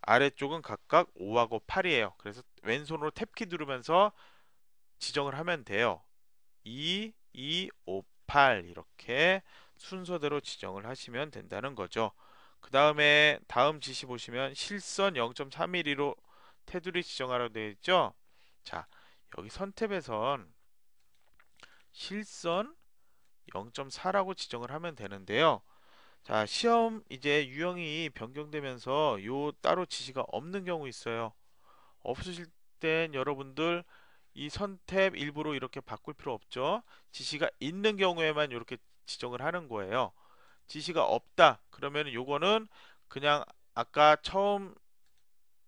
아래쪽은 각각 5하고 8이에요. 그래서 왼손으로 탭키 누르면서 지정을 하면 돼요. 2, 2, 5, 8 이렇게 순서대로 지정을 하시면 된다는 거죠. 그 다음에 다음 지시 보시면 실선 0.3mm로 테두리 지정하라고 되어 있죠. 자, 여기 선택에선 실선 0.4라고 지정을 하면 되는데요. 자, 시험 이제 유형이 변경되면서 요 따로 지시가 없는 경우 있어요. 없으실 땐 여러분들 이 선 탭 일부러 이렇게 바꿀 필요 없죠 지시가 있는 경우에만 이렇게 지정을 하는 거예요 지시가 없다 그러면 요거는 그냥 아까 처음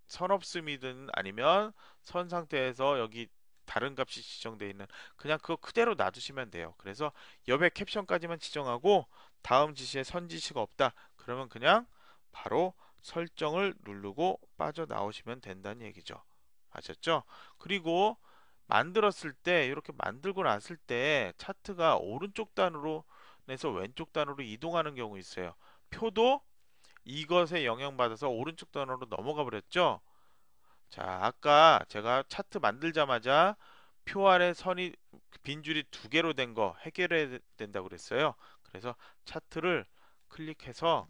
선 없음이든 아니면 선 상태에서 여기 다른 값이 지정되어 있는 그냥 그거 그대로 놔두시면 돼요 그래서 옆에 캡션까지만 지정하고 다음 지시에 선 지시가 없다 그러면 그냥 바로 설정을 누르고 빠져나오시면 된다는 얘기죠 아셨죠? 그리고 만들었을 때 이렇게 만들고 났을 때 차트가 오른쪽 단으로 내서 왼쪽 단으로 이동하는 경우 있어요. 표도 이것에 영향받아서 오른쪽 단으로 넘어가 버렸죠. 자, 아까 제가 차트 만들자마자 표 아래 선이 빈줄이 두 개로 된 거 해결해야 된다고 그랬어요. 그래서 차트를 클릭해서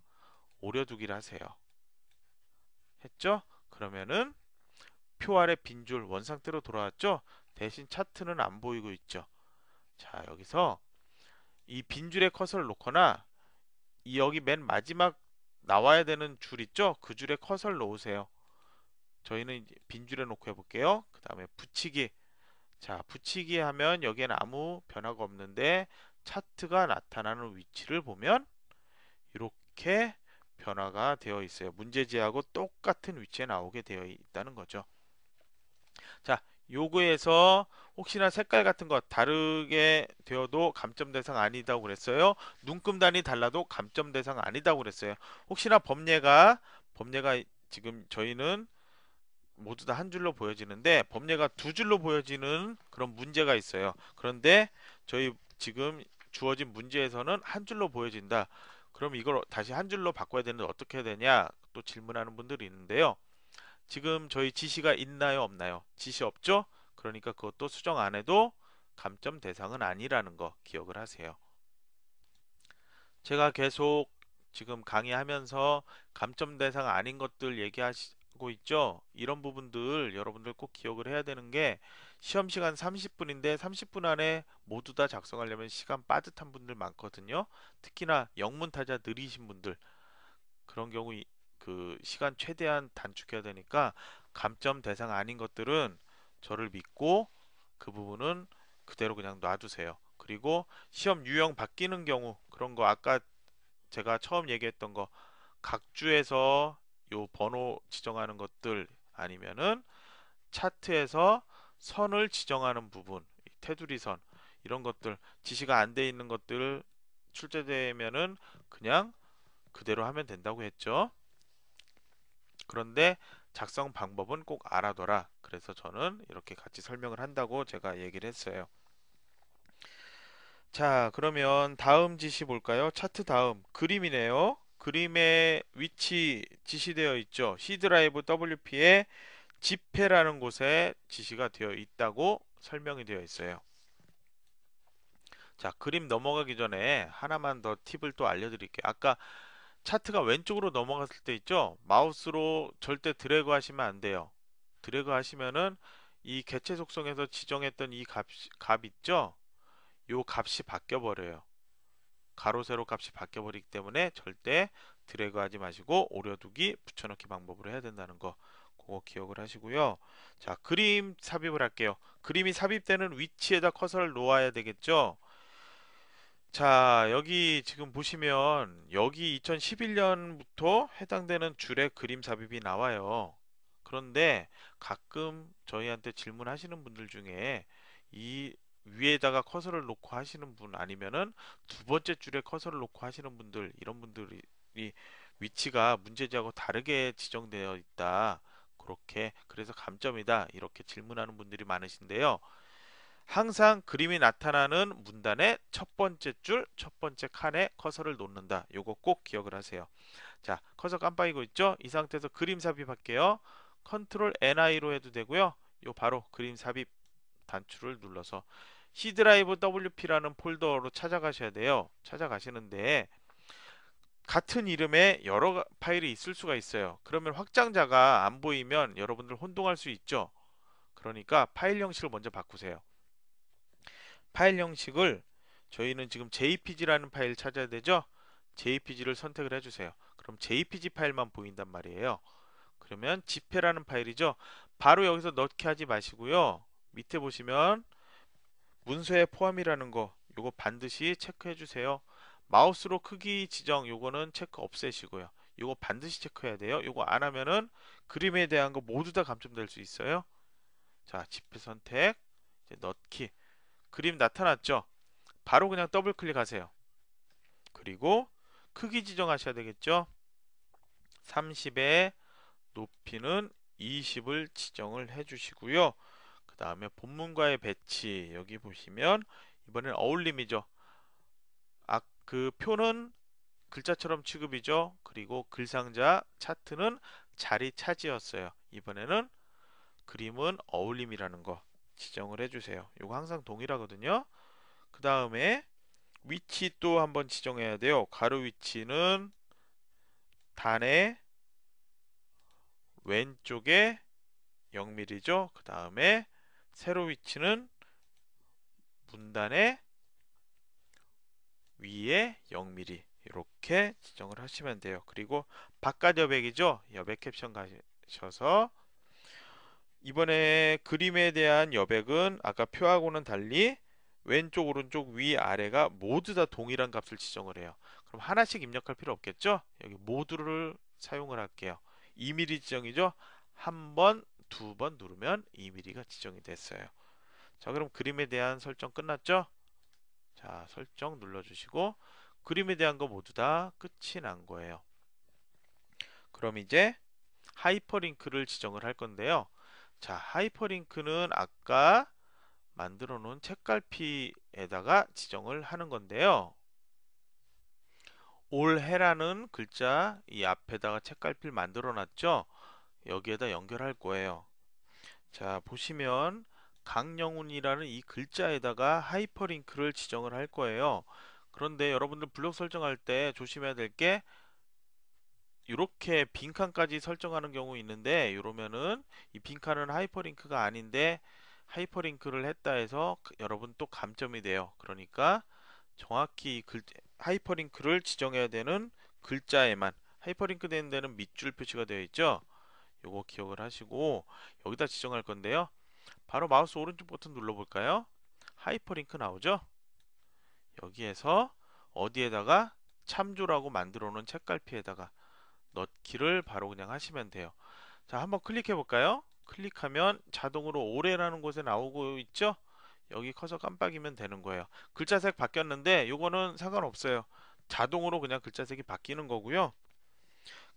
오려두기를 하세요. 했죠? 그러면은 표 아래 빈줄 원상태로 돌아왔죠? 대신 차트는 안 보이고 있죠. 자 여기서 이 빈 줄에 커서를 놓거나 이 여기 맨 마지막 나와야 되는 줄 있죠? 그 줄에 커서를 놓으세요. 저희는 빈 줄에 놓고 해볼게요. 그 다음에 붙이기 자 붙이기 하면 여기에는 아무 변화가 없는데 차트가 나타나는 위치를 보면 이렇게 변화가 되어 있어요 문제지하고 똑같은 위치에 나오게 되어 있다는 거죠 자 요구에서 혹시나 색깔 같은 것 다르게 되어도 감점 대상 아니다고 그랬어요. 눈금단이 달라도 감점 대상 아니다고 그랬어요. 혹시나 법례가 법례가 지금 저희는 모두 다 한 줄로 보여지는데 법례가 두 줄로 보여지는 그런 문제가 있어요. 그런데 저희 지금 주어진 문제에서는 한 줄로 보여진다. 그럼 이걸 다시 한 줄로 바꿔야 되는데 어떻게 해야 되냐 또 질문하는 분들이 있는데요. 지금 저희 지시가 있나요 없나요? 지시 없죠? 그러니까 그것도 수정 안 해도 감점 대상은 아니라는 거 기억을 하세요. 제가 계속 지금 강의하면서 감점 대상 아닌 것들 얘기하고 있죠. 이런 부분들 여러분들 꼭 기억을 해야 되는 게 시험 시간 30분인데 30분 안에 모두 다 작성하려면 시간 빠듯한 분들 많거든요. 특히나 영문 타자 느리신 분들 그런 경우 그 시간 최대한 단축해야 되니까 감점 대상 아닌 것들은 저를 믿고 그 부분은 그대로 그냥 놔두세요. 그리고 시험 유형 바뀌는 경우 그런 거 아까 제가 처음 얘기했던 거 각주에서 요 번호 지정하는 것들 아니면은 차트에서 선을 지정하는 부분 테두리선 이런 것들 지시가 안 돼 있는 것들 출제되면은 그냥 그대로 하면 된다고 했죠. 그런데 작성 방법은 꼭 알아둬라. 그래서 저는 이렇게 같이 설명을 한다고 제가 얘기를 했어요. 자, 그러면 다음 지시 볼까요? 차트 다음 그림이네요. 그림의 위치 지시되어 있죠. C 드라이브 WP의 집회라는 곳에 지시가 되어 있다고 설명이 되어 있어요. 자, 그림 넘어가기 전에 하나만 더 팁을 또 알려드릴게요. 아까 차트가 왼쪽으로 넘어갔을 때 있죠 마우스로 절대 드래그 하시면 안 돼요 드래그 하시면은 이 개체 속성에서 지정했던 이 값, 값 있죠 요 값이 바뀌어 버려요 가로 세로 값이 바뀌어 버리기 때문에 절대 드래그 하지 마시고 오려두기 붙여넣기 방법으로 해야 된다는 거 그거 기억을 하시고요 자 그림 삽입을 할게요 그림이 삽입되는 위치에다 커서를 놓아야 되겠죠 자, 여기 지금 보시면 여기 2011년부터 해당되는 줄의 그림 삽입이 나와요. 그런데 가끔 저희한테 질문하시는 분들 중에 이 위에다가 커서를 놓고 하시는 분 아니면은 두 번째 줄에 커서를 놓고 하시는 분들 이런 분들이 위치가 문제지하고 다르게 지정되어 있다. 그렇게 그래서 감점이다. 이렇게 질문하는 분들이 많으신데요. 항상 그림이 나타나는 문단의 첫 번째 줄, 첫 번째 칸에 커서를 놓는다. 요거 꼭 기억을 하세요. 자, 커서 깜빡이고 있죠? 이 상태에서 그림 삽입할게요. 컨트롤 NI로 해도 되고요. 요 바로 그림 삽입 단추를 눌러서 C 드라이브 WP라는 폴더로 찾아가셔야 돼요. 찾아가시는데 같은 이름의 여러 파일이 있을 수가 있어요. 그러면 확장자가 안 보이면 여러분들 혼동할 수 있죠. 그러니까 파일 형식을 먼저 바꾸세요. 파일 형식을 저희는 지금 jpg라는 파일 찾아야 되죠 jpg를 선택을 해주세요 그럼 jpg 파일만 보인단 말이에요 그러면 지폐라는 파일이죠 바로 여기서 넣기 하지 마시고요 밑에 보시면 문서에 포함이라는 거 요거 반드시 체크해 주세요 마우스로 크기 지정 요거는 체크 없애시고요 요거 반드시 체크해야 돼요 요거 안 하면은 그림에 대한 거 모두 다 감점될 수 있어요 자 지폐 선택 넣기 그림 나타났죠? 바로 그냥 더블 클릭하세요. 그리고 크기 지정하셔야 되겠죠? 30에 높이는 20을 지정을 해주시고요. 그 다음에 본문과의 배치 여기 보시면 이번엔 어울림이죠. 아, 그 표는 글자처럼 취급이죠. 그리고 글상자 차트는 자리 차지였어요. 이번에는 그림은 어울림이라는 거. 지정을 해주세요. 이거 항상 동일하거든요. 그 다음에 위치 또 한번 지정해야 돼요. 가로 위치는 단의 왼쪽에 0mm죠. 그 다음에 세로 위치는 문단의 위에 0mm 이렇게 지정을 하시면 돼요. 그리고 바깥 여백이죠. 여백 캡션 가셔서 이번에 그림에 대한 여백은 아까 표하고는 달리 왼쪽 오른쪽 위 아래가 모두 다 동일한 값을 지정을 해요 그럼 하나씩 입력할 필요 없겠죠 여기 모두를 사용을 할게요 2mm 지정이죠 한 번, 두 번 누르면 2mm가 지정이 됐어요 자 그럼 그림에 대한 설정 끝났죠 자 설정 눌러주시고 그림에 대한 거 모두 다 끝이 난 거예요 그럼 이제 하이퍼링크를 지정을 할 건데요 자, 하이퍼링크는 아까 만들어 놓은 책갈피에다가 지정을 하는 건데요. 올해라는 글자 이 앞에다가 책갈피를 만들어 놨죠. 여기에다 연결할 거예요. 자, 보시면 강영훈이라는 이 글자에다가 하이퍼링크를 지정을 할 거예요. 그런데 여러분들 블록 설정할 때 조심해야 될게 이렇게 빈칸까지 설정하는 경우 있는데 이러면은 이 빈칸은 하이퍼링크가 아닌데 하이퍼링크를 했다 해서 그 여러분 또 감점이 돼요. 그러니까 정확히 글, 하이퍼링크를 지정해야 되는 글자에만 하이퍼링크 되는 데는 밑줄 표시가 되어 있죠. 요거 기억을 하시고 여기다 지정할 건데요. 바로 마우스 오른쪽 버튼 눌러볼까요? 하이퍼링크 나오죠? 여기에서 어디에다가 참조라고 만들어 놓은 책갈피에다가 넣기를 바로 그냥 하시면 돼요 자 한번 클릭해 볼까요 클릭하면 자동으로 올해라는 곳에 나오고 있죠 여기 커서 깜빡이면 되는 거예요 글자색 바뀌었는데 요거는 상관없어요 자동으로 그냥 글자색이 바뀌는 거고요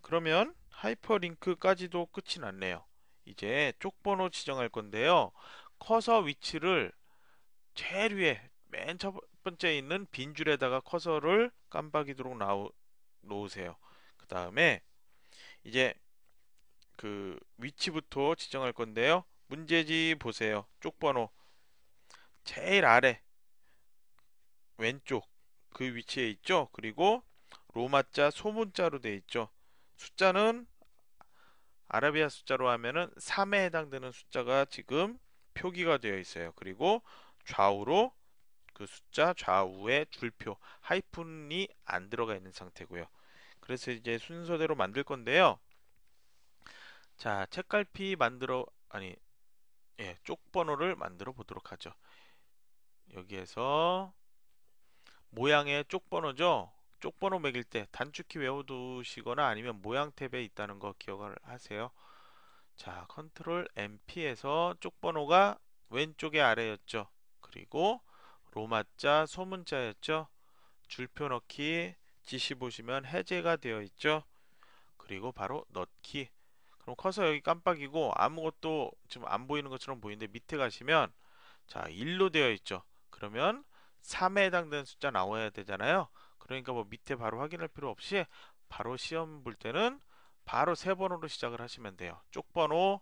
그러면 하이퍼링크까지도 끝이 났네요 이제 쪽번호 지정할 건데요 커서 위치를 제일 위에 맨 첫 번째 있는 빈 줄에다가 커서를 깜빡이도록 놓으세요 다음에 이제 그 위치부터 지정할 건데요. 문제지 보세요. 쪽번호 제일 아래 왼쪽 그 위치에 있죠. 그리고 로마자 소문자로 되어 있죠. 숫자는 아라비아 숫자로 하면은 3에 해당되는 숫자가 지금 표기가 되어 있어요. 그리고 좌우로 그 숫자 좌우에 줄표 하이픈이 안 들어가 있는 상태고요. 그래서 이제 순서대로 만들 건데요. 자, 책갈피 만들어 아니 예, 쪽 번호를 만들어 보도록 하죠. 여기에서 모양의 쪽 번호죠. 쪽 번호 매길 때 단축키 외워두시거나 아니면 모양 탭에 있다는 거 기억을 하세요. 자, 컨트롤 MP에서 쪽 번호가 왼쪽에 아래였죠. 그리고 로마자, 소문자였죠. 줄표 넣기, 지시 보시면 해제가 되어 있죠. 그리고 바로 넣기. 그럼 커서 여기 깜빡이고 아무것도 지금 안 보이는 것처럼 보이는데 밑에 가시면 자 1로 되어 있죠. 그러면 3에 해당되는 숫자 나와야 되잖아요. 그러니까 뭐 밑에 바로 확인할 필요 없이 바로 시험 볼 때는 바로 세 번호로 시작을 하시면 돼요. 쪽번호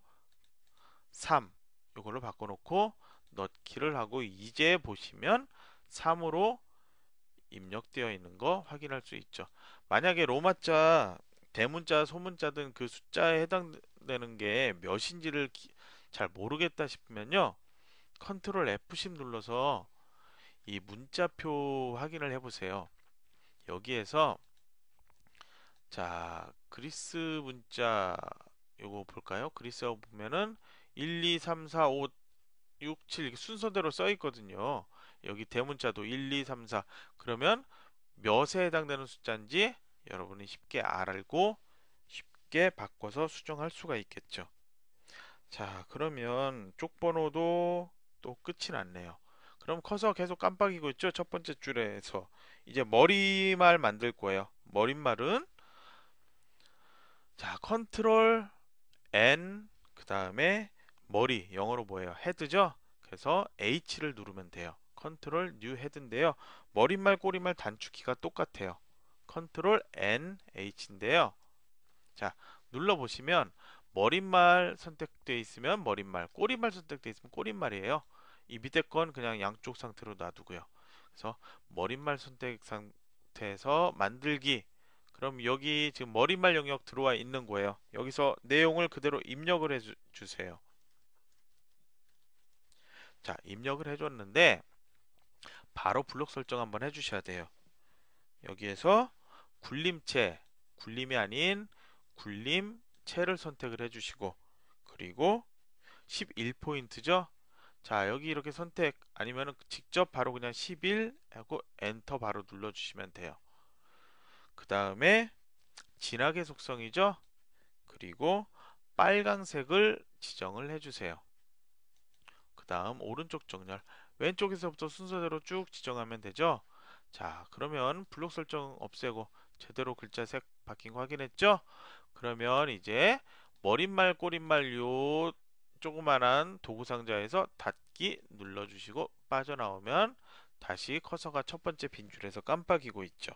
3 이걸로 바꿔놓고 넣기를 하고 이제 보시면 3으로 입력되어 있는 거 확인할 수 있죠. 만약에 로마자, 대문자, 소문자든 그 숫자에 해당되는 게 몇인지를 기, 잘 모르겠다 싶으면요. 컨트롤 F10 눌러서 이 문자표 확인을 해보세요. 여기에서 자 그리스 문자 요거 볼까요? 그리스어 보면은 1, 2, 3, 4, 5, 6, 7 이렇게 순서대로 써 있거든요. 여기 대문자도 1, 2, 3, 4 그러면 몇에 해당되는 숫자인지 여러분이 쉽게 알고 쉽게 바꿔서 수정할 수가 있겠죠. 자 그러면 쪽 번호도 또 끝이 났네요. 그럼 커서 계속 깜빡이고 있죠. 첫 번째 줄에서 이제 머리말 만들 거예요. 머릿말은 자 컨트롤 N 그 다음에 머리 영어로 뭐예요? 헤드죠? 그래서 H를 누르면 돼요. 컨트롤 뉴 헤드인데요. 머리말 꼬리말 단축키가 똑같아요. 컨트롤 N H인데요. 자, 눌러 보시면 머릿말 선택되어 있으면 머릿말, 꼬리말 선택되어 있으면 꼬리말이에요. 이 밑에 건 그냥 양쪽 상태로 놔두고요. 그래서 머릿말 선택 상태에서 만들기 그럼 여기 지금 머릿말 영역 들어와 있는 거예요. 여기서 내용을 그대로 입력을 해주세요. 자, 입력을 해줬는데 바로 블록 설정 한번 해주셔야 돼요. 여기에서 굴림체, 굴림이 아닌 굴림체를 선택을 해주시고 그리고 11포인트죠. 자 여기 이렇게 선택 아니면 직접 바로 그냥 11 하고 엔터 바로 눌러주시면 돼요. 그 다음에 진하게 속성이죠. 그리고 빨강색을 지정을 해주세요. 그 다음 오른쪽 정렬 왼쪽에서부터 순서대로 쭉 지정하면 되죠 자 그러면 블록 설정 없애고 제대로 글자 색 바뀐 거 확인했죠 그러면 이제 머릿말 꼬릿말 요 조그만한 도구 상자에서 닫기 눌러주시고 빠져나오면 다시 커서가 첫 번째 빈 줄에서 깜빡이고 있죠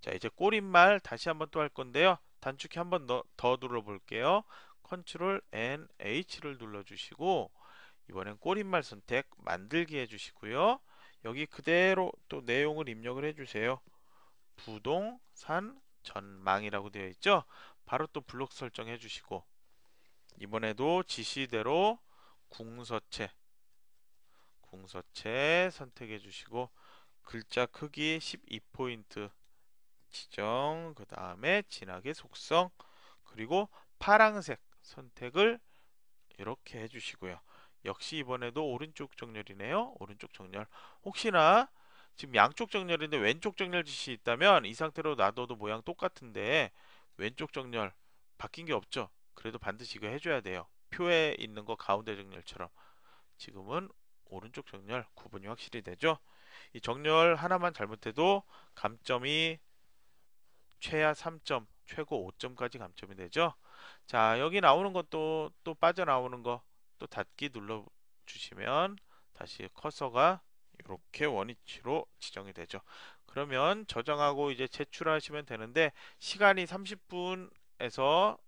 자 이제 꼬릿말 다시 한번 또 할 건데요 단축키 한번 더, 더 눌러볼게요 컨트롤 N H를 눌러주시고 이번엔 꼬린말 선택 만들기 해주시고요. 여기 그대로 또 내용을 입력을 해주세요. 부동산 전망이라고 되어 있죠. 바로 또 블록 설정해 주시고 이번에도 지시대로 궁서체 궁서체 선택해 주시고 글자 크기 12포인트 지정 그 다음에 진하게 속성 그리고 파랑색 선택을 이렇게 해주시고요. 역시 이번에도 오른쪽 정렬이네요. 오른쪽 정렬. 혹시나 지금 양쪽 정렬인데 왼쪽 정렬 지시 있다면 이 상태로 놔둬도 모양 똑같은데 왼쪽 정렬 바뀐 게 없죠. 그래도 반드시 이거 해줘야 돼요. 표에 있는 거 가운데 정렬처럼 지금은 오른쪽 정렬 구분이 확실히 되죠. 이 정렬 하나만 잘못해도 감점이 최하 3점, 최고 5점까지 감점이 되죠. 자, 여기 나오는 것도 또 빠져나오는 거또 닫기 눌러주시면 다시 커서가 이렇게 원위치로 지정이 되죠. 그러면 저장하고 이제 제출하시면 되는데 시간이 30분에서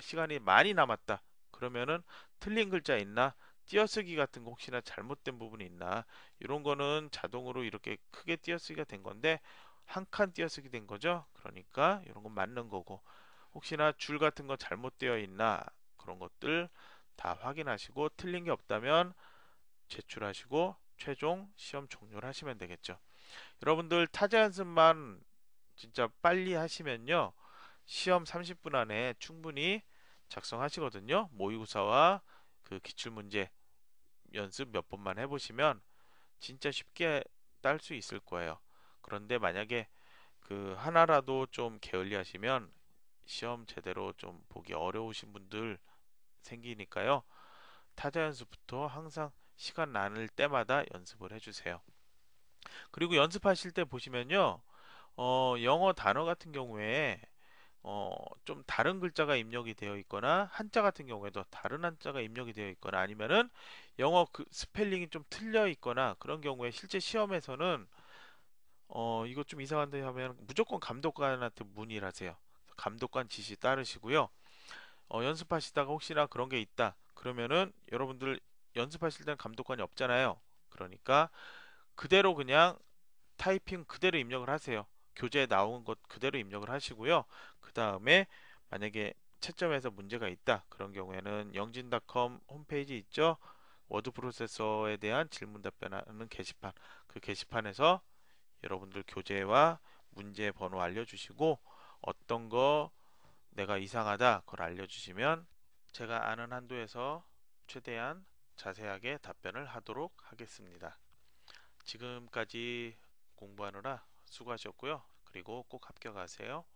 시간이 많이 남았다. 그러면은 틀린 글자 있나? 띄어쓰기 같은 거 혹시나 잘못된 부분이 있나? 이런 거는 자동으로 이렇게 크게 띄어쓰기가 된 건데 한 칸 띄어쓰기 된 거죠. 그러니까 이런 건 맞는 거고 혹시나 줄 같은 거 잘못되어 있나? 그런 것들 다 확인하시고 틀린 게 없다면 제출하시고 최종 시험 종료를 하시면 되겠죠. 여러분들 타자 연습만 진짜 빨리 하시면요. 시험 30분 안에 충분히 작성하시거든요. 모의고사와 그 기출문제 연습 몇 번만 해보시면 진짜 쉽게 딸 수 있을 거예요. 그런데 만약에 그 하나라도 좀 게을리 하시면 시험 제대로 좀 보기 어려우신 분들 생기니까요. 타자 연습부터 항상 시간 나눌 때마다 연습을 해주세요. 그리고 연습하실 때 보시면요. 어, 영어 단어 같은 경우에 어, 좀 다른 글자가 입력이 되어 있거나 한자 같은 경우에도 다른 한자가 입력이 되어 있거나 아니면은 영어 그 스펠링이 좀 틀려 있거나 그런 경우에 실제 시험에서는 어, 이거 좀 이상한데 하면 무조건 감독관한테 문의를 하세요. 감독관 지시 따르시고요. 어, 연습하시다가 혹시나 그런 게 있다 그러면은 여러분들 연습하실 땐 감독관이 없잖아요 그러니까 그대로 그냥 타이핑 그대로 입력을 하세요 교재에 나온 것 그대로 입력을 하시고요 그 다음에 만약에 채점에서 문제가 있다 그런 경우에는 영진닷컴 홈페이지 있죠 워드 프로세서에 대한 질문 답변하는 게시판 그 게시판에서 여러분들 교재와 문제 번호 알려주시고 어떤 거 내가 이상하다 그걸 알려주시면 제가 아는 한도에서 최대한 자세하게 답변을 하도록 하겠습니다. 지금까지 공부하느라 수고하셨고요. 그리고 꼭 합격하세요.